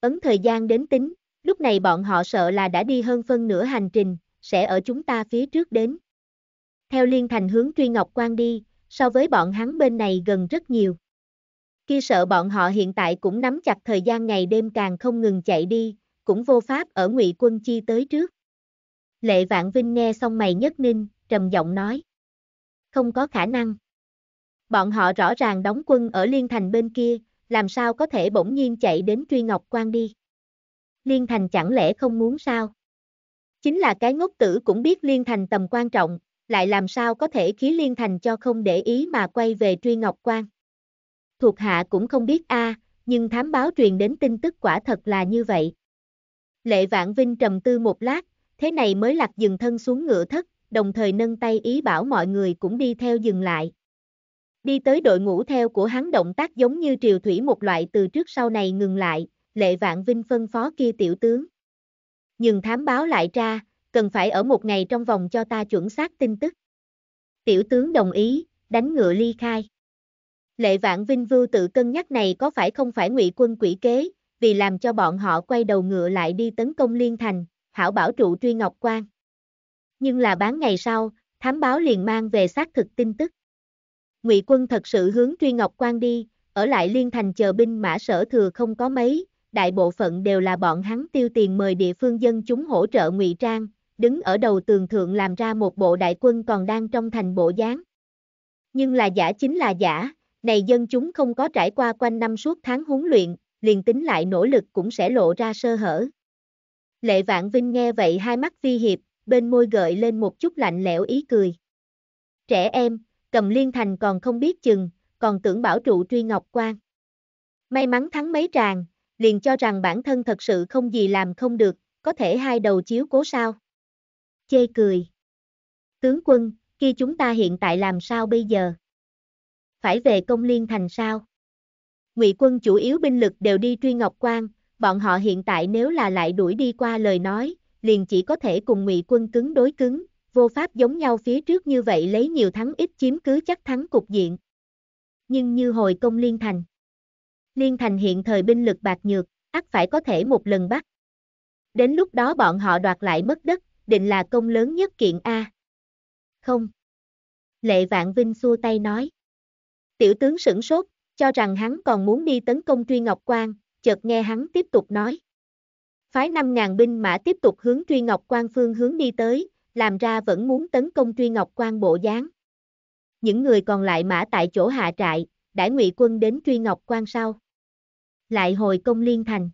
Ấn thời gian đến tính, lúc này bọn họ sợ là đã đi hơn phân nửa hành trình, sẽ ở chúng ta phía trước đến. Theo liên thành hướng truy ngọc quan đi, so với bọn hắn bên này gần rất nhiều kia sợ bọn họ hiện tại cũng nắm chặt thời gian ngày đêm càng không ngừng chạy đi, cũng vô pháp ở ngụy quân chi tới trước. Lệ Vạn Vinh nghe xong mày nhất ninh, trầm giọng nói. Không có khả năng. Bọn họ rõ ràng đóng quân ở Liên Thành bên kia, làm sao có thể bỗng nhiên chạy đến Truy Ngọc Quan đi. Liên Thành chẳng lẽ không muốn sao? Chính là cái ngốc tử cũng biết Liên Thành tầm quan trọng, lại làm sao có thể khí Liên Thành cho không để ý mà quay về Truy Ngọc Quan thuộc hạ cũng không biết a, à, nhưng thám báo truyền đến tin tức quả thật là như vậy. Lệ Vạn Vinh trầm tư một lát, thế này mới lạc dừng thân xuống ngựa thất, đồng thời nâng tay ý bảo mọi người cũng đi theo dừng lại. Đi tới đội ngũ theo của hắn động tác giống như triều thủy một loại từ trước sau này ngừng lại, Lệ Vạn Vinh phân phó kia tiểu tướng. Nhưng thám báo lại ra, cần phải ở một ngày trong vòng cho ta chuẩn xác tin tức. Tiểu tướng đồng ý, đánh ngựa ly khai. Lệ Vạn Vinh Vưu tự cân nhắc này có phải không phải ngụy quân quỷ kế, vì làm cho bọn họ quay đầu ngựa lại đi tấn công Liên Thành, hảo bảo trụ truy Ngọc Quan. Nhưng là bán ngày sau, thám báo liền mang về xác thực tin tức. Ngụy quân thật sự hướng truy Ngọc Quan đi, ở lại Liên Thành chờ binh mã sở thừa không có mấy, đại bộ phận đều là bọn hắn tiêu tiền mời địa phương dân chúng hỗ trợ ngụy trang, đứng ở đầu tường thượng làm ra một bộ đại quân còn đang trong thành bộ dáng. Nhưng là giả chính là giả, này dân chúng không có trải qua quanh năm suốt tháng huấn luyện, liền tính lại nỗ lực cũng sẽ lộ ra sơ hở. Lệ Vạn Vinh nghe vậy hai mắt vi hiệp, bên môi gợi lên một chút lạnh lẽo ý cười. Trẻ em, cầm liên thành còn không biết chừng, còn tưởng bảo trụ truy ngọc quan. May mắn thắng mấy tràng, liền cho rằng bản thân thật sự không gì làm không được, có thể hai đầu chiếu cố sao. Chê cười. Tướng quân, kia chúng ta hiện tại làm sao bây giờ? phải về công liên thành sao? Ngụy quân chủ yếu binh lực đều đi truy Ngọc quang, bọn họ hiện tại nếu là lại đuổi đi qua lời nói, liền chỉ có thể cùng Ngụy quân cứng đối cứng, vô pháp giống nhau phía trước như vậy lấy nhiều thắng ít chiếm cứ chắc thắng cục diện. Nhưng như hồi công Liên Thành. Liên Thành hiện thời binh lực bạc nhược, ắt phải có thể một lần bắt. Đến lúc đó bọn họ đoạt lại mất đất, định là công lớn nhất kiện A. Không. Lệ Vạn Vinh xua tay nói. Tiểu tướng sửng sốt, cho rằng hắn còn muốn đi tấn công Truy Ngọc Quan, chợt nghe hắn tiếp tục nói. Phái 5.000 binh mã tiếp tục hướng Truy Ngọc Quan phương hướng đi tới, làm ra vẫn muốn tấn công Truy Ngọc Quan bộ dáng. Những người còn lại mã tại chỗ hạ trại, đãi ngụy quân đến Truy Ngọc Quan sau. Lại hồi công Liên Thành.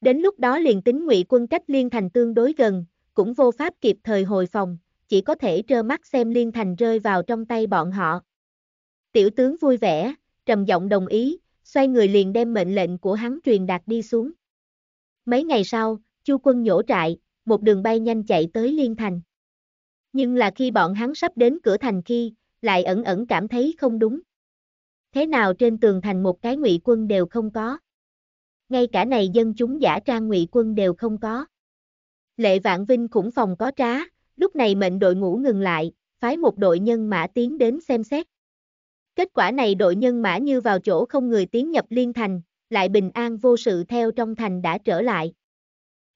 Đến lúc đó liền tính ngụy quân cách Liên Thành tương đối gần, cũng vô pháp kịp thời hồi phòng, chỉ có thể trơ mắt xem Liên Thành rơi vào trong tay bọn họ. Tiểu tướng vui vẻ, trầm giọng đồng ý, xoay người liền đem mệnh lệnh của hắn truyền đạt đi xuống. Mấy ngày sau, Chu quân nhổ trại, một đường bay nhanh chạy tới Liên Thành. Nhưng là khi bọn hắn sắp đến cửa thành khi, lại ẩn ẩn cảm thấy không đúng. Thế nào trên tường thành một cái ngụy quân đều không có. Ngay cả này dân chúng giả trang ngụy quân đều không có. Lệ Vạn Vinh cũng phòng có trá, lúc này mệnh đội ngũ ngừng lại, phái một đội nhân mã tiến đến xem xét. Kết quả này đội nhân mã như vào chỗ không người tiến nhập liên thành, lại bình an vô sự theo trong thành đã trở lại.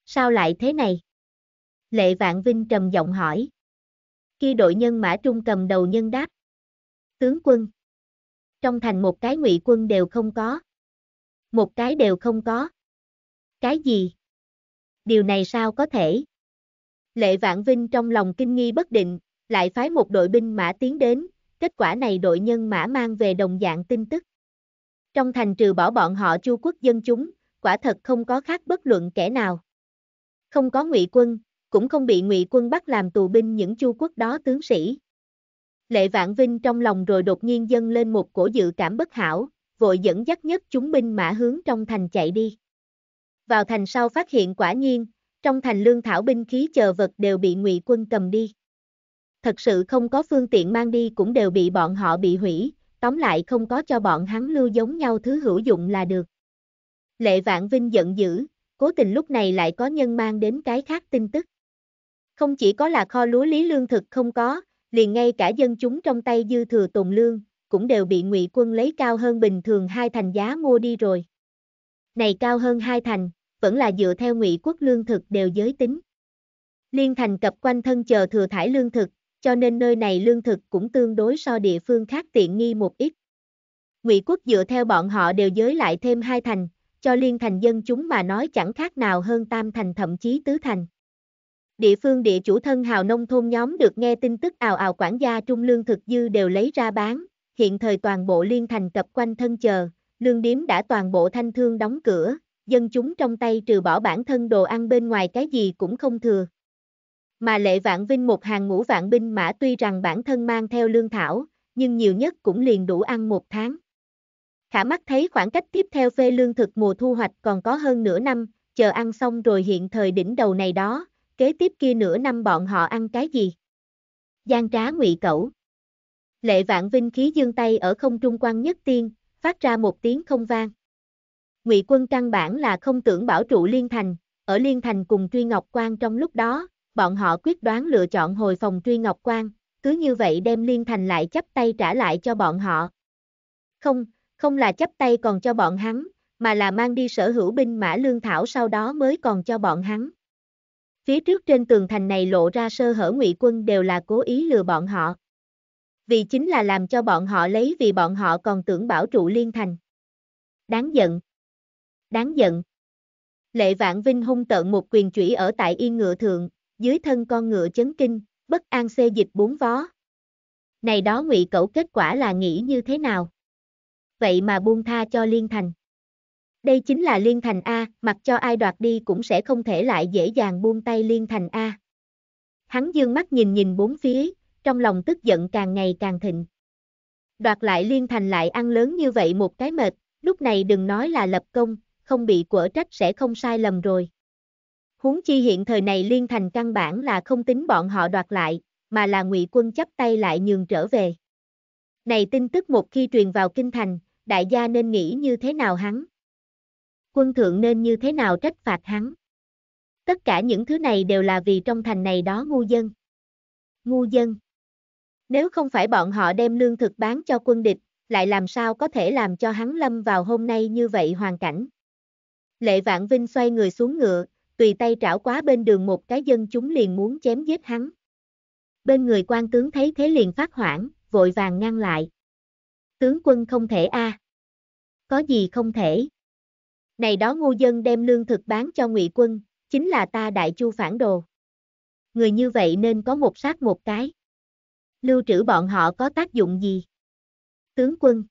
Sao lại thế này? Lệ Vạn Vinh trầm giọng hỏi. Khi đội nhân mã trung cầm đầu nhân đáp. Tướng quân. Trong thành một cái ngụy quân đều không có. Một cái đều không có. Cái gì? Điều này sao có thể? Lệ Vạn Vinh trong lòng kinh nghi bất định, lại phái một đội binh mã tiến đến, Kết quả này đội nhân mã mang về đồng dạng tin tức. Trong thành trừ bỏ bọn họ chu quốc dân chúng, quả thật không có khác bất luận kẻ nào. Không có ngụy quân, cũng không bị ngụy quân bắt làm tù binh những chu quốc đó tướng sĩ. Lệ Vạn Vinh trong lòng rồi đột nhiên dâng lên một cổ dự cảm bất hảo, vội dẫn dắt nhất chúng binh mã hướng trong thành chạy đi. Vào thành sau phát hiện quả nhiên, trong thành lương thảo binh khí chờ vật đều bị ngụy quân cầm đi thật sự không có phương tiện mang đi cũng đều bị bọn họ bị hủy, tóm lại không có cho bọn hắn lưu giống nhau thứ hữu dụng là được. Lệ Vạn Vinh giận dữ, cố tình lúc này lại có nhân mang đến cái khác tin tức. Không chỉ có là kho lúa lý lương thực không có, liền ngay cả dân chúng trong tay dư thừa tồn lương, cũng đều bị ngụy quân lấy cao hơn bình thường hai thành giá mua đi rồi. Này cao hơn hai thành, vẫn là dựa theo ngụy quốc lương thực đều giới tính. Liên thành cập quanh thân chờ thừa thải lương thực, cho nên nơi này lương thực cũng tương đối so địa phương khác tiện nghi một ít. Ngụy quốc dựa theo bọn họ đều giới lại thêm hai thành, cho liên thành dân chúng mà nói chẳng khác nào hơn tam thành thậm chí tứ thành. Địa phương địa chủ thân hào nông thôn nhóm được nghe tin tức ào ào quản gia trung lương thực dư đều lấy ra bán, hiện thời toàn bộ liên thành tập quanh thân chờ, lương điếm đã toàn bộ thanh thương đóng cửa, dân chúng trong tay trừ bỏ bản thân đồ ăn bên ngoài cái gì cũng không thừa. Mà lệ vạn vinh một hàng ngũ vạn binh mã tuy rằng bản thân mang theo lương thảo, nhưng nhiều nhất cũng liền đủ ăn một tháng. Khả mắt thấy khoảng cách tiếp theo phê lương thực mùa thu hoạch còn có hơn nửa năm, chờ ăn xong rồi hiện thời đỉnh đầu này đó, kế tiếp kia nửa năm bọn họ ăn cái gì? giang trá ngụy cẩu. Lệ vạn vinh khí dương tay ở không trung quan nhất tiên, phát ra một tiếng không vang. Ngụy quân căn bản là không tưởng bảo trụ Liên Thành, ở Liên Thành cùng Truy Ngọc Quan trong lúc đó, bọn họ quyết đoán lựa chọn hồi phòng truy Ngọc Quan, cứ như vậy đem Liên Thành lại chấp tay trả lại cho bọn họ. Không, không là chấp tay còn cho bọn hắn, mà là mang đi sở hữu binh mã lương thảo sau đó mới còn cho bọn hắn. Phía trước trên tường thành này lộ ra sơ hở ngụy quân đều là cố ý lừa bọn họ. Vì chính là làm cho bọn họ lấy vì bọn họ còn tưởng bảo trụ liên thành. Đáng giận. Đáng giận. Lệ Vạn Vinh hung tợn một quyền chủy ở tại yên ngựa thượng, dưới thân con ngựa chấn kinh, bất an xê dịch bốn vó. Này đó ngụy cẩu kết quả là nghĩ như thế nào? Vậy mà buông tha cho Liên Thành. Đây chính là Liên Thành A, mặc cho ai đoạt đi cũng sẽ không thể lại dễ dàng buông tay Liên Thành A. Hắn dương mắt nhìn nhìn bốn phía, trong lòng tức giận càng ngày càng thịnh. Đoạt lại Liên Thành lại ăn lớn như vậy một cái mệt, lúc này đừng nói là lập công, không bị quở trách sẽ không sai lầm rồi. Huống chi hiện thời này liên thành căn bản là không tính bọn họ đoạt lại, mà là ngụy quân chấp tay lại nhường trở về. Này tin tức một khi truyền vào kinh thành, đại gia nên nghĩ như thế nào hắn? Quân thượng nên như thế nào trách phạt hắn? Tất cả những thứ này đều là vì trong thành này đó ngu dân. Ngu dân. Nếu không phải bọn họ đem lương thực bán cho quân địch, lại làm sao có thể làm cho hắn lâm vào hôm nay như vậy hoàn cảnh. Lệ Vạn Vinh xoay người xuống ngựa, tùy tay trảo quá bên đường một cái dân chúng liền muốn chém giết hắn. Bên người quan tướng thấy thế liền phát hoảng, vội vàng ngăn lại. Tướng quân không thể a à. Có gì không thể. Này đó ngu dân đem lương thực bán cho ngụy quân, chính là ta đại chu phản đồ. Người như vậy nên có một sát một cái. Lưu trữ bọn họ có tác dụng gì? Tướng quân.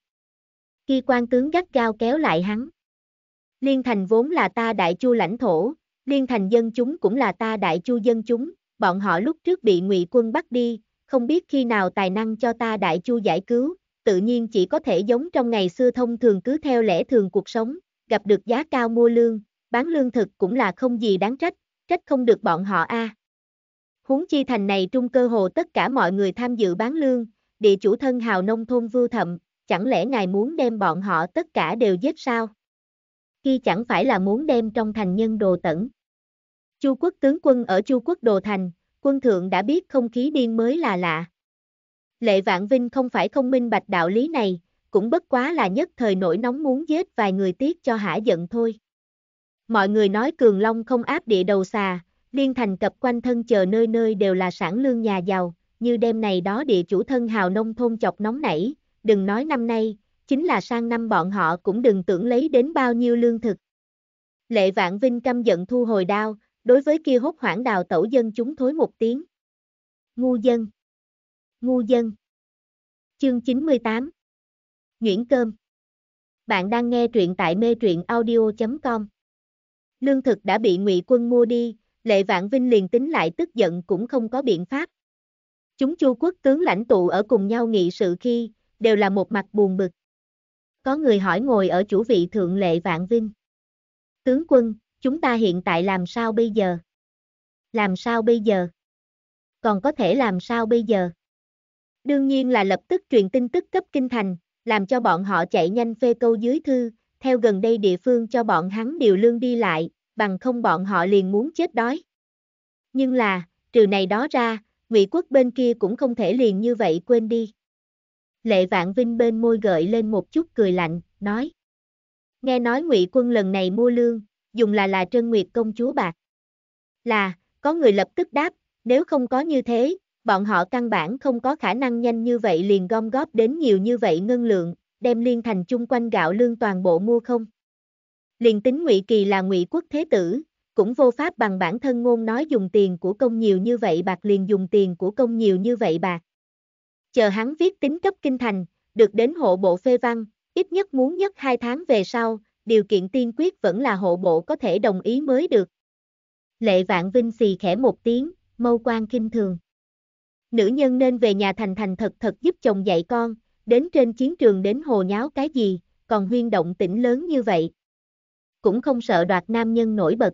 Khi quan tướng gắt gao kéo lại hắn. Liên thành vốn là ta đại chu lãnh thổ, Liên thành dân chúng cũng là ta đại chu dân chúng, bọn họ lúc trước bị ngụy quân bắt đi, không biết khi nào tài năng cho ta đại chu giải cứu, tự nhiên chỉ có thể giống trong ngày xưa thông thường cứ theo lẽ thường cuộc sống, gặp được giá cao mua lương, bán lương thực cũng là không gì đáng trách, trách không được bọn họ a. À. Huống chi thành này trung cơ hồ tất cả mọi người tham dự bán lương, địa chủ thân hào nông thôn vưu thậm, chẳng lẽ ngài muốn đem bọn họ tất cả đều giết sao? Khi chẳng phải là muốn đem trong thành nhân đồ tẩn. Chu quốc tướng quân ở Chu quốc Đồ Thành, quân thượng đã biết không khí điên mới là lạ. Lệ Vạn Vinh không phải không minh bạch đạo lý này, cũng bất quá là nhất thời nổi nóng muốn giết vài người tiếc cho hả giận thôi. Mọi người nói Cường Long không áp địa đầu xà, liên thành cập quanh thân chờ nơi nơi đều là sản lương nhà giàu, như đêm này đó địa chủ thân hào nông thôn chọc nóng nảy, đừng nói năm nay, chính là sang năm bọn họ cũng đừng tưởng lấy đến bao nhiêu lương thực. Lệ Vạn Vinh căm giận thu hồi đao, đối với kia hốt hoảng đào tẩu dân chúng thối một tiếng. Ngu dân. Ngu dân. Chương 98. Nguyễn Cơm. Bạn đang nghe truyện tại mê truyện audio.com. Lương thực đã bị ngụy quân mua đi, Lệ Vạn Vinh liền tính lại tức giận cũng không có biện pháp. Chúng chu quốc tướng lãnh tụ ở cùng nhau nghị sự khi, đều là một mặt buồn bực. Có người hỏi ngồi ở chủ vị thượng Lệ Vạn Vinh. Tướng quân, chúng ta hiện tại làm sao bây giờ? Làm sao bây giờ? Còn có thể làm sao bây giờ? Đương nhiên là lập tức truyền tin tức cấp kinh thành, làm cho bọn họ chạy nhanh phê câu dưới thư, theo gần đây địa phương cho bọn hắn điều lương đi lại, bằng không bọn họ liền muốn chết đói. Nhưng là, trừ này đó ra, Ngụy quốc bên kia cũng không thể liền như vậy quên đi. Lệ Vạn Vinh bên môi gợi lên một chút cười lạnh, nói: "Nghe nói Ngụy quân lần này mua lương, dùng là là Trân Nguyệt công chúa bạc. Là, có người lập tức đáp, nếu không có như thế, bọn họ căn bản không có khả năng nhanh như vậy liền gom góp đến nhiều như vậy ngân lượng, đem liên thành chung quanh gạo lương toàn bộ mua không. Liền tính Ngụy Kỳ là Ngụy quốc thế tử, cũng vô pháp bằng bản thân ngôn nói dùng tiền của công nhiều như vậy bạc liền dùng tiền của công nhiều như vậy bạc. Chờ hắn viết tính cấp kinh thành, được đến hộ bộ phê văn, ít nhất muốn nhất hai tháng về sau, điều kiện tiên quyết vẫn là hộ bộ có thể đồng ý mới được. Lệ vạn vinh xì khẽ một tiếng, mâu quan kinh thường. Nữ nhân nên về nhà thành thành thật thật giúp chồng dạy con, đến trên chiến trường đến hồ nháo cái gì, còn huyên động tỉnh lớn như vậy. Cũng không sợ đoạt nam nhân nổi bật.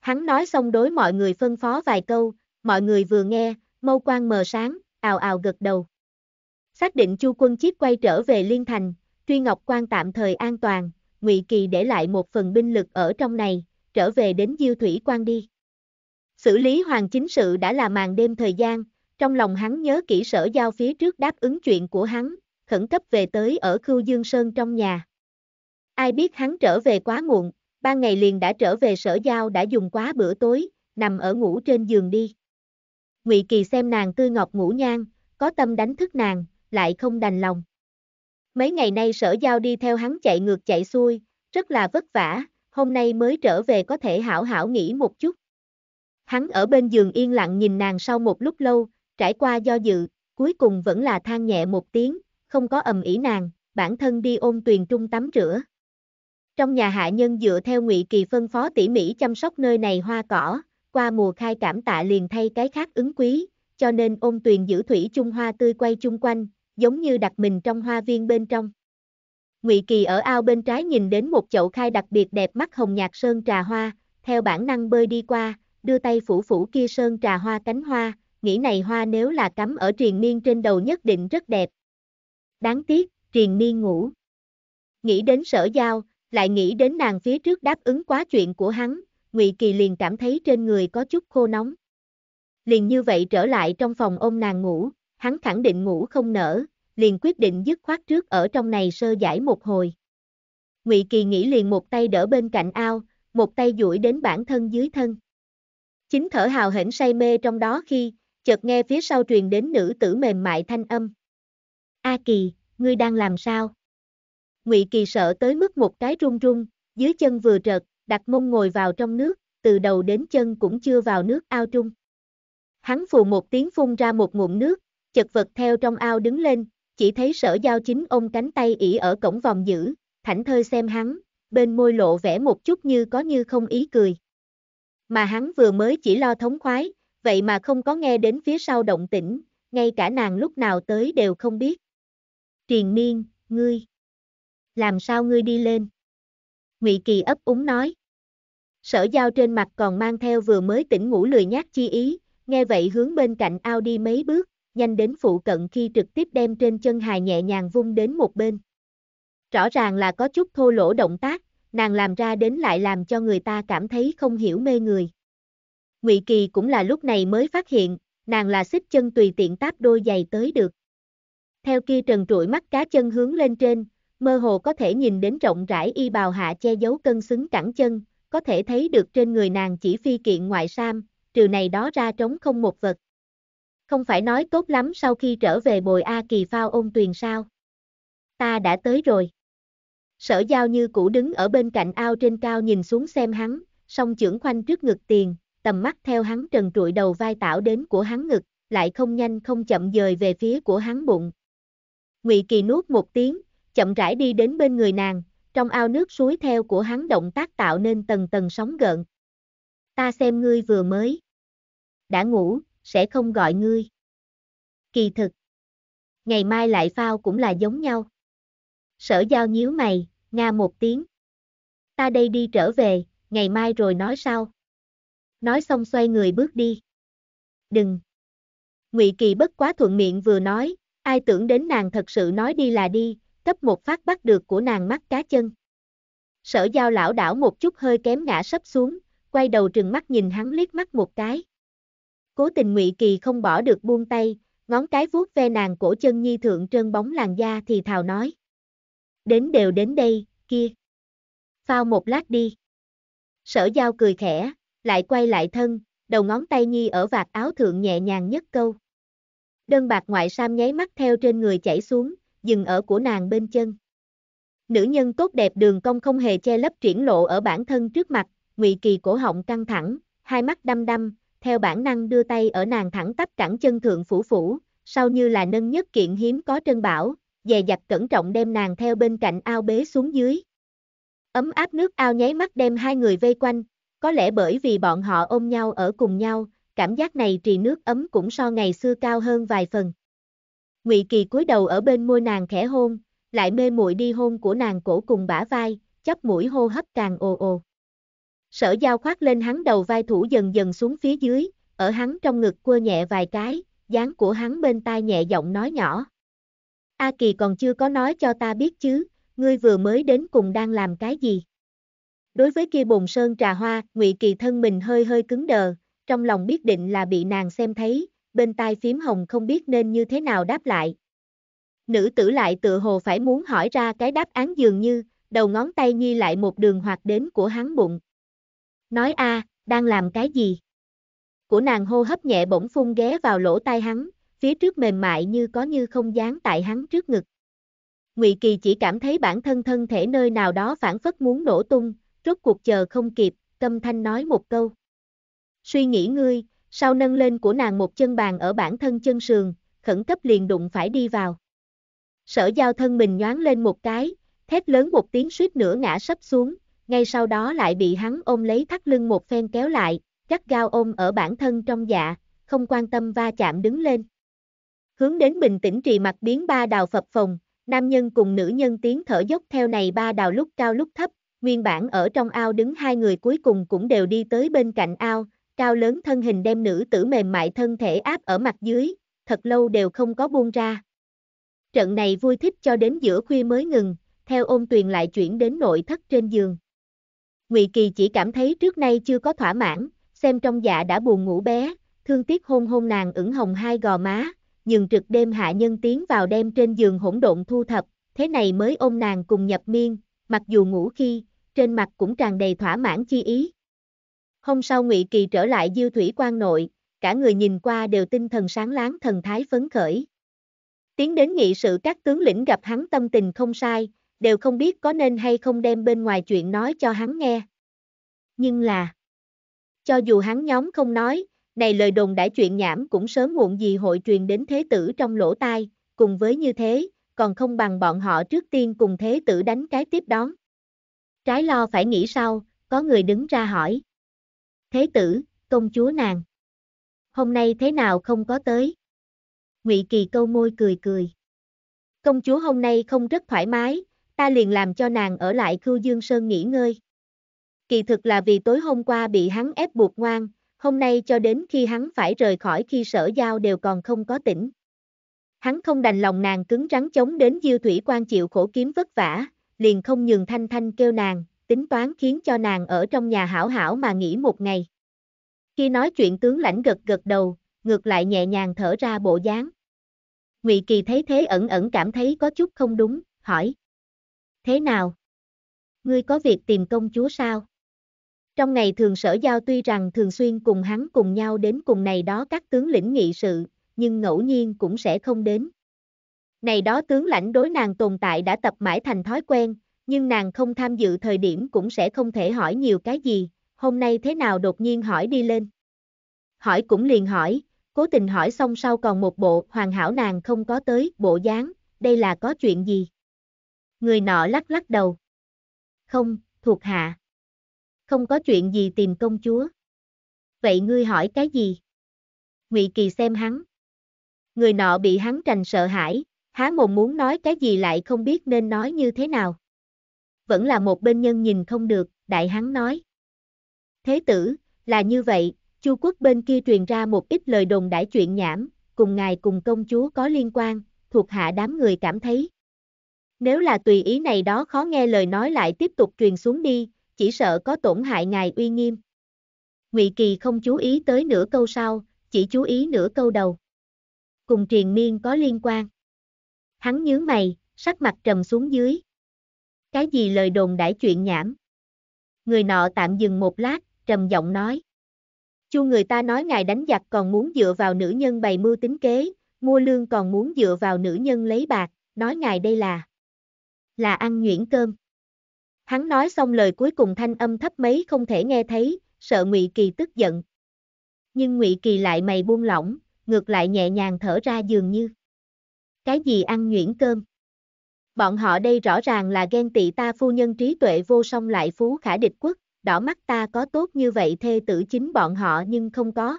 Hắn nói xong đối mọi người phân phó vài câu, mọi người vừa nghe, mâu quan mờ sáng, ào ào gật đầu. Xác định Chu quân chiếc quay trở về Liên Thành, Truy Ngọc Quan tạm thời an toàn, Ngụy Kỳ để lại một phần binh lực ở trong này, trở về đến Diêu Thủy Quan đi. Xử lý hoàng chính sự đã là màn đêm thời gian, trong lòng hắn nhớ kỹ sở giao phía trước đáp ứng chuyện của hắn, khẩn cấp về tới ở khu Dương Sơn trong nhà. Ai biết hắn trở về quá muộn, ba ngày liền đã trở về sở giao đã dùng quá bữa tối, nằm ở ngủ trên giường đi. Ngụy Kỳ xem nàng tươi ngọc ngủ nhang, có tâm đánh thức nàng, lại không đành lòng. Mấy ngày nay sở giao đi theo hắn chạy ngược chạy xuôi, rất là vất vả, hôm nay mới trở về có thể hảo hảo nghỉ một chút. Hắn ở bên giường yên lặng nhìn nàng sau một lúc lâu, trải qua do dự, cuối cùng vẫn là than nhẹ một tiếng, không có ầm ĩ nàng, bản thân đi ôm tuyền trung tắm rửa. Trong nhà hạ nhân dựa theo Ngụy Kỳ phân phó tỉ mỉ chăm sóc nơi này hoa cỏ, qua mùa khai cảm tạ liền thay cái khác ứng quý, cho nên ôm tuyền giữ thủy chung hoa tươi quay chung quanh, giống như đặt mình trong hoa viên bên trong. Ngụy Kỳ ở ao bên trái nhìn đến một chậu khai đặc biệt đẹp mắt hồng nhạt sơn trà hoa, theo bản năng bơi đi qua, đưa tay phủ phủ kia sơn trà hoa cánh hoa, nghĩ này hoa nếu là cắm ở triền miên trên đầu nhất định rất đẹp. Đáng tiếc, triền miên ngủ. Nghĩ đến sở giao, lại nghĩ đến nàng phía trước đáp ứng quá chuyện của hắn, Ngụy Kỳ liền cảm thấy trên người có chút khô nóng. Liền như vậy trở lại trong phòng ôm nàng ngủ, hắn khẳng định ngủ không nở, liền quyết định dứt khoát trước ở trong này sơ giải một hồi. Ngụy Kỳ nghĩ liền một tay đỡ bên cạnh ao, một tay duỗi đến bản thân dưới thân. Chính thở hào hển say mê trong đó khi, chợt nghe phía sau truyền đến nữ tử mềm mại thanh âm. A Kỳ, ngươi đang làm sao? Ngụy Kỳ sợ tới mức một cái run run, dưới chân vừa trật, đặt mông ngồi vào trong nước, từ đầu đến chân cũng chưa vào nước ao trung. Hắn phù một tiếng phun ra một ngụm nước, chật vật theo trong ao đứng lên, chỉ thấy sở giao chính ôm cánh tay ỉ ở cổng vòng giữ, thảnh thơi xem hắn, bên môi lộ vẻ một chút như có như không ý cười. Mà hắn vừa mới chỉ lo thống khoái, vậy mà không có nghe đến phía sau động tĩnh, ngay cả nàng lúc nào tới đều không biết. Triền miên, ngươi, làm sao ngươi đi lên? Ngụy Kỳ ấp úng nói. Sở giao trên mặt còn mang theo vừa mới tỉnh ngủ lười nhát chi ý, nghe vậy hướng bên cạnh ao đi mấy bước, nhanh đến phụ cận khi trực tiếp đem trên chân hài nhẹ nhàng vung đến một bên. Rõ ràng là có chút thô lỗ động tác, nàng làm ra đến lại làm cho người ta cảm thấy không hiểu mê người. Ngụy Kỳ cũng là lúc này mới phát hiện, nàng là xích chân tùy tiện táp đôi giày tới được. Theo kia trần trụi mắt cá chân hướng lên trên, mơ hồ có thể nhìn đến rộng rãi y bào hạ che giấu cân xứng cẳng chân, có thể thấy được trên người nàng chỉ phi kiện ngoại sam, trừ này đó ra trống không một vật. Không phải nói tốt lắm sau khi trở về bồi A Kỳ phao ôn tuyền sao. Ta đã tới rồi. Sở giao như cũ đứng ở bên cạnh ao trên cao nhìn xuống xem hắn, song trưởng khoanh trước ngực tiền, tầm mắt theo hắn trần trụi đầu vai tảo đến của hắn ngực, lại không nhanh không chậm dời về phía của hắn bụng. Ngụy Kỳ nuốt một tiếng, chậm rãi đi đến bên người nàng, trong ao nước suối theo của hắn động tác tạo nên tầng tầng sóng gợn. Ta xem ngươi vừa mới. Đã ngủ, sẽ không gọi ngươi. Kỳ thực. Ngày mai lại phao cũng là giống nhau. Sở giao nhíu mày, nga một tiếng. Ta đây đi trở về, ngày mai rồi nói sau. Nói xong xoay người bước đi. Đừng. Ngụy Kỳ bất quá thuận miệng vừa nói, ai tưởng đến nàng thật sự nói đi là đi, cấp một phát bắt được của nàng mắt cá chân. Sở giao lão đảo một chút hơi kém ngã sấp xuống, quay đầu trừng mắt nhìn hắn liếc mắt một cái. Cố tình Ngụy Kỳ không bỏ được buông tay, ngón cái vuốt ve nàng cổ chân nhi thượng trơn bóng làn da thì thào nói. Đến đều đến đây, kia. Phao một lát đi. Sở giao cười khẽ, lại quay lại thân, đầu ngón tay nhi ở vạt áo thượng nhẹ nhàng nhất câu. Đơn bạc ngoại sam nháy mắt theo trên người chảy xuống, dừng ở của nàng bên chân. Nữ nhân tốt đẹp đường cong không hề che lấp triển lộ ở bản thân trước mặt, ngụy kỳ cổ họng căng thẳng, hai mắt đăm đăm, theo bản năng đưa tay ở nàng thẳng tắp cẳng chân thượng phủ phủ, sau như là nâng nhất kiện hiếm có trân bảo, dè dặt cẩn trọng đem nàng theo bên cạnh ao bế xuống dưới. Ấm áp nước ao nháy mắt đem hai người vây quanh, có lẽ bởi vì bọn họ ôm nhau ở cùng nhau, cảm giác này trì nước ấm cũng so ngày xưa cao hơn vài phần. Ngụy Kỳ cúi đầu ở bên môi nàng khẽ hôn, lại mê muội đi hôn của nàng cổ cùng bả vai, chắp mũi hô hấp càng ồ ồ. Sở dao khoác lên hắn đầu vai thủ dần dần xuống phía dưới, ở hắn trong ngực quơ nhẹ vài cái, dáng của hắn bên tai nhẹ giọng nói nhỏ. A Kỳ còn chưa có nói cho ta biết chứ, ngươi vừa mới đến cùng đang làm cái gì. Đối với kia bồn sơn trà hoa, Ngụy Kỳ thân mình hơi hơi cứng đờ, trong lòng biết định là bị nàng xem thấy, bên tai phím hồng không biết nên như thế nào đáp lại. Nữ tử lại tự hồ phải muốn hỏi ra cái đáp án dường như, đầu ngón tay nhi lại một đường hoạt đến của hắn bụng. Nói a, đang làm cái gì? Của nàng hô hấp nhẹ bỗng phun ghé vào lỗ tai hắn, phía trước mềm mại như có như không dán tại hắn trước ngực. Ngụy Kỳ chỉ cảm thấy bản thân thân thể nơi nào đó phản phất muốn nổ tung, rốt cuộc chờ không kịp, câm thanh nói một câu. Suy nghĩ ngươi, sau nâng lên của nàng một chân bàn ở bản thân chân sườn, khẩn cấp liền đụng phải đi vào. Sở giao thân mình nhoáng lên một cái, thét lớn một tiếng suýt nữa ngã sấp xuống, ngay sau đó lại bị hắn ôm lấy thắt lưng một phen kéo lại, gắt gao ôm ở bản thân trong dạ, không quan tâm va chạm đứng lên. Hướng đến bình tĩnh trì mặt biến ba đào phập phồng, nam nhân cùng nữ nhân tiến thở dốc theo này ba đào lúc cao lúc thấp, nguyên bản ở trong ao đứng hai người cuối cùng cũng đều đi tới bên cạnh ao, cao lớn thân hình đem nữ tử mềm mại thân thể áp ở mặt dưới, thật lâu đều không có buông ra. Trận này vui thích cho đến giữa khuya mới ngừng, theo ôm tuyền lại chuyển đến nội thất trên giường. Ngụy Kỳ chỉ cảm thấy trước nay chưa có thỏa mãn, xem trong dạ đã buồn ngủ bé, thương tiếc hôn hôn nàng ửng hồng hai gò má, Nhưng trực đêm hạ nhân tiến vào đem trên giường hỗn độn thu thập, thế này mới ôm nàng cùng nhập miên, mặc dù ngủ khi, trên mặt cũng tràn đầy thỏa mãn chi ý. Hôm sau Ngụy Kỳ trở lại Diêu Thủy quan nội, cả người nhìn qua đều tinh thần sáng láng thần thái phấn khởi. Tiến đến nghị sự các tướng lĩnh gặp hắn tâm tình không sai, đều không biết có nên hay không đem bên ngoài chuyện nói cho hắn nghe. Nhưng là, cho dù hắn nhóm không nói, này lời đồn đãi chuyện nhảm cũng sớm muộn gì hội truyền đến thế tử trong lỗ tai, cùng với như thế, còn không bằng bọn họ trước tiên cùng thế tử đánh cái tiếp đón. Trái lo phải nghĩ sau, có người đứng ra hỏi. Thế tử, công chúa nàng. Hôm nay thế nào không có tới? Ngụy Kỳ câu môi cười cười. Công chúa hôm nay không rất thoải mái, ta liền làm cho nàng ở lại Cưu Dương Sơn nghỉ ngơi. Kỳ thực là vì tối hôm qua bị hắn ép buộc ngoan, hôm nay cho đến khi hắn phải rời khỏi khi sở giao đều còn không có tỉnh. Hắn không đành lòng nàng cứng rắn chống đến Diêu Thủy quan chịu khổ kiếm vất vả, liền không nhường Thanh Thanh kêu nàng, tính toán khiến cho nàng ở trong nhà hảo hảo mà nghỉ một ngày. Khi nói chuyện tướng lãnh gật gật đầu, ngược lại nhẹ nhàng thở ra bộ dáng. Ngụy Kỳ thấy thế ẩn ẩn cảm thấy có chút không đúng, hỏi thế nào? Ngươi có việc tìm công chúa sao? Trong ngày thường sở giao tuy rằng thường xuyên cùng hắn cùng nhau đến cùng này đó các tướng lĩnh nghị sự, nhưng ngẫu nhiên cũng sẽ không đến. Này đó tướng lãnh đối nàng tồn tại đã tập mãi thành thói quen, nhưng nàng không tham dự thời điểm cũng sẽ không thể hỏi nhiều cái gì, hôm nay thế nào đột nhiên hỏi đi lên. Hỏi cũng liền hỏi, cố tình hỏi xong sau còn một bộ hoàn hảo nàng không có tới bộ dáng, đây là có chuyện gì người nọ lắc lắc đầu. Không, thuộc hạ. Không có chuyện gì tìm công chúa. Vậy ngươi hỏi cái gì? Ngụy Kỳ xem hắn. Người nọ bị hắn trành sợ hãi, há mồm muốn nói cái gì lại không biết nên nói như thế nào. Vẫn là một bên nhân nhìn không được, đại hắn nói. Thế tử, là như vậy, Chu quốc bên kia truyền ra một ít lời đồn đãi chuyện nhảm, cùng ngài cùng công chúa có liên quan, thuộc hạ đám người cảm thấy. Nếu là tùy ý này đó khó nghe lời nói lại tiếp tục truyền xuống đi, chỉ sợ có tổn hại ngài uy nghiêm. Ngụy Kỳ không chú ý tới nửa câu sau, chỉ chú ý nửa câu đầu. Cùng triền miên có liên quan. Hắn nhớ mày, sắc mặt trầm xuống dưới. Cái gì lời đồn đãi chuyện nhảm? Người nọ tạm dừng một lát, trầm giọng nói. Chu người ta nói ngài đánh giặc còn muốn dựa vào nữ nhân bày mưu tính kế, mua lương còn muốn dựa vào nữ nhân lấy bạc, nói ngài đây là là ăn nhuyễn cơm. Hắn nói xong lời cuối cùng thanh âm thấp mấy không thể nghe thấy, sợ Ngụy Kỳ tức giận. Nhưng Ngụy Kỳ lại mày buông lỏng, ngược lại nhẹ nhàng thở ra dường như. Cái gì ăn nhuyễn cơm? Bọn họ đây rõ ràng là ghen tị ta phu nhân trí tuệ vô song lại phú khả địch quốc, đỏ mắt ta có tốt như vậy thê tử chính bọn họ nhưng không có.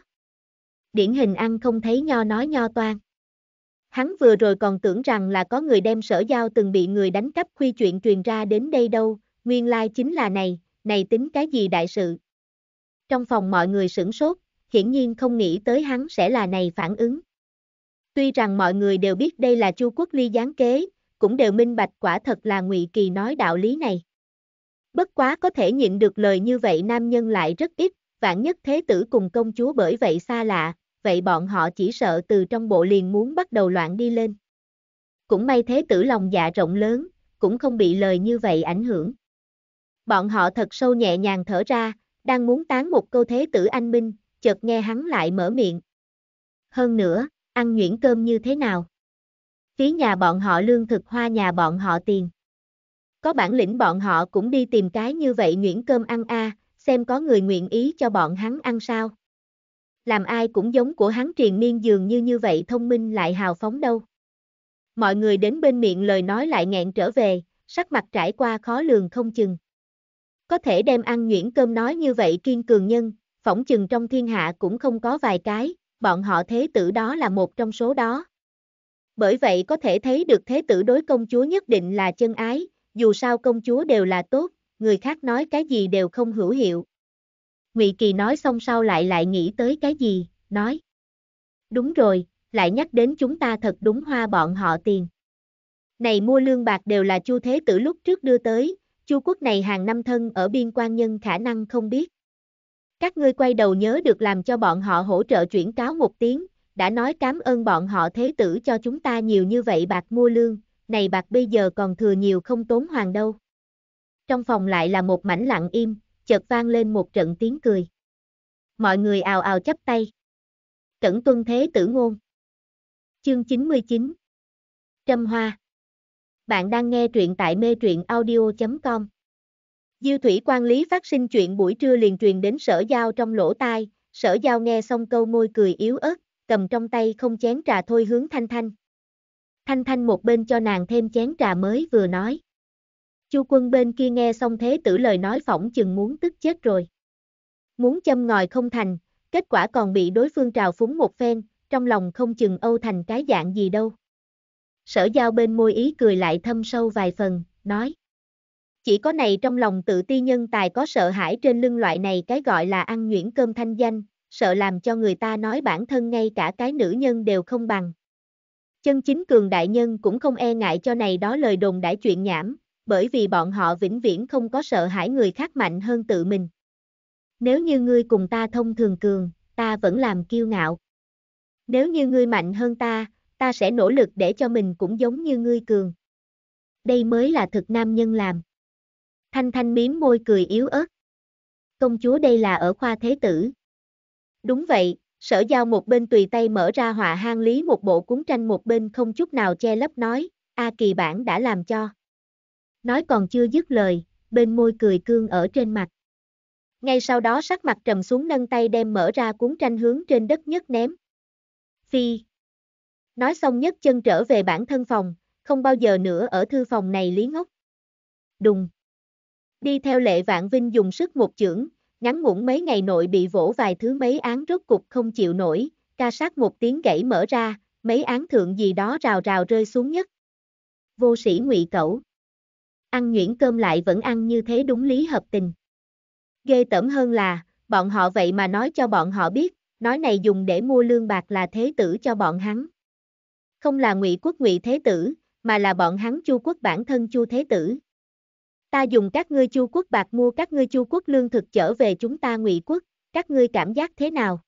Điển hình ăn không thấy nho nói nho toan hắn vừa rồi còn tưởng rằng là có người đem sở giao từng bị người đánh cắp khuy chuyện truyền ra đến đây đâu, nguyên lai chính là này, này tính cái gì đại sự. Trong phòng mọi người sửng sốt, hiển nhiên không nghĩ tới hắn sẽ là này phản ứng. Tuy rằng mọi người đều biết đây là Chu Quốc Ly gián kế, cũng đều minh bạch quả thật là Ngụy Kỳ nói đạo lý này. Bất quá có thể nhịn được lời như vậy nam nhân lại rất ít, vạn nhất thế tử cùng công chúa bởi vậy xa lạ, vậy bọn họ chỉ sợ từ trong bộ liền muốn bắt đầu loạn đi lên. Cũng may thế tử lòng dạ rộng lớn, cũng không bị lời như vậy ảnh hưởng. Bọn họ thật sâu nhẹ nhàng thở ra, đang muốn tán một câu thế tử anh minh, chợt nghe hắn lại mở miệng. Hơn nữa, ăn nhuyễn cơm như thế nào? Phí nhà bọn họ lương thực hoa nhà bọn họ tiền. Có bản lĩnh bọn họ cũng đi tìm cái như vậy nhuyễn cơm ăn a, xem có người nguyện ý cho bọn hắn ăn sao làm ai cũng giống của hắn triền miên dường như như vậy thông minh lại hào phóng đâu. Mọi người đến bên miệng lời nói lại nghẹn trở về, sắc mặt trải qua khó lường không chừng. Có thể đem ăn nhuyễn cơm nói như vậy kiên cường nhân, phỏng chừng trong thiên hạ cũng không có vài cái, bọn họ thế tử đó là một trong số đó. Bởi vậy có thể thấy được thế tử đối công chúa nhất định là chân ái, dù sao công chúa đều là tốt, người khác nói cái gì đều không hữu hiệu. Ngụy Kỳ nói xong sau lại lại nghĩ tới cái gì, nói. Đúng rồi, lại nhắc đến chúng ta thật đúng hoa bọn họ tiền. Này mua lương bạc đều là Chu Thế Tử lúc trước đưa tới, Chu quốc này hàng năm thân ở biên quan nhân khả năng không biết. Các ngươi quay đầu nhớ được làm cho bọn họ hỗ trợ chuyển cáo một tiếng, đã nói cảm ơn bọn họ thế tử cho chúng ta nhiều như vậy bạc mua lương, này bạc bây giờ còn thừa nhiều không tốn hoàng đâu. Trong phòng lại là một mảnh lặng im, chợt vang lên một trận tiếng cười. Mọi người ào ào chắp tay. Cẩn tuân thế tử ngôn. Chương 99 Trâm Hoa Bạn đang nghe truyện tại mê truyện audio.com Diêu thủy quan lý phát sinh chuyện buổi trưa liền truyền đến sở giao trong lỗ tai, sở giao nghe xong câu môi cười yếu ớt, cầm trong tay không chén trà thôi hướng thanh thanh. Thanh thanh một bên cho nàng thêm chén trà mới vừa nói. Chu quân bên kia nghe xong thế tử lời nói phỏng chừng muốn tức chết rồi. Muốn châm ngòi không thành, kết quả còn bị đối phương trào phúng một phen, trong lòng không chừng âu thành cái dạng gì đâu. Sở giao bên môi ý cười lại thâm sâu vài phần, nói. Chỉ có này trong lòng tự ti nhân tài có sợ hãi trên lưng loại này cái gọi là ăn nhuyễn cơm thanh danh, sợ làm cho người ta nói bản thân ngay cả cái nữ nhân đều không bằng. Chân chính cường đại nhân cũng không e ngại cho này đó lời đồn đãi chuyện nhảm, bởi vì bọn họ vĩnh viễn không có sợ hãi người khác mạnh hơn tự mình. Nếu như ngươi cùng ta thông thường cường, ta vẫn làm kiêu ngạo. Nếu như ngươi mạnh hơn ta, ta sẽ nỗ lực để cho mình cũng giống như ngươi cường. Đây mới là thực nam nhân làm. Thanh Thanh miếm môi cười yếu ớt. Công chúa đây là ở khoa thế tử. Đúng vậy, sở giao một bên tùy tay mở ra hòa hang lý một bộ cuốn tranh một bên không chút nào che lấp nói, A kỳ bản đã làm cho nói còn chưa dứt lời, bên môi cười cương ở trên mặt. Ngay sau đó sắc mặt trầm xuống nâng tay đem mở ra cuốn tranh hướng trên đất nhất ném. Phi. Nói xong nhất chân trở về bản thân phòng, không bao giờ nữa ở thư phòng này lý ngốc. Đùng. Đi theo lệ vạn vinh dùng sức một chưởng, ngắn ngủn mấy ngày nội bị vỗ vài thứ mấy án rốt cục không chịu nổi, ca sát một tiếng gãy mở ra, mấy án thượng gì đó rào rào rơi xuống nhất. Vô sĩ ngụy cẩu ăn nhuyễn cơm lại vẫn ăn như thế đúng lý hợp tình. Ghê tẩm hơn là, bọn họ vậy mà nói cho bọn họ biết, nói này dùng để mua lương bạc là thế tử cho bọn hắn. Không là ngụy quốc ngụy thế tử, mà là bọn hắn chu quốc bản thân chu thế tử. Ta dùng các ngươi chu quốc bạc mua các ngươi chu quốc lương thực trở về chúng ta ngụy quốc, các ngươi cảm giác thế nào?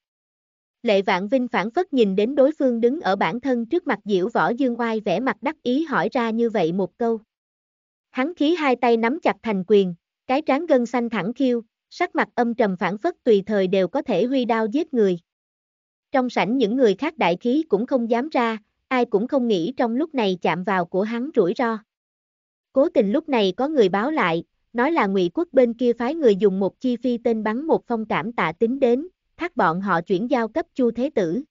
Lệ Vạn Vinh phản phất nhìn đến đối phương đứng ở bản thân trước mặt Diễu Võ Dương Oai vẻ mặt đắc ý hỏi ra như vậy một câu. Hắn khí hai tay nắm chặt thành quyền, cái trán gân xanh thẳng khiêu, sắc mặt âm trầm phản phất tùy thời đều có thể huy đao giết người. Trong sảnh những người khác đại khí cũng không dám ra, ai cũng không nghĩ trong lúc này chạm vào của hắn rủi ro. Cố tình lúc này có người báo lại, nói là ngụy quốc bên kia phái người dùng một chi phi tên bắn một phong cảm tạ tính đến, thác bọn họ chuyển giao cấp chu thế tử.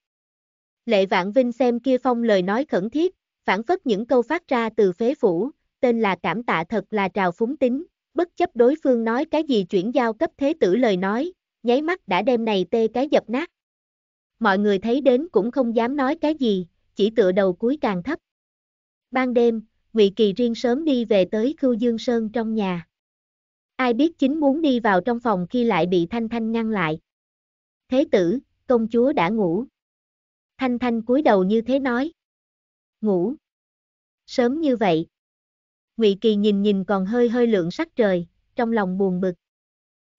Lệ Vạn Vinh xem kia phong lời nói khẩn thiết, phản phất những câu phát ra từ phế phủ, tên là cảm tạ thật là trào phúng tính, bất chấp đối phương nói cái gì chuyển giao cấp thế tử lời nói, nháy mắt đã đem này tê cái dập nát. Mọi người thấy đến cũng không dám nói cái gì, chỉ tựa đầu cuối càng thấp. Ban đêm, Ngụy Kỳ riêng sớm đi về tới Khưu Dương Sơn trong nhà. Ai biết chính muốn đi vào trong phòng khi lại bị Thanh Thanh ngăn lại. Thế tử, công chúa đã ngủ. Thanh Thanh cúi đầu như thế nói. Ngủ. Sớm như vậy. Ngụy Kỳ nhìn nhìn còn hơi hơi lượng sắc trời, trong lòng buồn bực.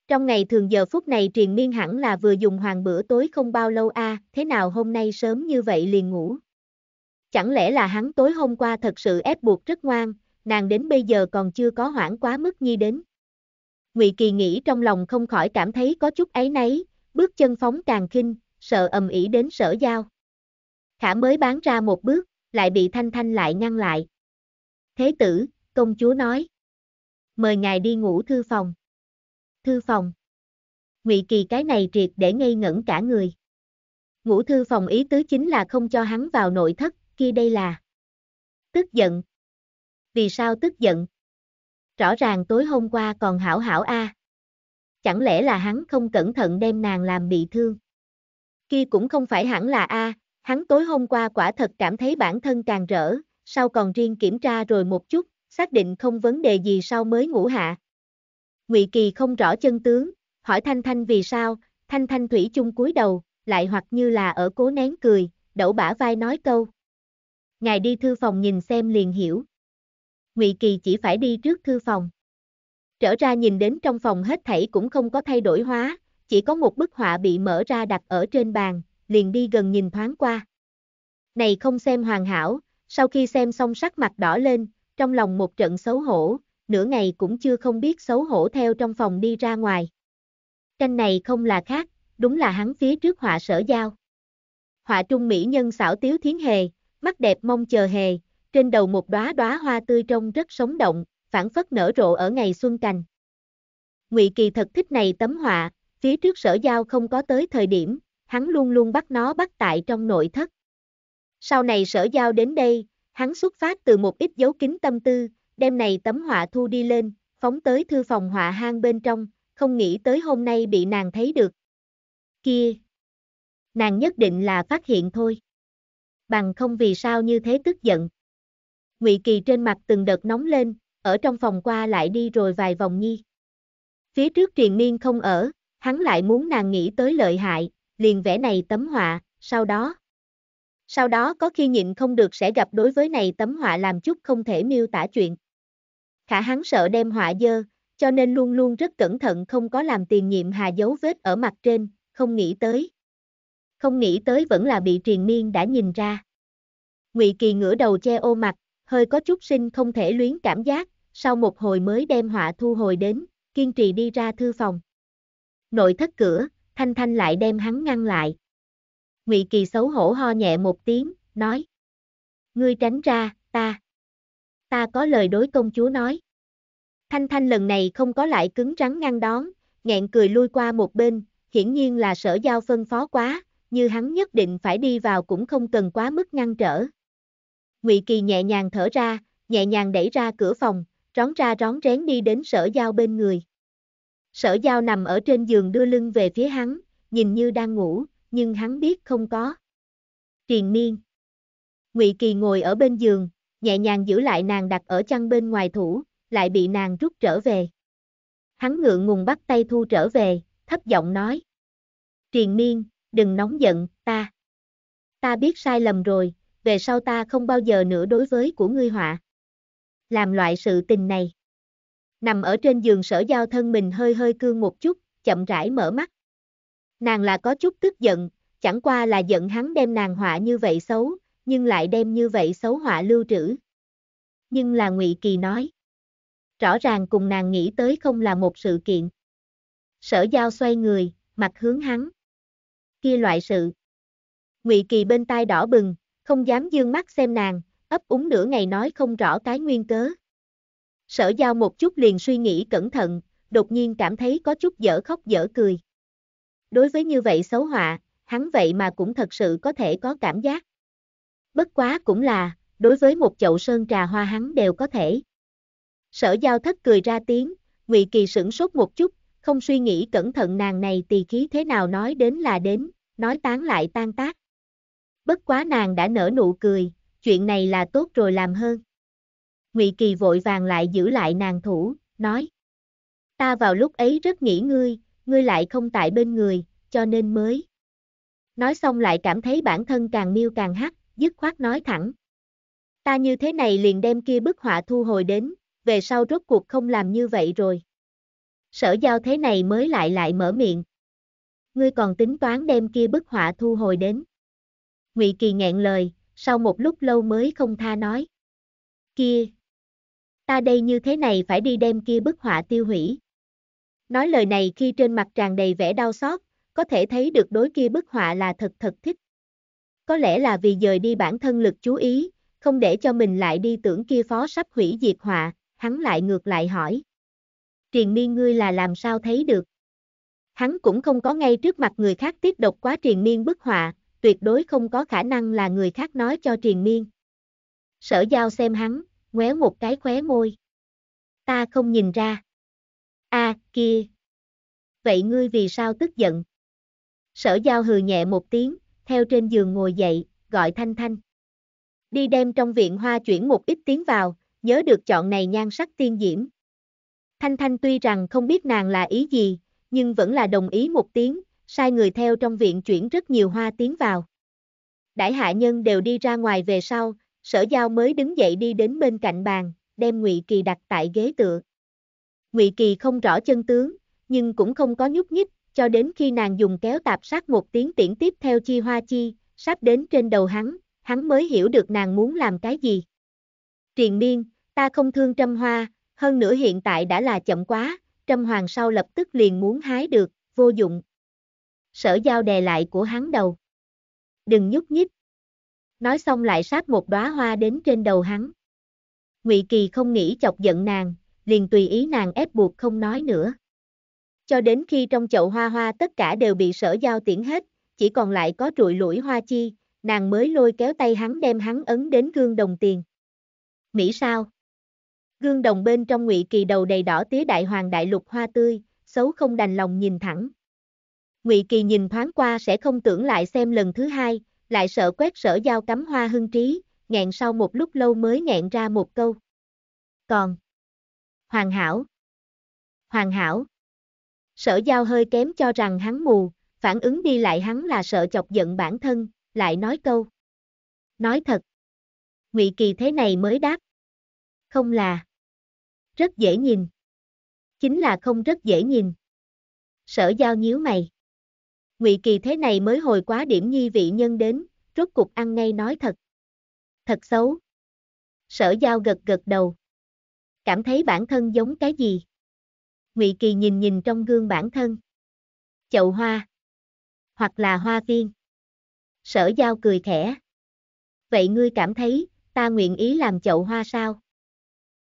Trong ngày thường giờ phút này triền miên hẳn là vừa dùng hoàng bữa tối không bao lâu a, thế nào hôm nay sớm như vậy liền ngủ. Chẳng lẽ là hắn tối hôm qua thật sự ép buộc rất ngoan, nàng đến bây giờ còn chưa có hoảng quá mức nhi đến. Ngụy Kỳ nghĩ trong lòng không khỏi cảm thấy có chút ấy nấy, bước chân phóng càng khinh, sợ ầm ĩ đến sở giao. Khả mới bán ra một bước, lại bị Thanh Thanh lại ngăn lại. Thế tử, công chúa nói. Mời ngài đi ngủ thư phòng. Thư phòng. Ngụy Kỳ cái này triệt để ngây ngẩn cả người. Ngũ thư phòng ý tứ chính là không cho hắn vào nội thất, kia đây là tức giận. Vì sao tức giận? Rõ ràng tối hôm qua còn hảo hảo a. Chẳng lẽ là hắn không cẩn thận đem nàng làm bị thương? Kia cũng không phải hẳn là a, hắn tối hôm qua quả thật cảm thấy bản thân càng rỡ, sau còn riêng kiểm tra rồi một chút, xác định không vấn đề gì sau mới ngủ hạ. Ngụy Kỳ không rõ chân tướng, hỏi Thanh Thanh vì sao, Thanh Thanh thủy chung cúi đầu, lại hoặc như là ở cố nén cười, đậu bả vai nói câu. Ngài đi thư phòng nhìn xem liền hiểu. Ngụy Kỳ chỉ phải đi trước thư phòng. Trở ra nhìn đến trong phòng hết thảy cũng không có thay đổi hóa, chỉ có một bức họa bị mở ra đặt ở trên bàn, liền đi gần nhìn thoáng qua. Này không xem hoàn hảo, sau khi xem xong sắc mặt đỏ lên, trong lòng một trận xấu hổ, nửa ngày cũng chưa không biết xấu hổ theo trong phòng đi ra ngoài. Tranh này không là khác, đúng là hắn phía trước họa sở giao. Họa trung mỹ nhân xảo tiếu thiến hề, mắt đẹp mong chờ hề, trên đầu một đóa đóa hoa tươi trông rất sống động, phản phất nở rộ ở ngày xuân cành. Ngụy Kỳ thật thích này tấm họa, phía trước sở giao không có tới thời điểm, hắn luôn luôn bắt nó bắt tại trong nội thất. Sau này sở giao đến đây, Hắn xuất phát từ một ít dấu kính tâm tư, đem này tấm họa thu đi lên, phóng tới thư phòng họa hang bên trong, không nghĩ tới hôm nay bị nàng thấy được. Kia! Nàng nhất định là phát hiện thôi. Bằng không vì sao như thế tức giận. Ngụy Kỳ trên mặt từng đợt nóng lên, ở trong phòng qua lại đi rồi vài vòng nhi. Phía trước triền miên không ở, hắn lại muốn nàng nghĩ tới lợi hại, liền vẽ này tấm họa, sau đó, sau đó có khi nhịn không được sẽ gặp đối với này tấm họa làm chút không thể miêu tả chuyện. Khả hắn sợ đem họa dơ, cho nên luôn luôn rất cẩn thận không có làm tiền nhiệm hà dấu vết ở mặt trên, không nghĩ tới. Không nghĩ tới vẫn là bị triền miên đã nhìn ra. Ngụy Kỳ ngửa đầu che ô mặt, hơi có chút sinh không thể luyến cảm giác, sau một hồi mới đem họa thu hồi đến, kiên trì đi ra thư phòng. Nội thất cửa, Thanh Thanh lại đem hắn ngăn lại. Ngụy Kỳ xấu hổ ho nhẹ một tiếng, nói. Ngươi tránh ra, ta. Ta có lời đối công chúa nói. Thanh Thanh lần này không có lại cứng rắn ngăn đón, nghẹn cười lui qua một bên, hiển nhiên là sở giao phân phó quá, như hắn nhất định phải đi vào cũng không cần quá mức ngăn trở. Ngụy Kỳ nhẹ nhàng thở ra, nhẹ nhàng đẩy ra cửa phòng, rón ra rón rén đi đến sở giao bên người. Sở giao nằm ở trên giường đưa lưng về phía hắn, nhìn như đang ngủ, nhưng hắn biết không có. Triền miên. Ngụy Kỳ ngồi ở bên giường, nhẹ nhàng giữ lại nàng đặt ở chăn bên ngoài thủ, lại bị nàng rút trở về. Hắn ngượng ngùng bắt tay thu trở về, thấp giọng nói. Triền miên, đừng nóng giận, ta. Ta biết sai lầm rồi, về sau ta không bao giờ nữa đối với của ngươi họa. Làm loại sự tình này. Nằm ở trên giường sở giao thân mình hơi hơi cương một chút, chậm rãi mở mắt. Nàng là có chút tức giận, chẳng qua là giận hắn đem nàng họa như vậy xấu, nhưng lại đem như vậy xấu họa lưu trữ. Nhưng là Ngụy Kỳ nói. Rõ ràng cùng nàng nghĩ tới không là một sự kiện. Sở giao xoay người, mặt hướng hắn. Kia loại sự. Ngụy Kỳ bên tai đỏ bừng, không dám dương mắt xem nàng, ấp úng nửa ngày nói không rõ cái nguyên cớ. Sở giao một chút liền suy nghĩ cẩn thận, đột nhiên cảm thấy có chút dở khóc dở cười đối với như vậy xấu họa, hắn vậy mà cũng thật sự có thể có cảm giác. Bất quá cũng là, đối với một chậu sơn trà hoa hắn đều có thể. Sở giao thất cười ra tiếng, Ngụy Kỳ sửng sốt một chút, không suy nghĩ cẩn thận nàng này tỳ khí thế nào nói đến là đến, nói tán lại tan tác. Bất quá nàng đã nở nụ cười, chuyện này là tốt rồi làm hơn. Ngụy Kỳ vội vàng lại giữ lại nàng thủ, nói. Ta vào lúc ấy rất nghĩ ngươi, ngươi lại không tại bên người, cho nên mới. Nói xong lại cảm thấy bản thân càng miêu càng hắc, dứt khoát nói thẳng. Ta như thế này liền đem kia bức họa thu hồi đến, về sau rốt cuộc không làm như vậy rồi. Sở giao thế này mới lại lại mở miệng. Ngươi còn tính toán đem kia bức họa thu hồi đến. Ngụy Kỳ nghẹn lời, sau một lúc lâu mới không tha nói. Kia! Ta đây như thế này phải đi đem kia bức họa tiêu hủy. Nói lời này khi trên mặt tràn đầy vẻ đau xót, có thể thấy được đối kia bức họa là thật thật thích. Có lẽ là vì dời đi bản thân lực chú ý, không để cho mình lại đi tưởng kia phó sắp hủy diệt họa, hắn lại ngược lại hỏi. Triền miên ngươi là làm sao thấy được? Hắn cũng không có ngay trước mặt người khác tiết độc quá triền miên bức họa, tuyệt đối không có khả năng là người khác nói cho triền miên. Sở giao xem hắn, ngoéo một cái khóe môi. Ta không nhìn ra a à, kia. Vậy ngươi vì sao tức giận? Sở giao hừ nhẹ một tiếng, theo trên giường ngồi dậy, gọi Thanh Thanh. Đi đem trong viện hoa chuyển một ít tiếng vào, nhớ được chọn này nhan sắc tiên diễm. Thanh Thanh tuy rằng không biết nàng là ý gì, nhưng vẫn là đồng ý một tiếng, sai người theo trong viện chuyển rất nhiều hoa tiến vào. Đại hạ nhân đều đi ra ngoài về sau, sở giao mới đứng dậy đi đến bên cạnh bàn, đem Ngụy Kỳ đặt tại ghế tựa. Ngụy Kỳ không rõ chân tướng, nhưng cũng không có nhúc nhích, cho đến khi nàng dùng kéo tạp sát một tiếng tiễn tiếp theo chi hoa chi, sắp đến trên đầu hắn, hắn mới hiểu được nàng muốn làm cái gì. Triền miên, ta không thương trăm hoa, hơn nữa hiện tại đã là chậm quá, trăm hoàng sau lập tức liền muốn hái được, vô dụng. Sở giao đè lại của hắn đầu. Đừng nhúc nhích. Nói xong lại sát một đóa hoa đến trên đầu hắn. Ngụy Kỳ không nghĩ chọc giận nàng, liền tùy ý nàng ép buộc không nói nữa. Cho đến khi trong chậu hoa hoa tất cả đều bị sở giao tiễn hết, chỉ còn lại có trụi lũi hoa chi, nàng mới lôi kéo tay hắn đem hắn ấn đến gương đồng tiền. Mỹ sao? Gương đồng bên trong ngụy kỳ đầu đầy đỏ tía đại hoàng đại lục hoa tươi, xấu không đành lòng nhìn thẳng. Ngụy kỳ nhìn thoáng qua sẽ không tưởng lại xem lần thứ hai, lại sợ quét sở giao cắm hoa hưng trí, nghẹn sau một lúc lâu mới nghẹn ra một câu. Còn... Hoàn hảo. Hoàn hảo. Sở giao hơi kém cho rằng hắn mù, phản ứng đi lại hắn là sợ chọc giận bản thân, lại nói câu. Nói thật. Ngụy Kỳ thế này mới đáp. Không là. Rất dễ nhìn. Chính là không rất dễ nhìn. Sở giao nhíu mày. Ngụy Kỳ thế này mới hồi quá điểm nhi vị nhân đến, rốt cục ăn ngay nói thật. Thật xấu. Sở giao gật gật đầu cảm thấy bản thân giống cái gì. Ngụy Kỳ nhìn nhìn trong gương bản thân. Chậu hoa. Hoặc là hoa viên. Sở giao cười khẽ. Vậy ngươi cảm thấy, ta nguyện ý làm chậu hoa sao?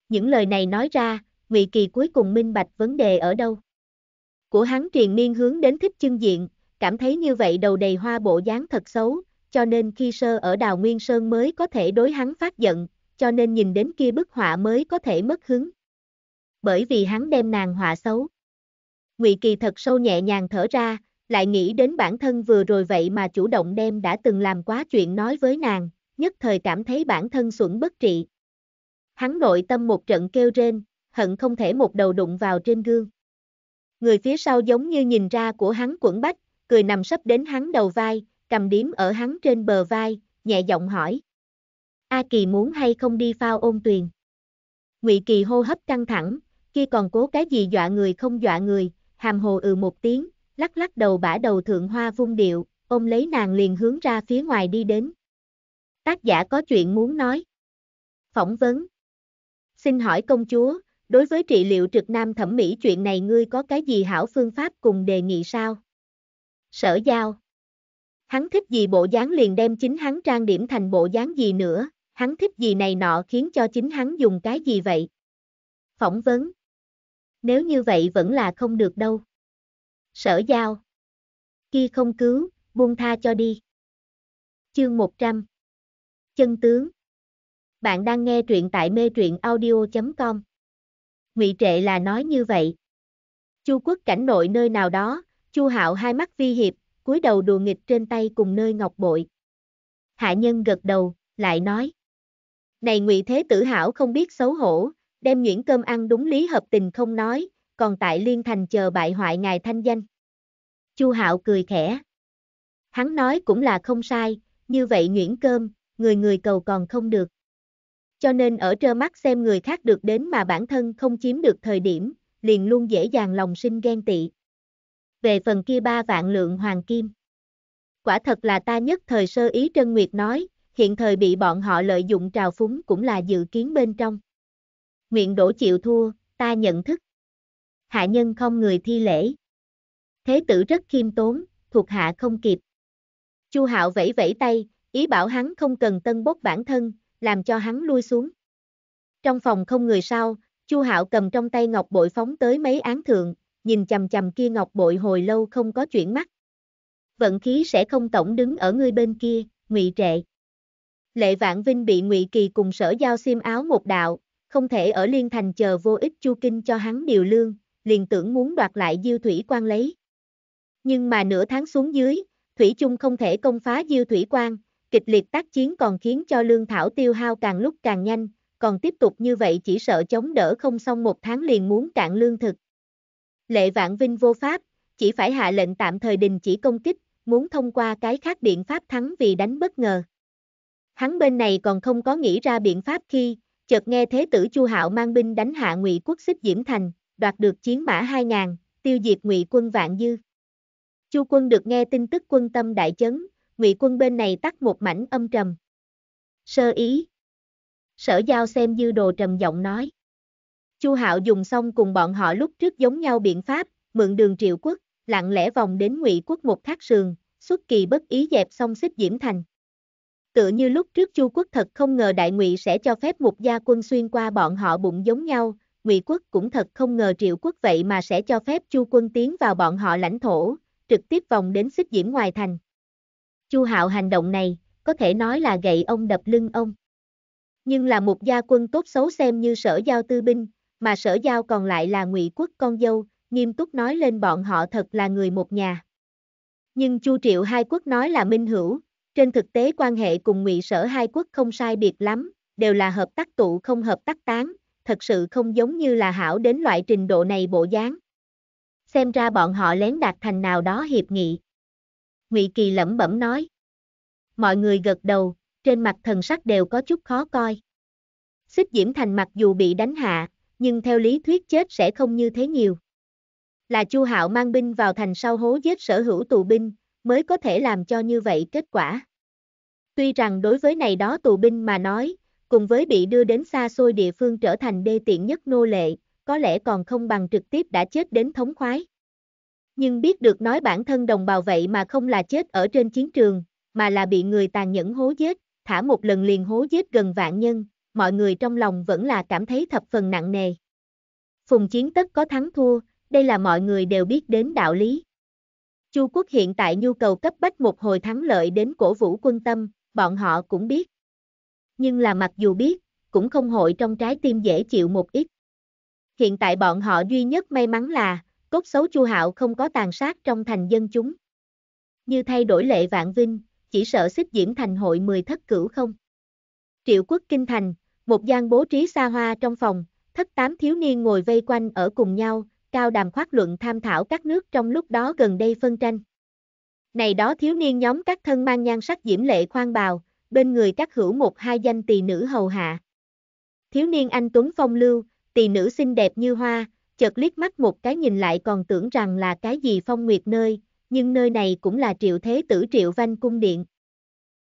Những lời này nói ra, Ngụy Kỳ cuối cùng minh bạch vấn đề ở đâu. Của hắn truyền miên hướng đến thích chân diện, cảm thấy như vậy đầu đầy hoa bộ dáng thật xấu, cho nên khi sơ ở đào Nguyên Sơn mới có thể đối hắn phát giận, cho nên nhìn đến kia bức họa mới có thể mất hứng. Bởi vì hắn đem nàng họa xấu. Ngụy Kỳ thật sâu nhẹ nhàng thở ra, lại nghĩ đến bản thân vừa rồi vậy mà chủ động đem đã từng làm quá chuyện nói với nàng, nhất thời cảm thấy bản thân xuẩn bất trị. Hắn nội tâm một trận kêu rên, hận không thể một đầu đụng vào trên gương. Người phía sau giống như nhìn ra của hắn quẩn bách, cười nằm sấp đến hắn đầu vai, cầm điếm ở hắn trên bờ vai, nhẹ giọng hỏi. A Kỳ muốn hay không đi phao ôn tuyền. Ngụy Kỳ hô hấp căng thẳng, kia còn cố cái gì dọa người không dọa người, hàm hồ ừ một tiếng, lắc lắc đầu bả đầu thượng hoa vung điệu, ôm lấy nàng liền hướng ra phía ngoài đi đến. Tác giả có chuyện muốn nói. Phỏng vấn. Xin hỏi công chúa, đối với trị liệu trực nam thẩm mỹ chuyện này ngươi có cái gì hảo phương pháp cùng đề nghị sao? Sở giao. Hắn thích gì bộ dáng liền đem chính hắn trang điểm thành bộ dáng gì nữa, hắn thích gì này nọ khiến cho chính hắn dùng cái gì vậy? Phỏng vấn. Nếu như vậy vẫn là không được đâu. Sở giao. Khi không cứu, buông tha cho đi. Chương 100. Chân tướng. Bạn đang nghe truyện tại mê truyện audio.com. Ngụy Trệ là nói như vậy. Chu Quốc cảnh nội nơi nào đó, Chu Hạo hai mắt vi hiệp, cúi đầu đùa nghịch trên tay cùng nơi ngọc bội. Hạ nhân gật đầu, lại nói: này ngụy thế tử hảo không biết xấu hổ, đem nhuyễn cơm ăn đúng lý hợp tình không nói, còn tại liên thành chờ bại hoại ngài thanh danh. Chu hạo cười khẽ. Hắn nói cũng là không sai, như vậy nhuyễn cơm, người người cầu còn không được. Cho nên ở trơ mắt xem người khác được đến mà bản thân không chiếm được thời điểm, liền luôn dễ dàng lòng sinh ghen tị. Về phần kia ba vạn lượng hoàng kim. Quả thật là ta nhất thời sơ ý Trân Nguyệt nói, hiện thời bị bọn họ lợi dụng trào phúng cũng là dự kiến bên trong. Nguyện đổ chịu thua, ta nhận thức. Hạ nhân không người thi lễ. Thế tử rất khiêm tốn, thuộc hạ không kịp. Chu Hạo vẫy vẫy tay, ý bảo hắn không cần tân bốc bản thân, làm cho hắn lui xuống. Trong phòng không người sau, Chu Hạo cầm trong tay ngọc bội phóng tới mấy án thượng, nhìn chầm chầm kia ngọc bội hồi lâu không có chuyển mắt. Vận khí sẽ không tổng đứng ở ngươi bên kia, ngụy trệ. Lệ Vạn Vinh bị Ngụy Kỳ cùng sở giao xiêm áo một đạo, không thể ở Liên Thành chờ vô ích Chu Kinh cho hắn điều lương, liền tưởng muốn đoạt lại Diêu Thủy Quan lấy. Nhưng mà nửa tháng xuống dưới, Thủy chung không thể công phá Diêu Thủy Quan, kịch liệt tác chiến còn khiến cho lương thảo tiêu hao càng lúc càng nhanh, còn tiếp tục như vậy chỉ sợ chống đỡ không xong một tháng liền muốn cạn lương thực. Lệ Vạn Vinh vô pháp, chỉ phải hạ lệnh tạm thời đình chỉ công kích, muốn thông qua cái khác biện pháp thắng vì đánh bất ngờ. Hắn bên này còn không có nghĩ ra biện pháp khi, chợt nghe thế tử Chu Hạo mang binh đánh hạ Ngụy Quốc Xích Diễm Thành, đoạt được chiến mã 2000, tiêu diệt Ngụy quân vạn dư. Chu quân được nghe tin tức quân tâm đại chấn, Ngụy quân bên này tắt một mảnh âm trầm. Sơ ý. Sở Giao xem dư đồ trầm giọng nói. Chu Hạo dùng xong cùng bọn họ lúc trước giống nhau biện pháp, mượn đường Triệu Quốc, lặng lẽ vòng đến Ngụy Quốc một thác sườn, xuất kỳ bất ý dẹp xong Xích Diễm Thành tựa như lúc trước Chu quốc thật không ngờ Đại Ngụy sẽ cho phép một gia quân xuyên qua bọn họ bụng giống nhau, Ngụy quốc cũng thật không ngờ Triệu quốc vậy mà sẽ cho phép Chu quân tiến vào bọn họ lãnh thổ, trực tiếp vòng đến xích diễm ngoài thành. Chu Hạo hành động này, có thể nói là gậy ông đập lưng ông. Nhưng là một gia quân tốt xấu xem như sở giao tư binh, mà sở giao còn lại là ngụy quốc con dâu, nghiêm túc nói lên bọn họ thật là người một nhà. Nhưng Chu Triệu hai quốc nói là minh hữu, trên thực tế quan hệ cùng ngụy sở hai quốc không sai biệt lắm, đều là hợp tác tụ không hợp tác tán, thật sự không giống như là hảo đến loại trình độ này bộ dáng. Xem ra bọn họ lén đạt thành nào đó hiệp nghị. Ngụy Kỳ lẩm bẩm nói. Mọi người gật đầu, trên mặt thần sắc đều có chút khó coi. Xích Diễm Thành mặc dù bị đánh hạ, nhưng theo lý thuyết chết sẽ không như thế nhiều. Là Chu Hạo mang binh vào thành sau hố giết sở hữu tù binh, mới có thể làm cho như vậy kết quả. Tuy rằng đối với này đó tù binh mà nói, cùng với bị đưa đến xa xôi địa phương trở thành đê tiện nhất nô lệ, có lẽ còn không bằng trực tiếp đã chết đến thống khoái. Nhưng biết được nói bản thân đồng bào vậy mà không là chết ở trên chiến trường, mà là bị người tàn nhẫn hố giết, thả một lần liền hố giết gần vạn nhân, mọi người trong lòng vẫn là cảm thấy thập phần nặng nề. Phùng chiến tất có thắng thua, đây là mọi người đều biết đến đạo lý. Chu quốc hiện tại nhu cầu cấp bách một hồi thắng lợi đến cổ vũ quân tâm, bọn họ cũng biết. Nhưng là mặc dù biết, cũng không hội trong trái tim dễ chịu một ít. Hiện tại bọn họ duy nhất may mắn là, cốt xấu Chu Hạo không có tàn sát trong thành dân chúng. Như thay đổi lệ vạn vinh, chỉ sợ xích diễm thành hội 10 thất cửu không. Triệu quốc kinh thành, một gian bố trí xa hoa trong phòng, thất tám thiếu niên ngồi vây quanh ở cùng nhau, cao đàm khoác luận tham thảo các nước trong lúc đó gần đây phân tranh. Này đó thiếu niên nhóm các thân mang nhan sắc diễm lệ khoan bào, bên người các hữu một hai danh tỳ nữ hầu hạ. Thiếu niên anh Tuấn Phong Lưu, tỳ nữ xinh đẹp như hoa, chợt liếc mắt một cái nhìn lại còn tưởng rằng là cái gì phong nguyệt nơi, nhưng nơi này cũng là triệu thế tử triệu văn cung điện.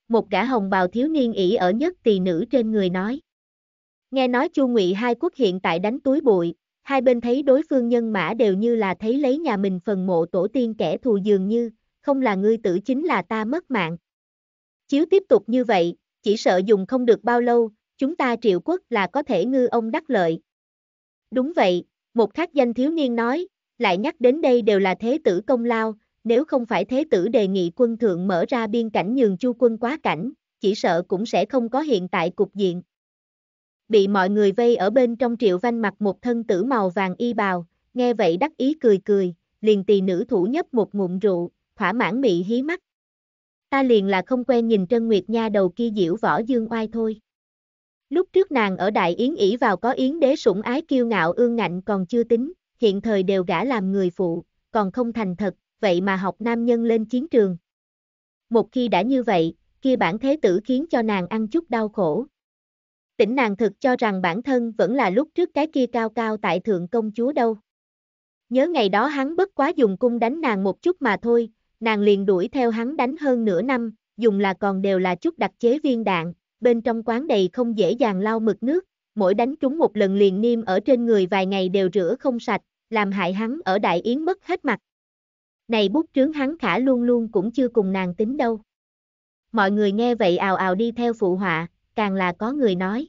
Một gã hồng bào thiếu niên ỷ ở nhất tỳ nữ trên người nói. Nghe nói chu ngụy hai quốc hiện tại đánh túi bụi, hai bên thấy đối phương nhân mã đều như là thấy lấy nhà mình phần mộ tổ tiên kẻ thù dường như, không là ngươi tử chính là ta mất mạng. Chiếu tiếp tục như vậy, chỉ sợ dùng không được bao lâu, chúng ta triệu quốc là có thể ngư ông đắc lợi. Đúng vậy, một khác danh thiếu niên nói, lại nhắc đến đây đều là thế tử công lao, nếu không phải thế tử đề nghị quân thượng mở ra biên cảnh nhường chu quân quá cảnh, chỉ sợ cũng sẽ không có hiện tại cục diện. Bị mọi người vây ở bên trong triệu văn mặc một thân tử màu vàng y bào, nghe vậy đắc ý cười cười, liền tỳ nữ thủ nhấp một ngụm rượu, thỏa mãn mị hí mắt. Ta liền là không quen nhìn Trân Nguyệt Nha đầu kia diễu võ dương oai thôi. Lúc trước nàng ở Đại Yến ỷ vào có Yến đế sủng ái kiêu ngạo ương ngạnh còn chưa tính, hiện thời đều gã làm người phụ, còn không thành thật, vậy mà học nam nhân lên chiến trường. Một khi đã như vậy, kia bản thế tử khiến cho nàng ăn chút đau khổ. Tỉnh nàng thực cho rằng bản thân vẫn là lúc trước cái kia cao cao tại thượng công chúa đâu. Nhớ ngày đó hắn bất quá dùng cung đánh nàng một chút mà thôi, Nàng liền đuổi theo hắn đánh hơn nửa năm, dùng là còn đều là chút đặc chế viên đạn, bên trong quán đầy không dễ dàng lau mực nước, mỗi đánh trúng một lần liền niêm ở trên người vài ngày đều rửa không sạch, làm hại hắn ở đại yến mất hết mặt. Này bút trướng hắn khả luôn luôn cũng chưa cùng nàng tính đâu. Mọi người nghe vậy ào ào đi theo phụ họa, càng là có người nói.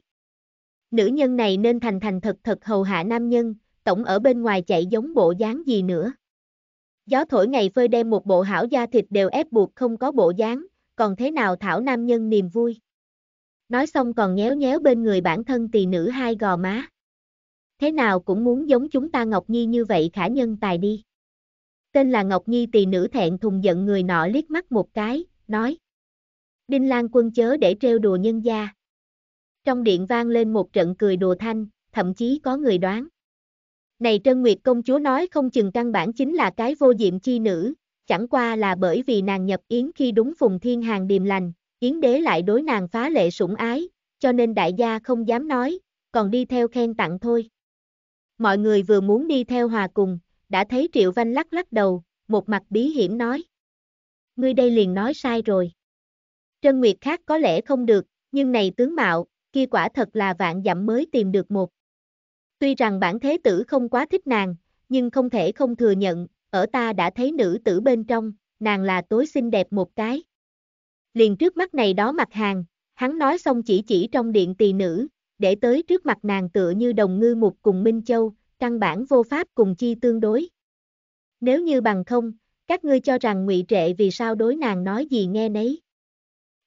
Nữ nhân này nên thành thành thật thật hầu hạ nam nhân, tổng ở bên ngoài chạy giống bộ dáng gì nữa. Gió thổi ngày phơi đem một bộ hảo da thịt đều ép buộc không có bộ dáng, còn thế nào thảo nam nhân niềm vui. Nói xong còn nhéo nhéo bên người bản thân tỳ nữ hai gò má. Thế nào cũng muốn giống chúng ta Ngọc Nhi như vậy khả nhân tài đi. Tên là Ngọc Nhi tỳ nữ thẹn thùng giận người nọ liếc mắt một cái, nói. Đinh Lan quân chớ để trêu đùa nhân gia. Trong điện vang lên một trận cười đùa thanh, thậm chí có người đoán. Này Trân Nguyệt công chúa nói không chừng căn bản chính là cái vô diệm chi nữ, chẳng qua là bởi vì nàng nhập yến khi đúng phùng thiên hàng điềm lành, yến đế lại đối nàng phá lệ sủng ái, cho nên đại gia không dám nói, còn đi theo khen tặng thôi. Mọi người vừa muốn đi theo hòa cùng, đã thấy Triệu Văn lắc lắc đầu, một mặt bí hiểm nói. Ngươi đây liền nói sai rồi. Trân Nguyệt khác có lẽ không được, nhưng này tướng mạo, kia quả thật là vạn dặm mới tìm được một. Tuy rằng bản thế tử không quá thích nàng, nhưng không thể không thừa nhận, ở ta đã thấy nữ tử bên trong, nàng là tối xinh đẹp một cái. Liền trước mắt này đó mặt hàng, hắn nói xong chỉ chỉ trong điện tỳ nữ, để tới trước mặt nàng tựa như đồng ngư mục cùng Minh Châu, căn bản vô pháp cùng chi tương đối. Nếu như bằng không, các ngươi cho rằng ngụy trệ vì sao đối nàng nói gì nghe nấy.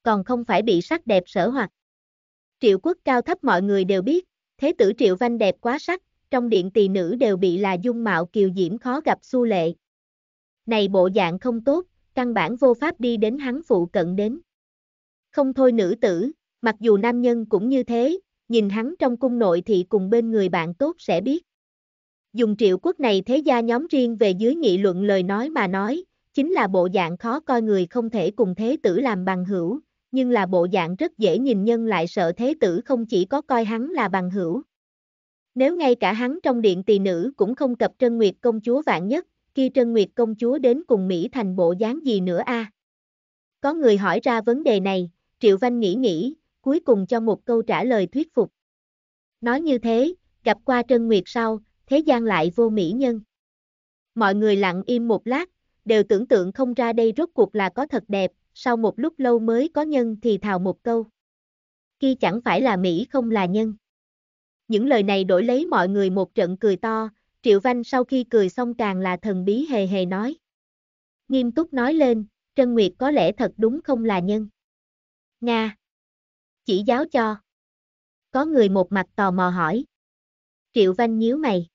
Còn không phải bị sắc đẹp sở hoặc. Triệu quốc cao thấp mọi người đều biết, Thế tử Triệu Vanh đẹp quá sắc, trong điện tỳ nữ đều bị là dung mạo kiều diễm khó gặp xu lệ. Này bộ dạng không tốt, căn bản vô pháp đi đến hắn phụ cận đến. Không thôi nữ tử, mặc dù nam nhân cũng như thế, nhìn hắn trong cung nội thì cùng bên người bạn tốt sẽ biết. Dùng triệu quốc này thế gia nhóm riêng về dưới nghị luận lời nói mà nói, chính là bộ dạng khó coi người không thể cùng thế tử làm bằng hữu, nhưng là bộ dạng rất dễ nhìn nhân lại sợ thế tử không chỉ có coi hắn là bằng hữu. Nếu ngay cả hắn trong điện tỳ nữ cũng không cập Trân Nguyệt công chúa vạn nhất, khi Trân Nguyệt công chúa đến cùng Mỹ thành bộ dáng gì nữa a? Có người hỏi ra vấn đề này, Triệu Văn nghĩ nghĩ, cuối cùng cho một câu trả lời thuyết phục. Nói như thế, gặp qua Trân Nguyệt sau, thế gian lại vô mỹ nhân. Mọi người lặng im một lát, đều tưởng tượng không ra đây rốt cuộc là có thật đẹp, sau một lúc lâu mới có nhân thì thào một câu. Khi chẳng phải là Mỹ không là nhân. Những lời này đổi lấy mọi người một trận cười to, Triệu Văn sau khi cười xong càng là thần bí hề hề nói. Nghiêm túc nói lên, Trân Nguyệt có lẽ thật đúng không là nhân. Nga. Chỉ giáo cho. Có người một mặt tò mò hỏi. Triệu Văn nhíu mày.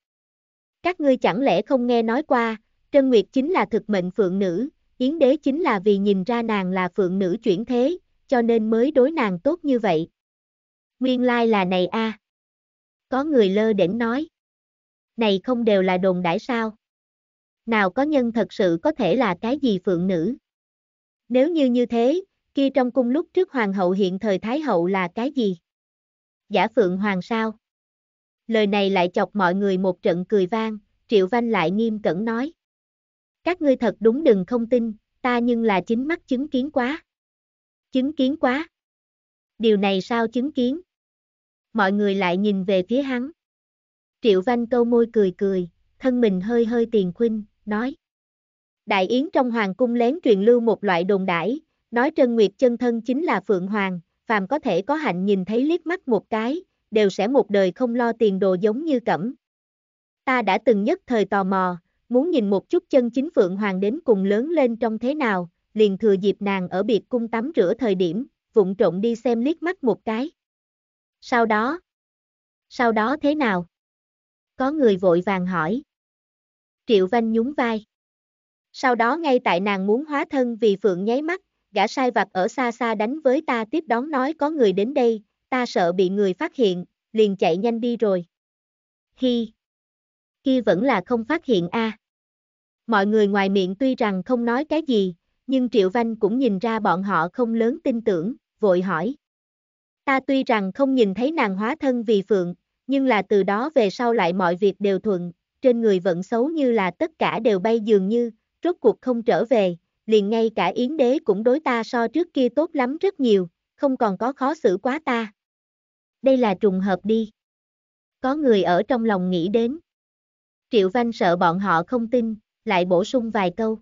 Các ngươi chẳng lẽ không nghe nói qua, Trân Nguyệt chính là thực mệnh phượng nữ, Yến đế chính là vì nhìn ra nàng là phượng nữ chuyển thế, cho nên mới đối nàng tốt như vậy. Nguyên lai like là này a. À. Có người lơ đỉnh nói. Này không đều là đồn đãi sao? Nào có nhân thật sự có thể là cái gì phượng nữ? Nếu như như thế, kia trong cung lúc trước hoàng hậu hiện thời thái hậu là cái gì? Giả phượng hoàng sao? Lời này lại chọc mọi người một trận cười vang, Triệu văn lại nghiêm cẩn nói. Các ngươi thật đúng đừng không tin, ta nhưng là chính mắt chứng kiến quá. Chứng kiến quá. Điều này sao chứng kiến? Mọi người lại nhìn về phía hắn. Triệu Văn câu môi cười cười, thân mình hơi hơi tiền khuynh, nói. Đại Yến trong hoàng cung lén truyền lưu một loại đồn đãi, nói Trân Nguyệt chân thân chính là Phượng Hoàng, phàm có thể có hạnh nhìn thấy liếc mắt một cái, đều sẽ một đời không lo tiền đồ giống như cẩm. Ta đã từng nhất thời tò mò, muốn nhìn một chút chân chính Phượng Hoàng đến cùng lớn lên trong thế nào, liền thừa dịp nàng ở biệt cung tắm rửa thời điểm, vụng trộn đi xem liếc mắt một cái. Sau đó, sau đó thế nào? Có người vội vàng hỏi. Triệu Vanh nhún vai. Sau đó ngay tại nàng muốn hóa thân vì Phượng nháy mắt, gã sai vặt ở xa xa đánh với ta tiếp đón nói có người đến đây, ta sợ bị người phát hiện, liền chạy nhanh đi rồi. Hi. khi vẫn là không phát hiện a. À. Mọi người ngoài miệng tuy rằng không nói cái gì, nhưng Triệu Vanh cũng nhìn ra bọn họ không lớn tin tưởng, vội hỏi. Ta tuy rằng không nhìn thấy nàng hóa thân vì phượng, nhưng là từ đó về sau lại mọi việc đều thuận, trên người vẫn xấu như là tất cả đều bay dường như, rốt cuộc không trở về, liền ngay cả Yến Đế cũng đối ta so trước kia tốt lắm rất nhiều, không còn có khó xử quá ta. Đây là trùng hợp đi. Có người ở trong lòng nghĩ đến. Triệu Văn sợ bọn họ không tin, lại bổ sung vài câu.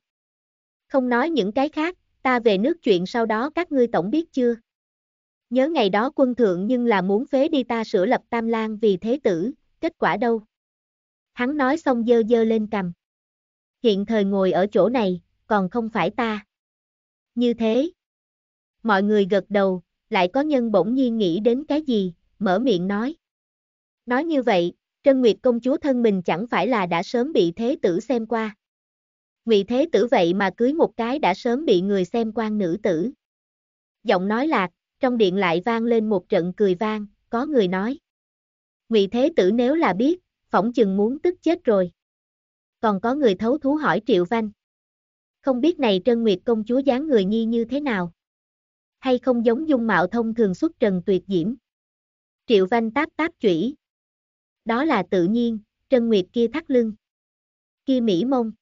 Không nói những cái khác, ta về nước chuyện sau đó các ngươi tổng biết chưa? Nhớ ngày đó quân thượng nhưng là muốn phế đi ta sửa lập tam lang vì thế tử, kết quả đâu? Hắn nói xong dơ dơ lên cầm. Hiện thời ngồi ở chỗ này, còn không phải ta. Như thế. Mọi người gật đầu, lại có nhân bỗng nhiên nghĩ đến cái gì, mở miệng nói. Nói như vậy, Trân Nguyệt công chúa thân mình chẳng phải là đã sớm bị thế tử xem qua ngụy thế tử vậy mà cưới một cái đã sớm bị người xem quan nữ tử. Giọng nói lạc, trong điện lại vang lên một trận cười vang, có người nói. Ngụy thế tử nếu là biết, phỏng chừng muốn tức chết rồi. Còn có người thấu thú hỏi Triệu Văn. Không biết này Trân Nguyệt công chúa dáng người nhi như thế nào? Hay không giống dung mạo thông thường xuất trần tuyệt diễm? Triệu Văn táp táp chủy. Đó là tự nhiên, Trân Nguyệt kia thắt lưng. Kia mỹ mông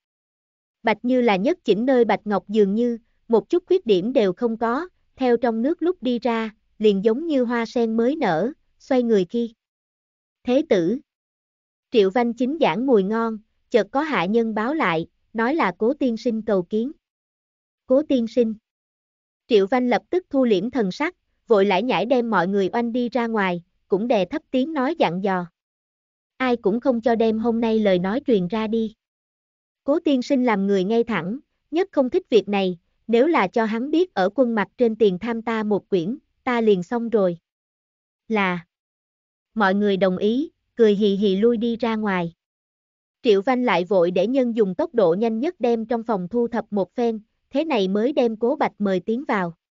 bạch như là nhất chỉnh nơi bạch ngọc dường như, một chút khuyết điểm đều không có, theo trong nước lúc đi ra, liền giống như hoa sen mới nở, xoay người khi. Thế tử Triệu Văn chính giảng mùi ngon, chợt có hạ nhân báo lại, nói là cố tiên sinh cầu kiến. Cố tiên sinh Triệu Văn lập tức thu liễm thần sắc, vội lại nhảy đem mọi người oanh đi ra ngoài, cũng đè thấp tiếng nói dặn dò. Ai cũng không cho đem hôm nay lời nói truyền ra đi. Cố tiên sinh làm người ngay thẳng, nhất không thích việc này, nếu là cho hắn biết ở quân mặt trên tiền tham ta một quyển, ta liền xong rồi. Là. Mọi người đồng ý, cười hì hì lui đi ra ngoài. Triệu Văn lại vội để nhân dùng tốc độ nhanh nhất đem trong phòng thu thập một phen, thế này mới đem cố bạch mời tiến vào.